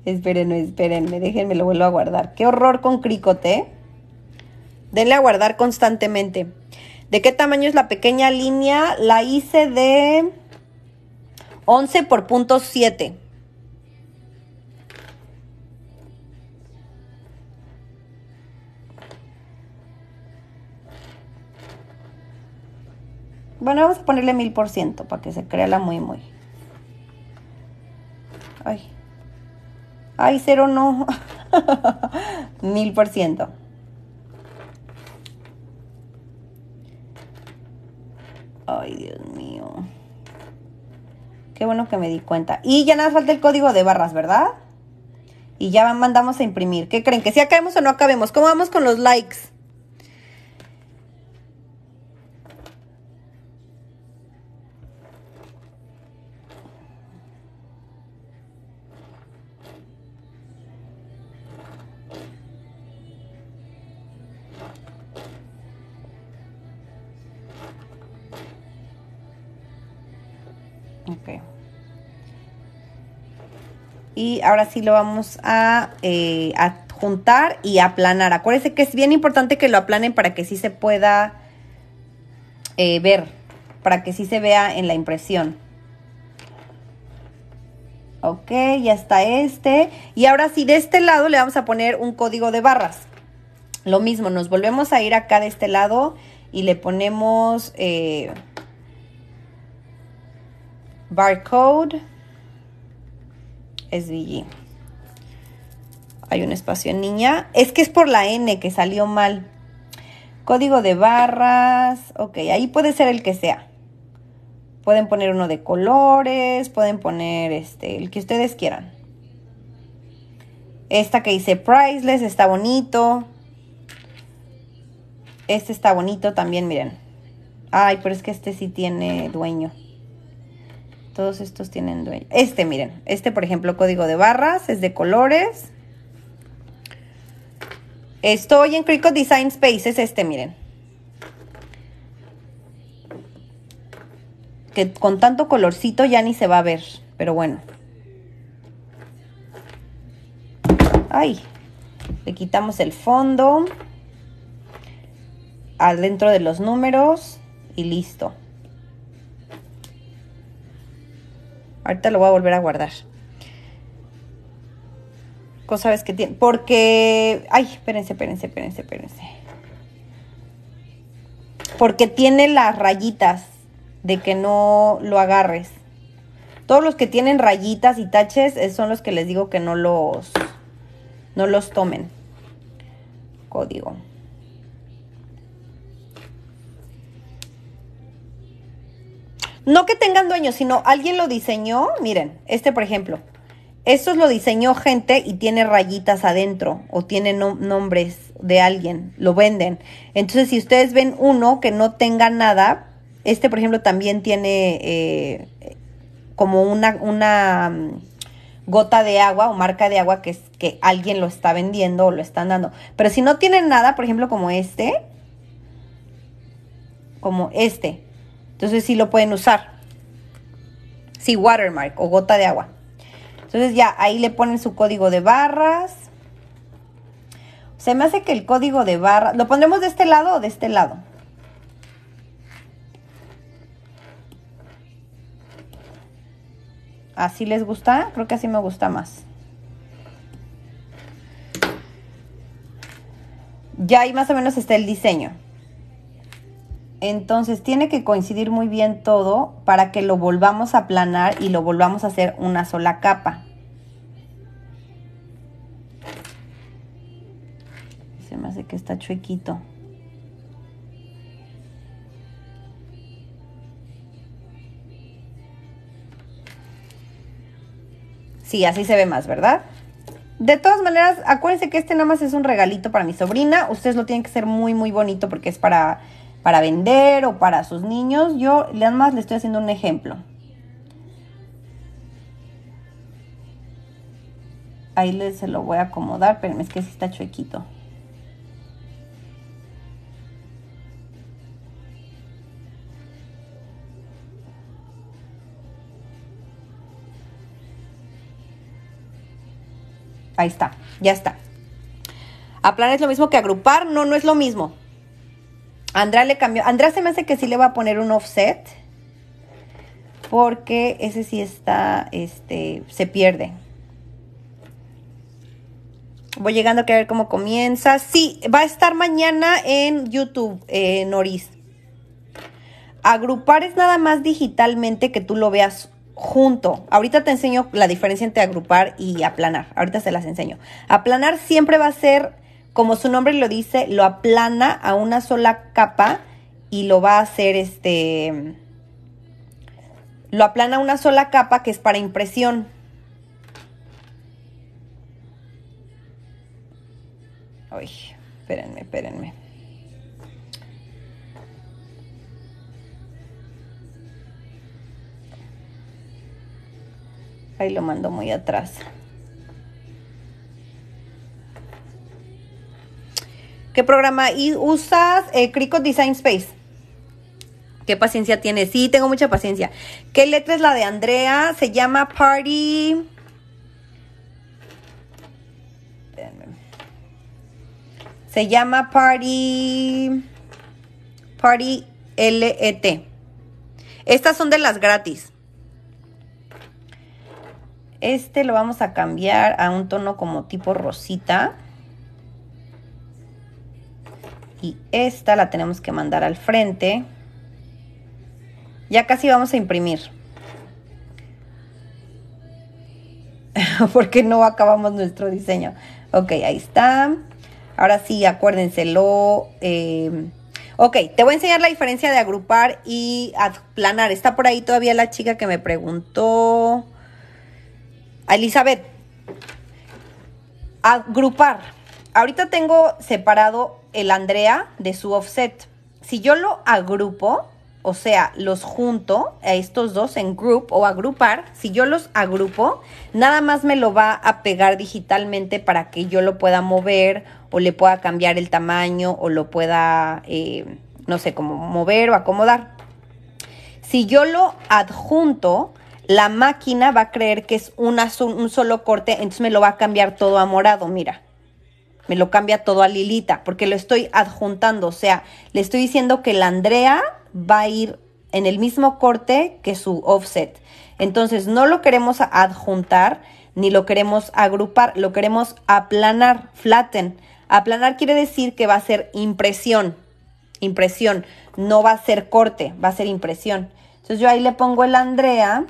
espérenme, espérenme, déjenme lo vuelvo a guardar. Qué horror con cricote. ¿eh? Denle a guardar constantemente. ¿De qué tamaño es la pequeña línea? La hice de 11 por punto 7. Bueno, vamos a ponerle mil por ciento para que se crea la muy muy. Ay. Ay, cero no. Mil por ciento. Ay, Dios mío. Qué bueno que me di cuenta. Y ya nada falta el código de barras, ¿verdad? Y ya mandamos a imprimir. ¿Qué creen? ¿Que si acabemos o no acabemos? ¿Cómo vamos con los likes? Y ahora sí lo vamos eh, a, juntar y aplanar. Acuérdense que es bien importante que lo aplanen para que sí se pueda eh, ver, para que sí se vea en la impresión. Ok, ya está este. Y ahora sí, de este lado le vamos a poner un código de barras. Lo mismo, nos volvemos a ir acá de este lado y le ponemos eh, barcode. SVG. Hay un espacio niña. Es que es por la N que salió mal. Código de barras. Ok, ahí puede ser el que sea. Pueden poner uno de colores, pueden poner este, el que ustedes quieran. Esta que dice priceless está bonito. Este está bonito también, miren. Ay, pero es que este sí tiene dueño. Todos estos tienen dueño. Este, miren, este por ejemplo, código de barras, es de colores. Estoy en Cricut Design Space, es este, miren. Que con tanto colorcito ya ni se va a ver, pero bueno. Ay, le quitamos el fondo. Adentro de los números y listo. Ahorita lo voy a volver a guardar. Cosa ves que tiene. Porque. Ay, espérense, espérense, espérense, espérense. Porque tiene las rayitas de que no lo agarres. Todos los que tienen rayitas y taches eh, son los que les digo que no los. No los tomen. Código. No que tengan dueños, sino alguien lo diseñó. Miren, este por ejemplo. Esto lo diseñó gente y tiene rayitas adentro o tiene nombres de alguien, lo venden. Entonces, si ustedes ven uno que no tenga nada, este, por ejemplo, también tiene eh, como una, una, mm, gota de agua o marca de agua que, que alguien lo está vendiendo o lo están dando. Pero si no tienen nada, por ejemplo, como este, como este, entonces sí lo pueden usar. Sí, watermark o gota de agua. Entonces ya ahí le ponen su código de barras. Se me hace que el código de barra... ¿Lo pondremos de este lado o de este lado? ¿Así les gusta? Creo que así me gusta más. Ya ahí más o menos está el diseño. Entonces tiene que coincidir muy bien todo para que lo volvamos a aplanar y lo volvamos a hacer una sola capa. Se me hace que está chuequito. Sí, así se ve más, ¿verdad? De todas maneras, acuérdense que este nada más es un regalito para mi sobrina. Ustedes lo tienen que hacer muy, muy bonito porque es para para vender o para sus niños. Yo más, le estoy haciendo un ejemplo. Ahí les, se lo voy a acomodar, pero es que sí está chuequito. Ahí está, ya está. Aplanar es lo mismo que agrupar, no, no es lo mismo. Andrá le cambió. Andrá se me hace que sí le va a poner un offset. Porque ese sí está, este, se pierde. Voy llegando a ver cómo comienza. Sí, va a estar mañana en YouTube, eh, Noris. Agrupar es nada más digitalmente que tú lo veas junto. Ahorita te enseño la diferencia entre agrupar y aplanar. Ahorita se las enseño. Aplanar siempre va a ser como su nombre lo dice, lo aplana a una sola capa y lo va a hacer este... Lo aplana a una sola capa que es para impresión. Ay, espérenme, espérenme. Ahí lo mando muy atrás. ¿Qué programa usas? Eh, Cricut Design Space. ¿Qué paciencia tienes? Sí, tengo mucha paciencia. ¿Qué letra es la de Andrea? Se llama Party. Se llama Party. Party LET. Estas son de las gratis. Este lo vamos a cambiar a un tono como tipo rosita y esta la tenemos que mandar al frente. Ya casi vamos a imprimir. Porque no acabamos nuestro diseño. Ok, ahí está. Ahora sí, acuérdenselo. Em, ok, te voy a enseñar la diferencia de agrupar y aplanar. Está por ahí todavía la chica que me preguntó. Elizabeth. Agrupar ahorita tengo separado el Andrea de su offset. Si yo lo agrupo, o sea, los junto a estos dos en group o agrupar, si yo los agrupo, nada más me lo va a pegar digitalmente para que yo lo pueda mover o le pueda cambiar el tamaño o lo pueda, eh, no sé, como mover o acomodar. Si yo lo adjunto, la máquina va a creer que es un solo corte, entonces me lo va a cambiar todo a morado, mira me lo cambia todo a Lilita, porque lo estoy adjuntando, o sea, le estoy diciendo que la Andrea va a ir en el mismo corte que su offset. Entonces no lo queremos adjuntar ni lo queremos agrupar, lo queremos aplanar, flatten. Aplanar quiere decir que va a ser impresión, impresión, no va a ser corte, va a ser impresión. Entonces yo ahí le pongo el Andrea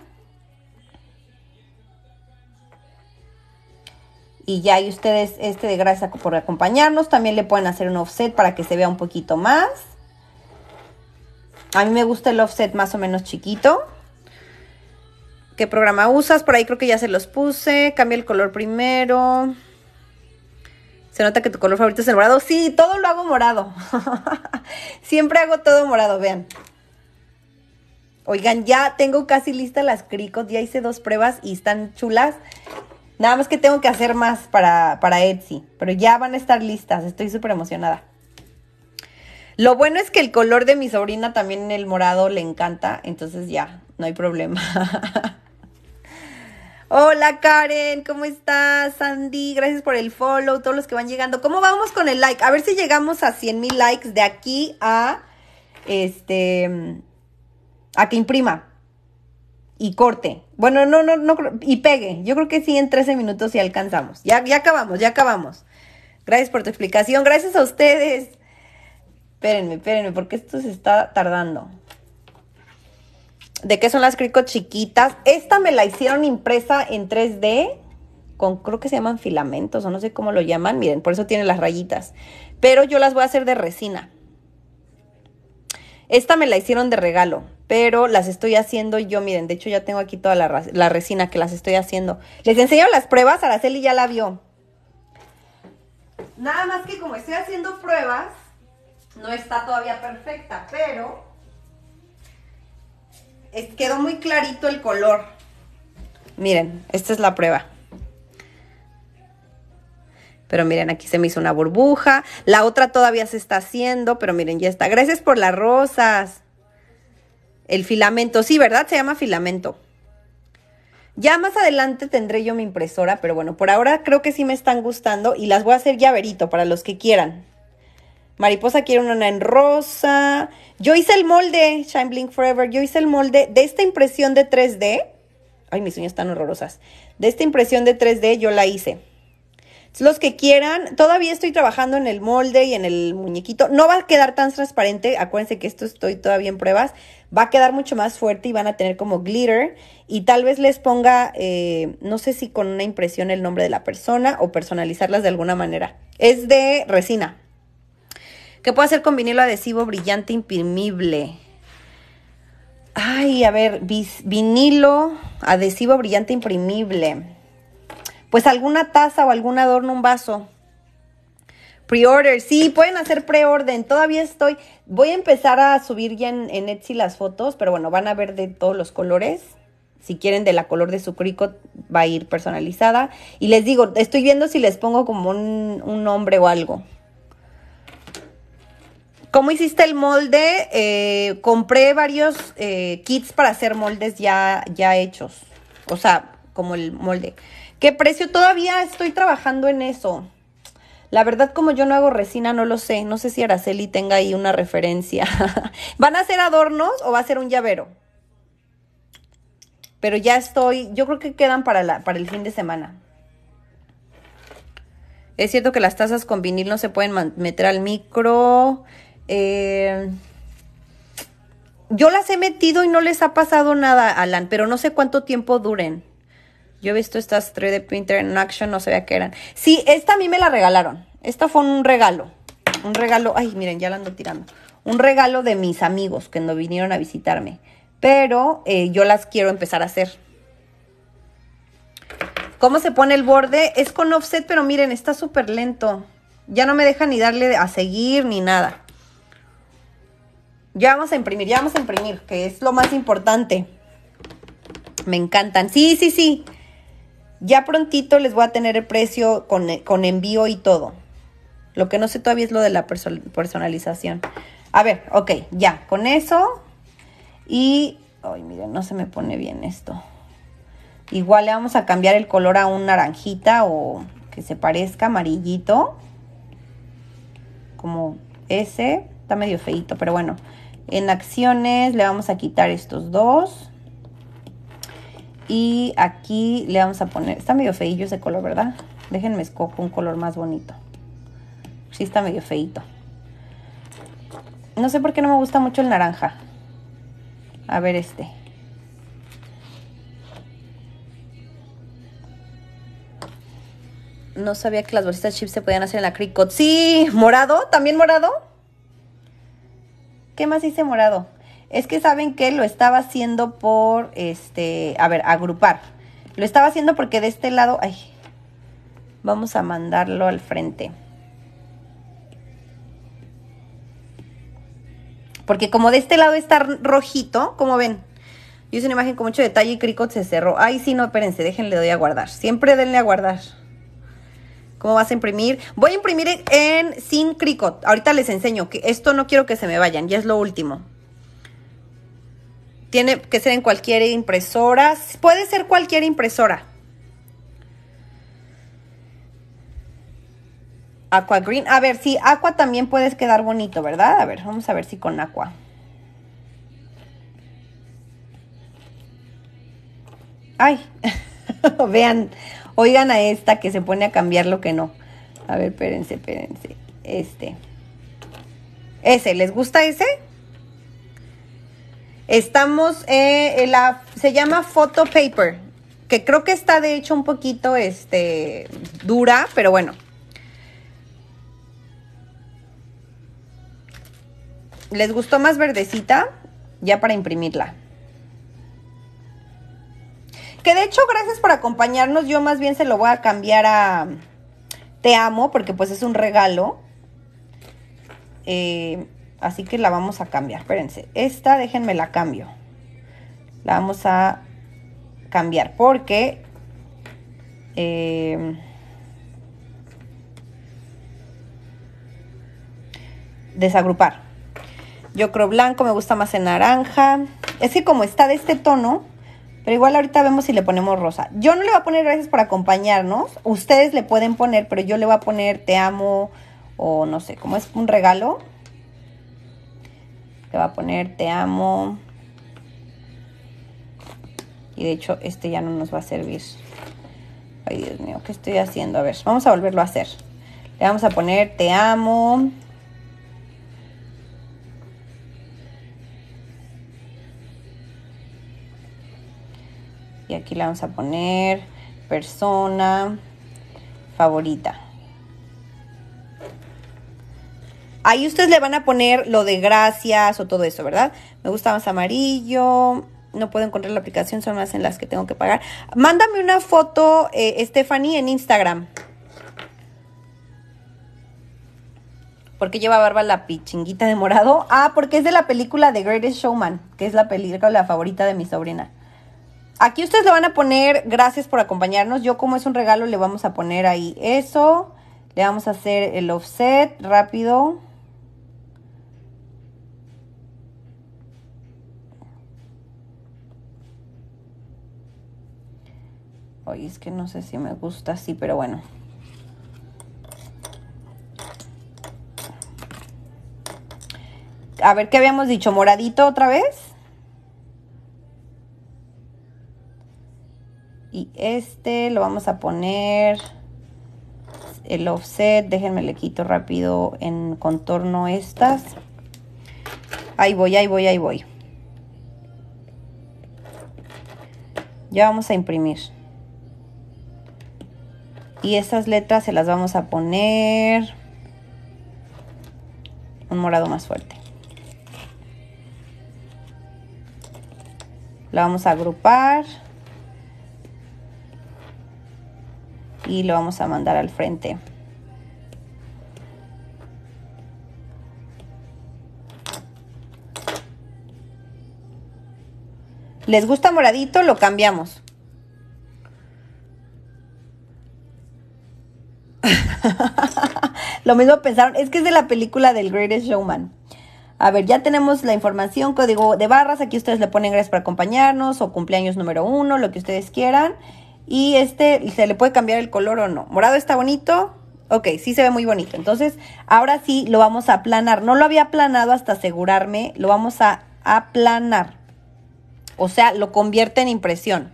y ya, y ustedes, este de gracias por acompañarnos, también le pueden hacer un offset para que se vea un poquito más. A mí me gusta el offset más o menos chiquito. ¿Qué programa usas? Por ahí creo que ya se los puse. Cambia el color primero. Se nota que tu color favorito es el morado. Sí, todo lo hago morado. Siempre hago todo morado, vean. Oigan, ya tengo casi lista las cricos. Ya hice dos pruebas y están chulas. Nada más que tengo que hacer más para, Etsy, pero ya van a estar listas, estoy súper emocionada. Lo bueno es que el color de mi sobrina también el morado le encanta, entonces ya, no hay problema. Hola Karen, ¿cómo estás? Sandy, gracias por el follow, todos los que van llegando. ¿Cómo vamos con el like? A ver si llegamos a 100 mil likes de aquí a este a que imprima y corte. Bueno, no, no, no, y pegue. Yo creo que sí, en 13 minutos sí alcanzamos. Ya, ya acabamos, ya acabamos. Gracias por tu explicación, gracias a ustedes. Espérenme, espérenme, porque esto se está tardando. ¿De qué son las crico chiquitas? Esta me la hicieron impresa en 3D con, creo que se llaman filamentos o no sé cómo lo llaman. Miren, por eso tiene las rayitas. Pero yo las voy a hacer de resina. Esta me la hicieron de regalo, pero las estoy haciendo yo, miren, de hecho ya tengo aquí toda la, resina que las estoy haciendo. Les enseño las pruebas, Araceli ya la vio. Nada más que como estoy haciendo pruebas, no está todavía perfecta, pero quedó muy clarito el color. Miren, esta es la prueba. Pero miren, aquí se me hizo una burbuja. La otra todavía se está haciendo, pero miren, ya está. Gracias por las rosas. El filamento, sí, ¿verdad? Se llama filamento. Ya más adelante tendré yo mi impresora, pero bueno, por ahora creo que sí me están gustando y las voy a hacer llaverito para los que quieran. Mariposa quiere una en rosa. Yo hice el molde, Shine Blink Forever, yo hice el molde de esta impresión de 3D. Ay, mis uñas están horrorosas. De esta impresión de 3D yo la hice. Los que quieran, todavía estoy trabajando en el molde y en el muñequito. No va a quedar tan transparente, acuérdense que esto estoy todavía en pruebas. Va a quedar mucho más fuerte y van a tener como glitter. Y tal vez les ponga, eh, no sé si con una impresión el nombre de la persona o personalizarlas de alguna manera. Es de resina. ¿Qué puedo hacer con vinilo adhesivo brillante imprimible. Ay, a ver, vinilo adhesivo brillante imprimible pues alguna taza o algún adorno, un vaso. Pre-order, sí, pueden hacer pre-orden. Todavía estoy, voy a empezar a subir ya en, Etsy las fotos, pero bueno, van a ver de todos los colores. Si quieren de la color de su crico, va a ir personalizada. Y les digo, estoy viendo si les pongo como un, nombre o algo. ¿Cómo hiciste el molde? Eh, compré varios eh, kits para hacer moldes ya, ya hechos. O sea, como el molde. ¿Qué precio? Todavía estoy trabajando en eso. La verdad, como yo no hago resina, no lo sé. No sé si Araceli tenga ahí una referencia. ¿Van a ser adornos o va a ser un llavero? Pero ya estoy, yo creo que quedan para, para el fin de semana. Es cierto que las tazas con vinil no se pueden meter al micro. Eh, yo las he metido y no les ha pasado nada, Alan, pero no sé cuánto tiempo duren. Yo he visto estas 3D Printer en Action, no sabía qué eran. Sí, esta a mí me la regalaron. Esta fue un regalo. Un regalo, ay, miren, ya la ando tirando. Un regalo de mis amigos que no vinieron a visitarme. Pero eh, yo las quiero empezar a hacer. ¿Cómo se pone el borde? Es con offset, pero miren, está súper lento. Ya no me deja ni darle a seguir ni nada. Ya vamos a imprimir, ya vamos a imprimir, que es lo más importante. Me encantan. Sí, sí, sí. Ya prontito les voy a tener el precio con, envío y todo. Lo que no sé todavía es lo de la personalización. A ver, ok, ya, con eso. Y, ay, miren, no se me pone bien esto. Igual le vamos a cambiar el color a un naranjita o que se parezca amarillito. Como ese. Está medio feito, pero bueno. En acciones le vamos a quitar estos dos. Y aquí le vamos a poner, está medio feillo ese color, ¿verdad? Déjenme escojo un color más bonito. Sí está medio feito. No sé por qué no me gusta mucho el naranja. A ver este. No sabía que las bolsitas chips se podían hacer en la Cricut. Sí, morado, también morado. ¿Qué más hice morado? es que saben que lo estaba haciendo por, este, a ver, agrupar. Lo estaba haciendo porque de este lado, ay, vamos a mandarlo al frente. Porque como de este lado está rojito, como ven, yo hice una imagen con mucho detalle y Cricut se cerró. Ay, sí, no, espérense, déjenle, doy a guardar. Siempre denle a guardar. ¿Cómo vas a imprimir? Voy a imprimir en, sin Cricut. Ahorita les enseño que esto no quiero que se me vayan, ya es lo último. Tiene que ser en cualquier impresora. Puede ser cualquier impresora. Aqua Green. A ver, sí, Aqua también puedes quedar bonito, ¿verdad? A ver, vamos a ver si con Aqua. Ay, vean, oigan a esta que se pone a cambiar lo que no. A ver, espérense, espérense. Este. Ese, ¿les gusta ese? Estamos, en eh, eh, la, se llama Photo Paper, que creo que está de hecho un poquito este, dura, pero bueno. ¿Les gustó más verdecita? Ya para imprimirla. Que de hecho, gracias por acompañarnos. Yo más bien se lo voy a cambiar a Te amo, porque pues es un regalo. Eh, Así que la vamos a cambiar. Espérense. Esta, déjenme la cambio. La vamos a cambiar porque... Eh, desagrupar. Yo creo blanco, me gusta más en naranja. Es que como está de este tono, pero igual ahorita vemos si le ponemos rosa. Yo no le voy a poner gracias por acompañarnos. Ustedes le pueden poner, pero yo le voy a poner te amo o no sé, como es un regalo le va a poner te amo. Y de hecho este ya no nos va a servir. Ay, Dios mío, ¿qué estoy haciendo? A ver, vamos a volverlo a hacer. Le vamos a poner te amo. Y aquí le vamos a poner persona favorita. Ahí ustedes le van a poner lo de gracias o todo eso, ¿verdad? Me gusta más amarillo. No puedo encontrar la aplicación, son más en las que tengo que pagar. Mándame una foto, eh, Stephanie, en Instagram. ¿Por qué lleva barba la pichinguita de morado? Ah, porque es de la película The Greatest Showman, que es la película favorita de mi sobrina. Aquí ustedes le van a poner gracias por acompañarnos. Yo como es un regalo le vamos a poner ahí eso. Le vamos a hacer el offset rápido. Ay, es que no sé si me gusta así, pero bueno. A ver, ¿qué habíamos dicho? ¿Moradito otra vez? Y este lo vamos a poner el offset. Déjenme le quito rápido en contorno estas. Ahí voy, ahí voy, ahí voy. Ya vamos a imprimir. Y estas letras se las vamos a poner un morado más fuerte. La vamos a agrupar. Y lo vamos a mandar al frente. ¿Les gusta moradito? Lo cambiamos. Lo mismo pensaron, es que es de la película del Greatest Showman. A ver, ya tenemos la información, código de barras, aquí ustedes le ponen gracias por acompañarnos o cumpleaños número uno, lo que ustedes quieran. Y este, ¿se le puede cambiar el color o no? Morado está bonito, ok, sí se ve muy bonito. Entonces, ahora sí lo vamos a aplanar. No lo había aplanado hasta asegurarme, lo vamos a aplanar. O sea, lo convierte en impresión.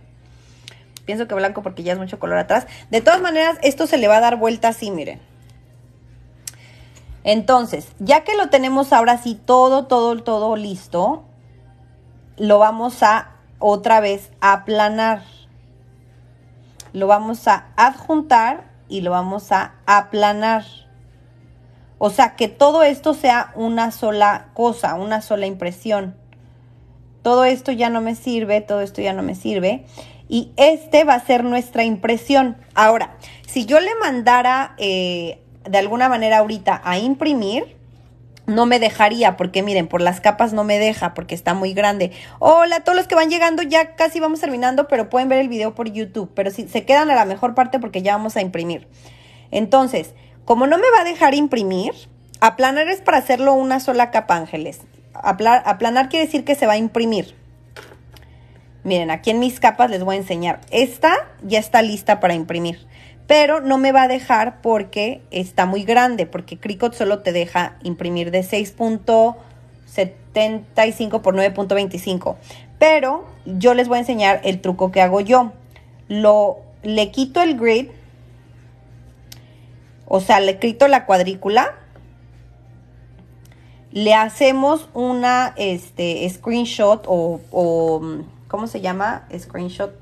Pienso que blanco porque ya es mucho color atrás. De todas maneras, esto se le va a dar vuelta así, miren. Entonces, ya que lo tenemos ahora sí todo, todo, todo listo, lo vamos a otra vez aplanar. Lo vamos a adjuntar y lo vamos a aplanar. O sea, que todo esto sea una sola cosa, una sola impresión. Todo esto ya no me sirve, todo esto ya no me sirve y este va a ser nuestra impresión. Ahora, si yo le mandara eh, de alguna manera ahorita a imprimir, no me dejaría, porque miren, por las capas no me deja, porque está muy grande. Hola a todos los que van llegando, ya casi vamos terminando, pero pueden ver el video por YouTube. Pero si se quedan a la mejor parte porque ya vamos a imprimir. Entonces, como no me va a dejar imprimir, aplanar es para hacerlo una sola capa, Ángeles. aplanar quiere decir que se va a imprimir. Miren, aquí en mis capas les voy a enseñar. Esta ya está lista para imprimir, pero no me va a dejar porque está muy grande, porque Cricut solo te deja imprimir de 6.75 por 9.25. Pero yo les voy a enseñar el truco que hago yo. Lo, le quito el grid, o sea, le quito la cuadrícula. Le hacemos una este, screenshot o mm, ¿cómo se llama? Screenshot.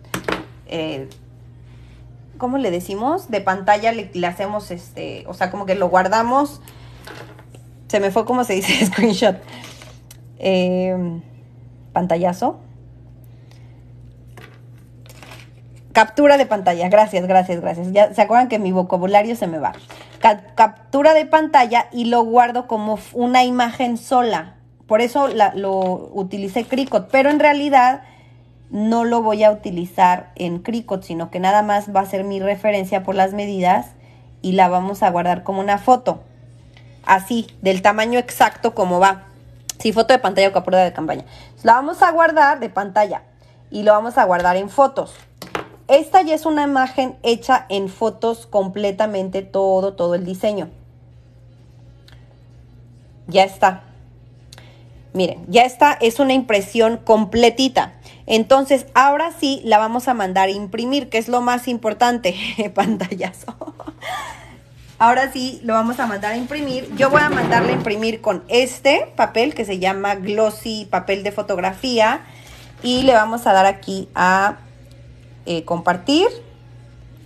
Eh, ¿Cómo le decimos? De pantalla le, hacemos este, o sea, como que lo guardamos. Se me fue como se dice screenshot. Em, pantallazo. Captura de pantalla. Gracias, gracias, gracias. Ya se acuerdan que mi vocabulario se me va. captura de pantalla y lo guardo como una imagen sola. Por eso lo utilicé Cricut. Pero en realidad no lo voy a utilizar en Cricut, sino que nada más va a ser mi referencia por las medidas y la vamos a guardar como una foto. Así, del tamaño exacto como va. Si foto de pantalla o captura de campaña. La vamos a guardar de pantalla y lo vamos a guardar en fotos. Esta ya es una imagen hecha en fotos completamente todo, todo el diseño. Ya está. Miren, ya está, es una impresión completita. Entonces, ahora sí la vamos a mandar a imprimir, que es lo más importante, pantallazo. Ahora sí lo vamos a mandar a imprimir. Yo voy a mandarle a imprimir con este papel que se llama Glossy, papel de fotografía. Y le vamos a dar aquí a eh, compartir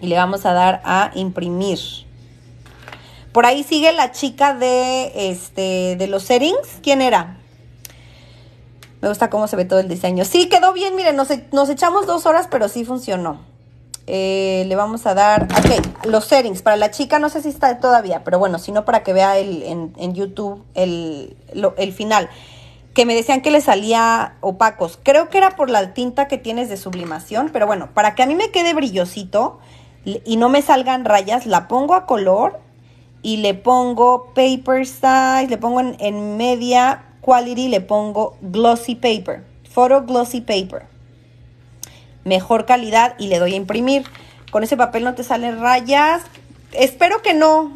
y le vamos a dar a imprimir. Por ahí sigue la chica de, este, de los settings. ¿Quién era? Me gusta cómo se ve todo el diseño. Sí, quedó bien, miren, nos, e, echamos dos horas, pero sí funcionó. Eh, le vamos a dar, ok, los settings. Para la chica no sé si está todavía, pero bueno, sino para que vea en, YouTube el, final. Que me decían que le salía opacos. Creo que era por la tinta que tienes de sublimación, pero bueno, para que a mí me quede brillosito y no me salgan rayas, la pongo a color y le pongo paper size, le pongo en media quality le pongo glossy paper, photo glossy paper. Mejor calidad y le doy a imprimir. Con ese papel no te salen rayas. Espero que no.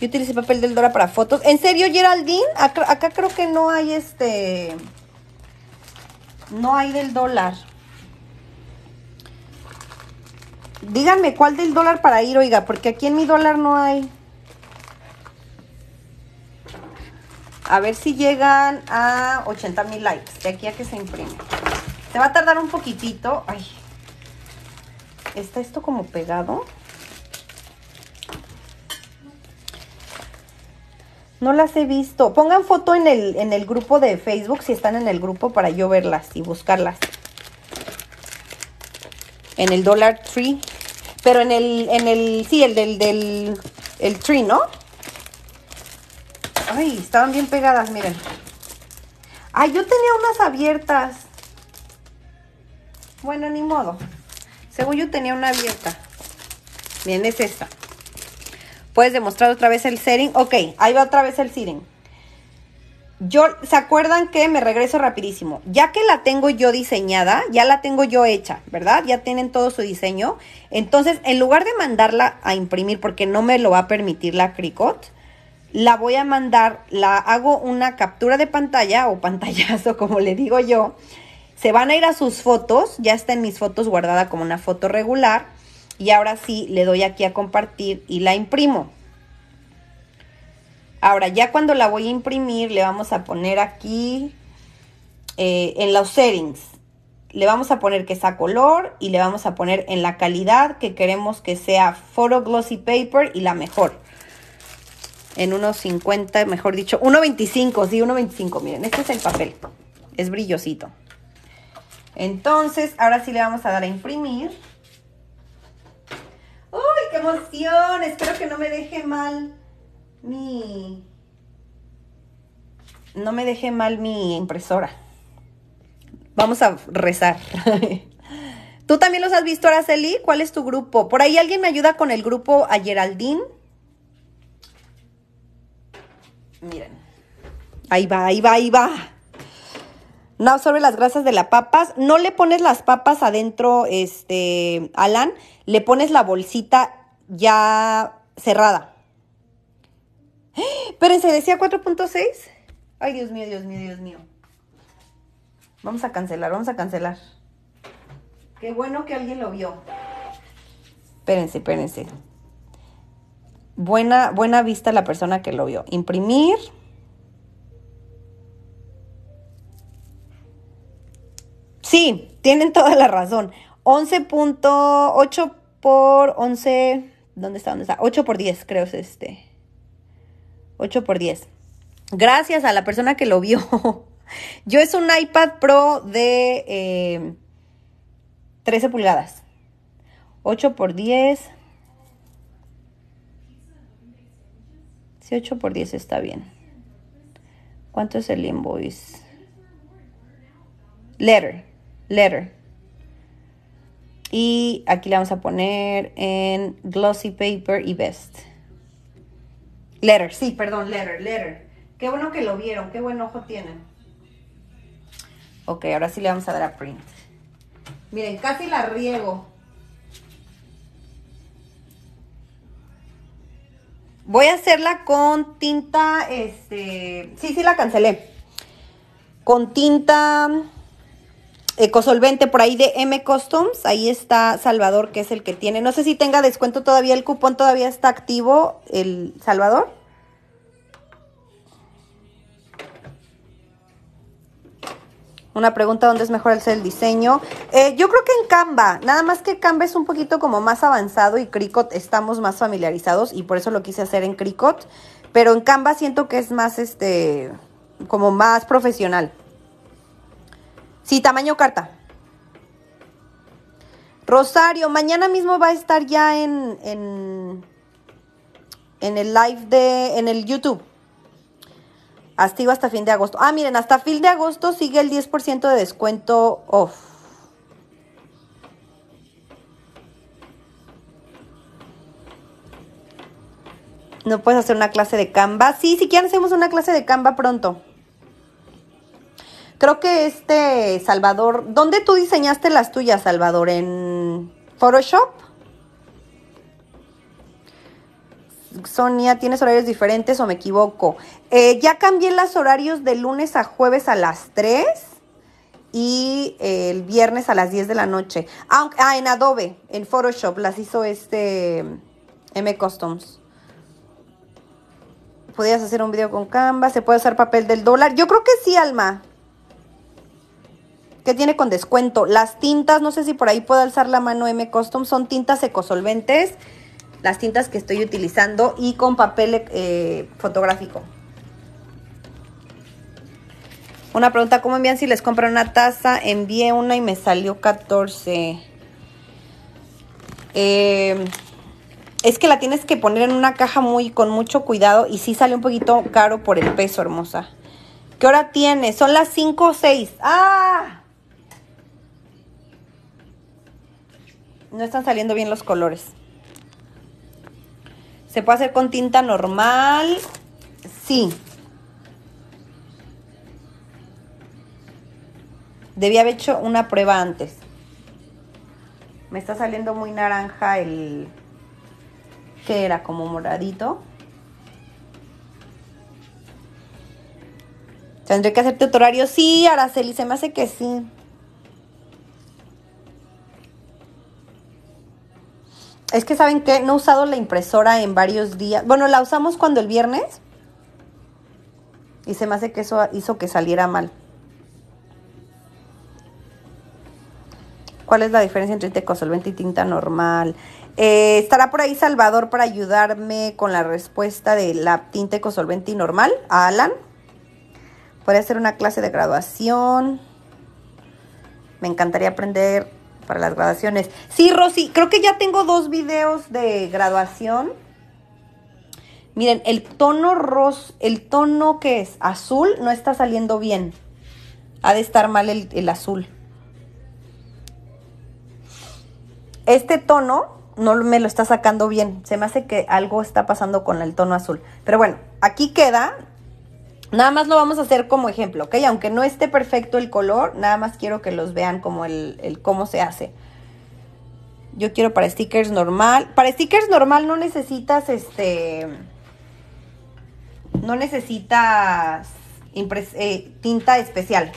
Yo utilicé papel del dólar para fotos. ¿En serio, Geraldine? acá creo que no hay este... No hay del dólar. Díganme cuál del dólar para ir, oiga, porque aquí en mi dólar no hay. A ver si llegan a 80 mil likes de aquí a que se imprime. Te va a tardar un poquitito. Ay, está esto como pegado. No las he visto. Pongan foto en el, en el grupo de Facebook si están en el grupo para yo verlas y buscarlas. En el Dollar Tree. Pero en el, en el, sí, el del, del el tree, ¿no? Ay, estaban bien pegadas, miren. Ay, yo tenía unas abiertas. Bueno, ni modo. Según yo tenía una abierta. Bien, es esta. Puedes demostrar otra vez el setting. Ok, ahí va otra vez el setting. Yo, ¿se acuerdan que me regreso rapidísimo? Ya que la tengo yo diseñada, ya la tengo yo hecha, ¿verdad? Ya tienen todo su diseño. Entonces, en lugar de mandarla a imprimir, porque no me lo va a permitir la Cricut, la voy a mandar, la hago una captura de pantalla o pantallazo, como le digo yo. Se van a ir a sus fotos, ya está en mis fotos guardada como una foto regular. Y ahora sí, le doy aquí a compartir y la imprimo. Ahora, ya cuando la voy a imprimir, le vamos a poner aquí eh, en los settings. Le vamos a poner que sea color y le vamos a poner en la calidad que queremos que sea Photo Glossy Paper y la mejor en 1.50, mejor dicho, 1.25, sí, 1.25. Miren, este es el papel. Es brillosito. Entonces, ahora sí le vamos a dar a imprimir. ¡Uy, qué emoción! Espero que no me deje mal mi... No me deje mal mi impresora. Vamos a rezar. ¿Tú también los has visto, Araceli? ¿Cuál es tu grupo? Por ahí alguien me ayuda con el grupo a Geraldine Miren. Ahí va, ahí va, ahí va. No, sobre las grasas de las papas. No le pones las papas adentro, este, Alan. Le pones la bolsita ya cerrada. ¡Ah! Espérense, se decía 4.6. Ay, Dios mío, Dios mío, Dios mío. Vamos a cancelar, vamos a cancelar. Qué bueno que alguien lo vio. Espérense, espérense buena, buena vista la persona que lo vio. Imprimir. Sí, tienen toda la razón. 11.8 por 11. ¿Dónde está? ¿Dónde está? 8 por 10, creo es este. 8 por 10. Gracias a la persona que lo vio. Yo es un iPad Pro de 13 eh, pulgadas. 8 por 10. Si 8 por 10 está bien. ¿Cuánto es el invoice? Letter, letter. Y aquí le vamos a poner en glossy paper y best. Letter, sí, perdón, letter, letter. Qué bueno que lo vieron, qué buen ojo tienen. Ok, ahora sí le vamos a dar a print. Miren, casi la riego. Voy a hacerla con tinta, este, sí, sí la cancelé. Con tinta ecosolvente eh, por ahí de M Customs. Ahí está Salvador, que es el que tiene. No sé si tenga descuento todavía, el cupón todavía está activo, el Salvador. una pregunta dónde es mejor hacer el diseño. Eh, yo creo que en Canva, nada más que Canva es un poquito como más avanzado y Cricut estamos más familiarizados y por eso lo quise hacer en Cricut. pero en Canva siento que es más este como más profesional. Sí, tamaño carta. Rosario, mañana mismo va a estar ya en, en el live de, en el YouTube hasta fin de agosto. Ah, miren, hasta fin de agosto sigue el 10% de descuento off. No puedes hacer una clase de Canva. Sí, si quieren hacemos una clase de Canva pronto. Creo que este, Salvador, ¿dónde tú diseñaste las tuyas, Salvador? ¿En Photoshop? Sonia, ¿tienes horarios diferentes o me equivoco? Eh, ya cambié los horarios de lunes a jueves a las 3 y eh, el viernes a las 10 de la noche. Ah, en Adobe, en Photoshop, las hizo este M Customs. Podías hacer un video con Canva, se puede hacer papel del dólar. Yo creo que sí, Alma. ¿Qué tiene con descuento? Las tintas, no sé si por ahí puede alzar la mano M Customs, son tintas ecosolventes las tintas que estoy utilizando y con papel eh, fotográfico. Una pregunta, ¿cómo envían si les compran una taza? Envié una y me salió 14. Em, es que la tienes que poner en una caja muy con mucho cuidado y sí sale un poquito caro por el peso, hermosa. ¿Qué hora tiene? Son las 5 o 6. ¡Ah! No están saliendo bien los colores. ¿Se puede hacer con tinta normal? Sí. Debía haber hecho una prueba antes. Me está saliendo muy naranja el... que era? Como moradito. ¿Tendré que hacerte otro horario? Sí, Araceli, se me hace que sí. Es que saben que no he usado la impresora en varios días. Bueno, la usamos cuando el viernes. Y se me hace que eso hizo que saliera mal. ¿Cuál es la diferencia entre solvente y tinta normal? Eh, ¿Estará por ahí Salvador para ayudarme con la respuesta de la tinta ecosolvente y normal a Alan? Podría hacer una clase de graduación. Me encantaría aprender para las graduaciones. Sí, Rosy, creo que ya tengo dos videos de graduación. Miren, el tono ros, el tono que es azul no está saliendo bien. Ha de estar mal el, el azul. Este tono no me lo está sacando bien. Se me hace que algo está pasando con el tono azul. Pero bueno, aquí queda Nada más lo vamos a hacer como ejemplo, ¿ok? Aunque no esté perfecto el color, nada más quiero que los vean como el, cómo se hace. Yo quiero para stickers normal. Para stickers normal no necesitas este. No necesitas eh, tinta especial.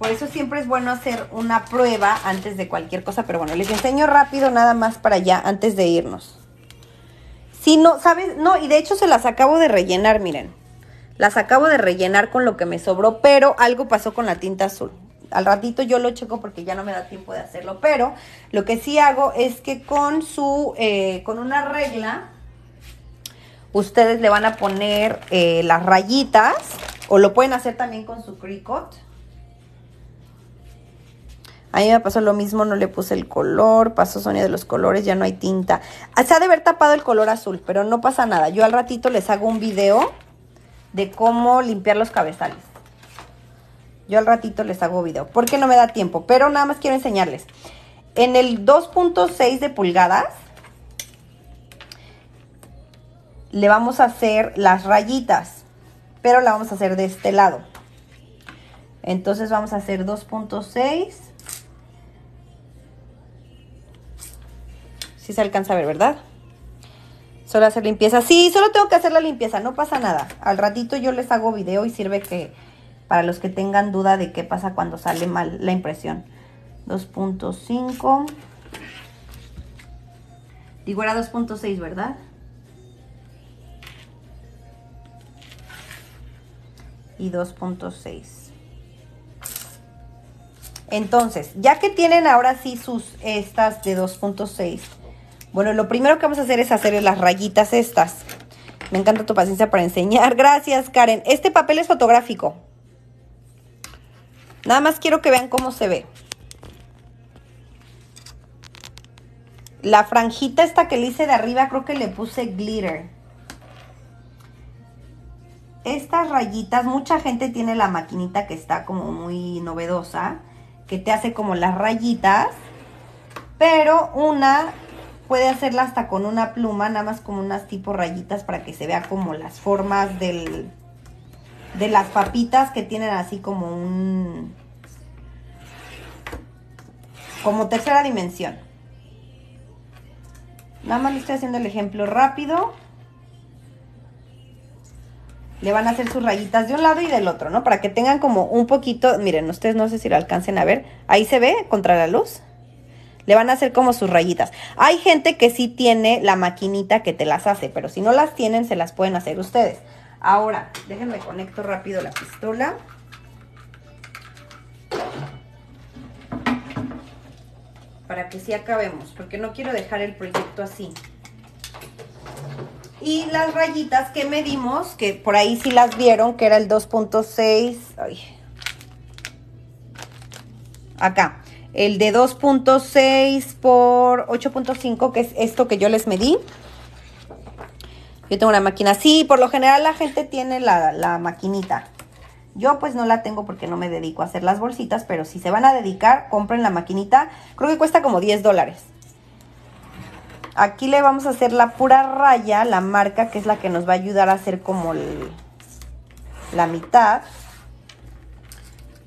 Por eso siempre es bueno hacer una prueba antes de cualquier cosa. Pero bueno, les enseño rápido nada más para allá antes de irnos. Si no, ¿sabes? No, y de hecho se las acabo de rellenar, miren. Las acabo de rellenar con lo que me sobró, pero algo pasó con la tinta azul. Al ratito yo lo checo porque ya no me da tiempo de hacerlo. Pero lo que sí hago es que con su, eh, con una regla, ustedes le van a poner eh, las rayitas. O lo pueden hacer también con su Cricut. A mí me pasó lo mismo, no le puse el color, pasó Sonia de los colores, ya no hay tinta. Ah, se ha de haber tapado el color azul, pero no pasa nada. Yo al ratito les hago un video de cómo limpiar los cabezales. Yo al ratito les hago video, porque no me da tiempo, pero nada más quiero enseñarles. En el 2.6 de pulgadas, le vamos a hacer las rayitas, pero la vamos a hacer de este lado. Entonces vamos a hacer 2.6 se alcanza a ver, ¿verdad? Solo hacer limpieza. si solo tengo que hacer la limpieza, no pasa nada. Al ratito yo les hago video y sirve que para los que tengan duda de qué pasa cuando sale mal la impresión. 2.5. Digo, era 2.6, ¿verdad? Y 2.6. Entonces, ya que tienen ahora sí sus estas de 2.6 bueno, lo primero que vamos a hacer es hacer las rayitas estas. Me encanta tu paciencia para enseñar. Gracias, Karen. Este papel es fotográfico. Nada más quiero que vean cómo se ve. La franjita esta que le hice de arriba, creo que le puse glitter. Estas rayitas, mucha gente tiene la maquinita que está como muy novedosa, que te hace como las rayitas, pero una puede hacerla hasta con una pluma, nada más como unas tipo rayitas para que se vea como las formas del, de las papitas que tienen así como un... como tercera dimensión. Nada más le estoy haciendo el ejemplo rápido. Le van a hacer sus rayitas de un lado y del otro, ¿no? Para que tengan como un poquito, miren, ustedes no sé si lo alcancen a ver. Ahí se ve contra la luz. Le van a hacer como sus rayitas. Hay gente que sí tiene la maquinita que te las hace, pero si no las tienen, se las pueden hacer ustedes. Ahora, déjenme conecto rápido la pistola. Para que sí acabemos, porque no quiero dejar el proyecto así. Y las rayitas que medimos, que por ahí sí las vieron, que era el 2.6. Acá, el de 2.6 por 8.5, que es esto que yo les medí. Yo tengo una máquina así, por lo general la gente tiene la, maquinita. Yo pues no la tengo porque no me dedico a hacer las bolsitas, pero si se van a dedicar, compren la maquinita. Creo que cuesta como 10 dólares. Aquí le vamos a hacer la pura raya, la marca, que es la que nos va a ayudar a hacer como la mitad.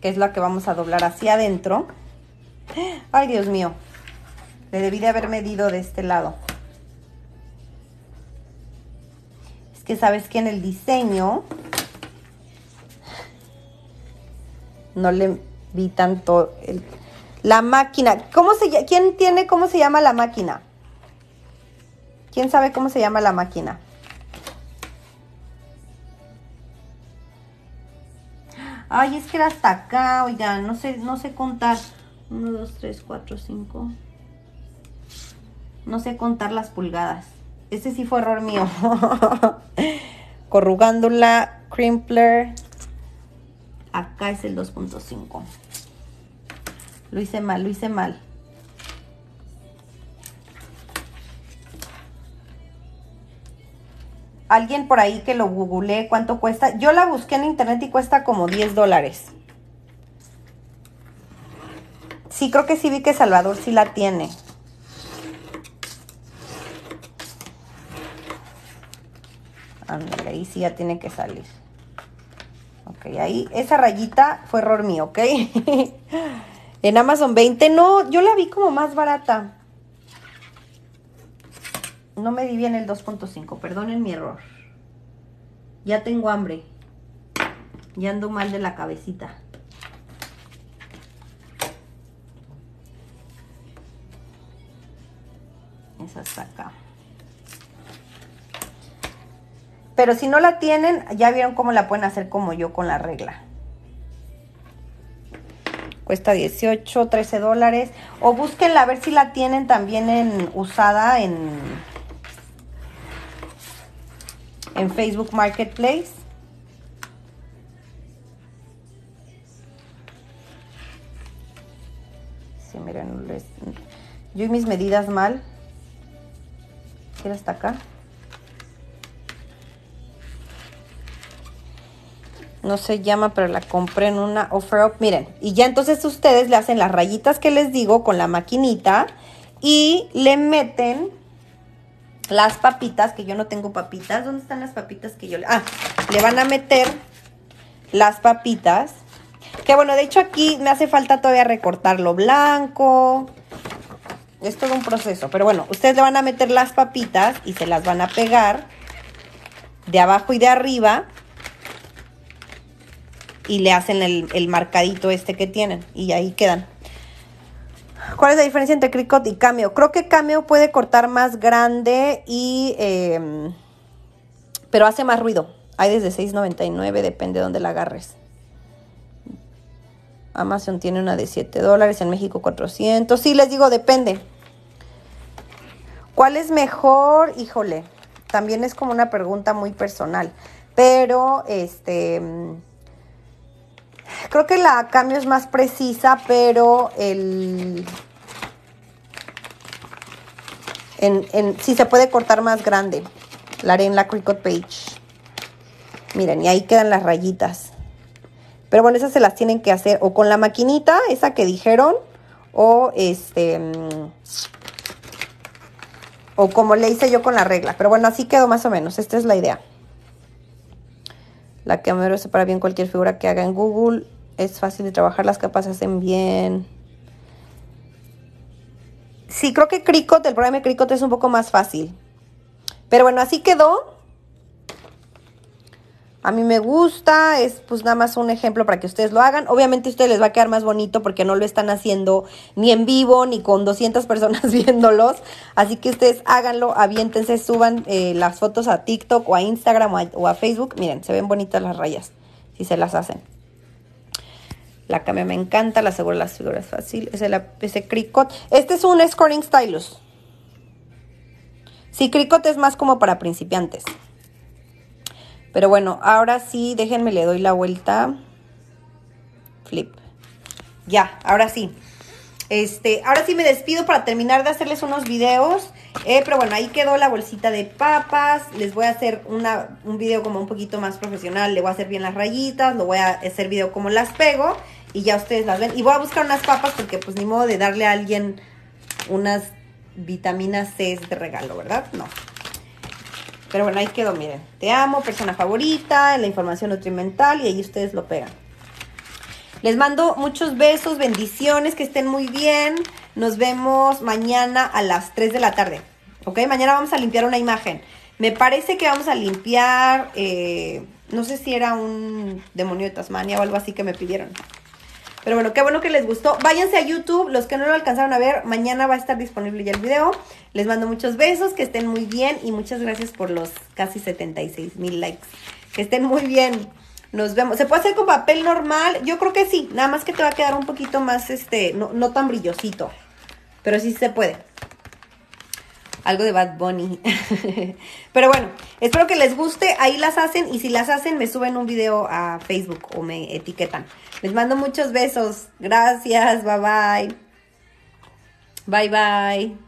Que es la que vamos a doblar hacia adentro. Ay, Dios mío. Le debí de haber medido de este lado. Es que sabes que en el diseño no le vi tanto el... la máquina. ¿Cómo se quién tiene cómo se llama la máquina? ¿Quién sabe cómo se llama la máquina? Ay, es que era hasta acá, oigan, no sé, no sé contar. 1, 2, 3, 4, 5. No sé contar las pulgadas. Este sí fue error mío. Corrugándola, crimpler. Acá es el 2.5. Lo hice mal, lo hice mal. Alguien por ahí que lo googleé cuánto cuesta. Yo la busqué en internet y cuesta como 10 dólares. creo que sí vi que Salvador sí la tiene. Ah, ahí sí ya tiene que salir. Ok, ahí esa rayita fue error mío, ¿ok? en Amazon 20, no, yo la vi como más barata. No me di bien el 2.5, perdonen mi error. Ya tengo hambre. Ya ando mal de la cabecita. hasta acá. Pero si no la tienen, ya vieron cómo la pueden hacer como yo con la regla. Cuesta 18, 13 dólares. O búsquenla a ver si la tienen también en usada en, en Facebook Marketplace. miren, yo y mis medidas mal hasta acá. No se llama, pero la compré en una offer Miren, y ya entonces ustedes le hacen las rayitas que les digo con la maquinita y le meten las papitas, que yo no tengo papitas. ¿Dónde están las papitas que yo le... Ah, le van a meter las papitas. Que bueno, de hecho aquí me hace falta todavía recortar lo blanco. Es todo un proceso. Pero bueno, ustedes le van a meter las papitas y se las van a pegar de abajo y de arriba. Y le hacen el, marcadito este que tienen. Y ahí quedan. ¿Cuál es la diferencia entre Cricut y Cameo? Creo que Cameo puede cortar más grande y... Em, pero hace más ruido. Hay desde 6.99, depende de dónde la agarres. Amazon tiene una de 7 dólares, en México 400. Sí, les digo, depende. ¿Cuál es mejor? Híjole, también es como una pregunta muy personal, pero este mm, creo que la cambio es más precisa, pero el en, sí, se puede cortar más grande. La haré en la Cricut Page. Miren, y ahí quedan las rayitas. Pero bueno, esas se las tienen que hacer o con la maquinita, esa que dijeron, o este mm, o como le hice yo con la regla. Pero bueno, así quedó más o menos. Esta es la idea. La cámara para bien cualquier figura que haga en Google. Es fácil de trabajar, las capas se hacen bien. Sí, creo que Cricut el programa de es un poco más fácil. Pero bueno, así quedó a mí me gusta, es pues nada más un ejemplo para que ustedes lo hagan. Obviamente a ustedes les va a quedar más bonito porque no lo están haciendo ni en vivo ni con 200 personas viéndolos. Así que ustedes háganlo, aviéntense, suban eh, las fotos a TikTok o a Instagram o a, Facebook. Miren, se ven bonitas las rayas si se las hacen. La cambia me encanta, la aseguro las figuras fácil. es el ese cricot. Este es un scoring stylus. Sí, cricot es más como para principiantes. Pero bueno, ahora sí, déjenme, le doy la vuelta. Flip. Ya, ahora sí. Este, ahora sí me despido para terminar de hacerles unos videos. Eh, pero bueno, ahí quedó la bolsita de papas. Les voy a hacer un video como un poquito más profesional. Le voy a hacer bien las rayitas. Lo voy a hacer video como las pego. Y ya ustedes las ven. Y voy a buscar unas papas porque pues ni modo de darle a alguien unas vitaminas C de regalo, ¿verdad? No. Pero bueno, ahí quedó, miren. Te amo, persona favorita, la información nutrimental y ahí ustedes lo pegan. Les mando muchos besos, bendiciones, que estén muy bien. Nos vemos mañana a las 3 de la tarde. ¿Ok? Mañana vamos a limpiar una imagen. Me parece que vamos a limpiar, eh, no sé si era un demonio de Tasmania o algo así que me pidieron. Pero bueno, qué bueno que les gustó. Váyanse a YouTube, los que no lo alcanzaron a ver, mañana va a estar disponible ya el video. Les mando muchos besos, que estén muy bien y muchas gracias por los casi 76 mil likes. Que estén muy bien. Nos vemos. ¿Se puede hacer con papel normal? Yo creo que sí, nada más que te va a quedar un poquito más, este, no, no tan brillosito. Pero sí se puede algo de Bad Bunny. Pero bueno, espero que les guste. Ahí las hacen y si las hacen me suben un video a Facebook o me etiquetan. Les mando muchos besos. Gracias. Bye bye. Bye bye.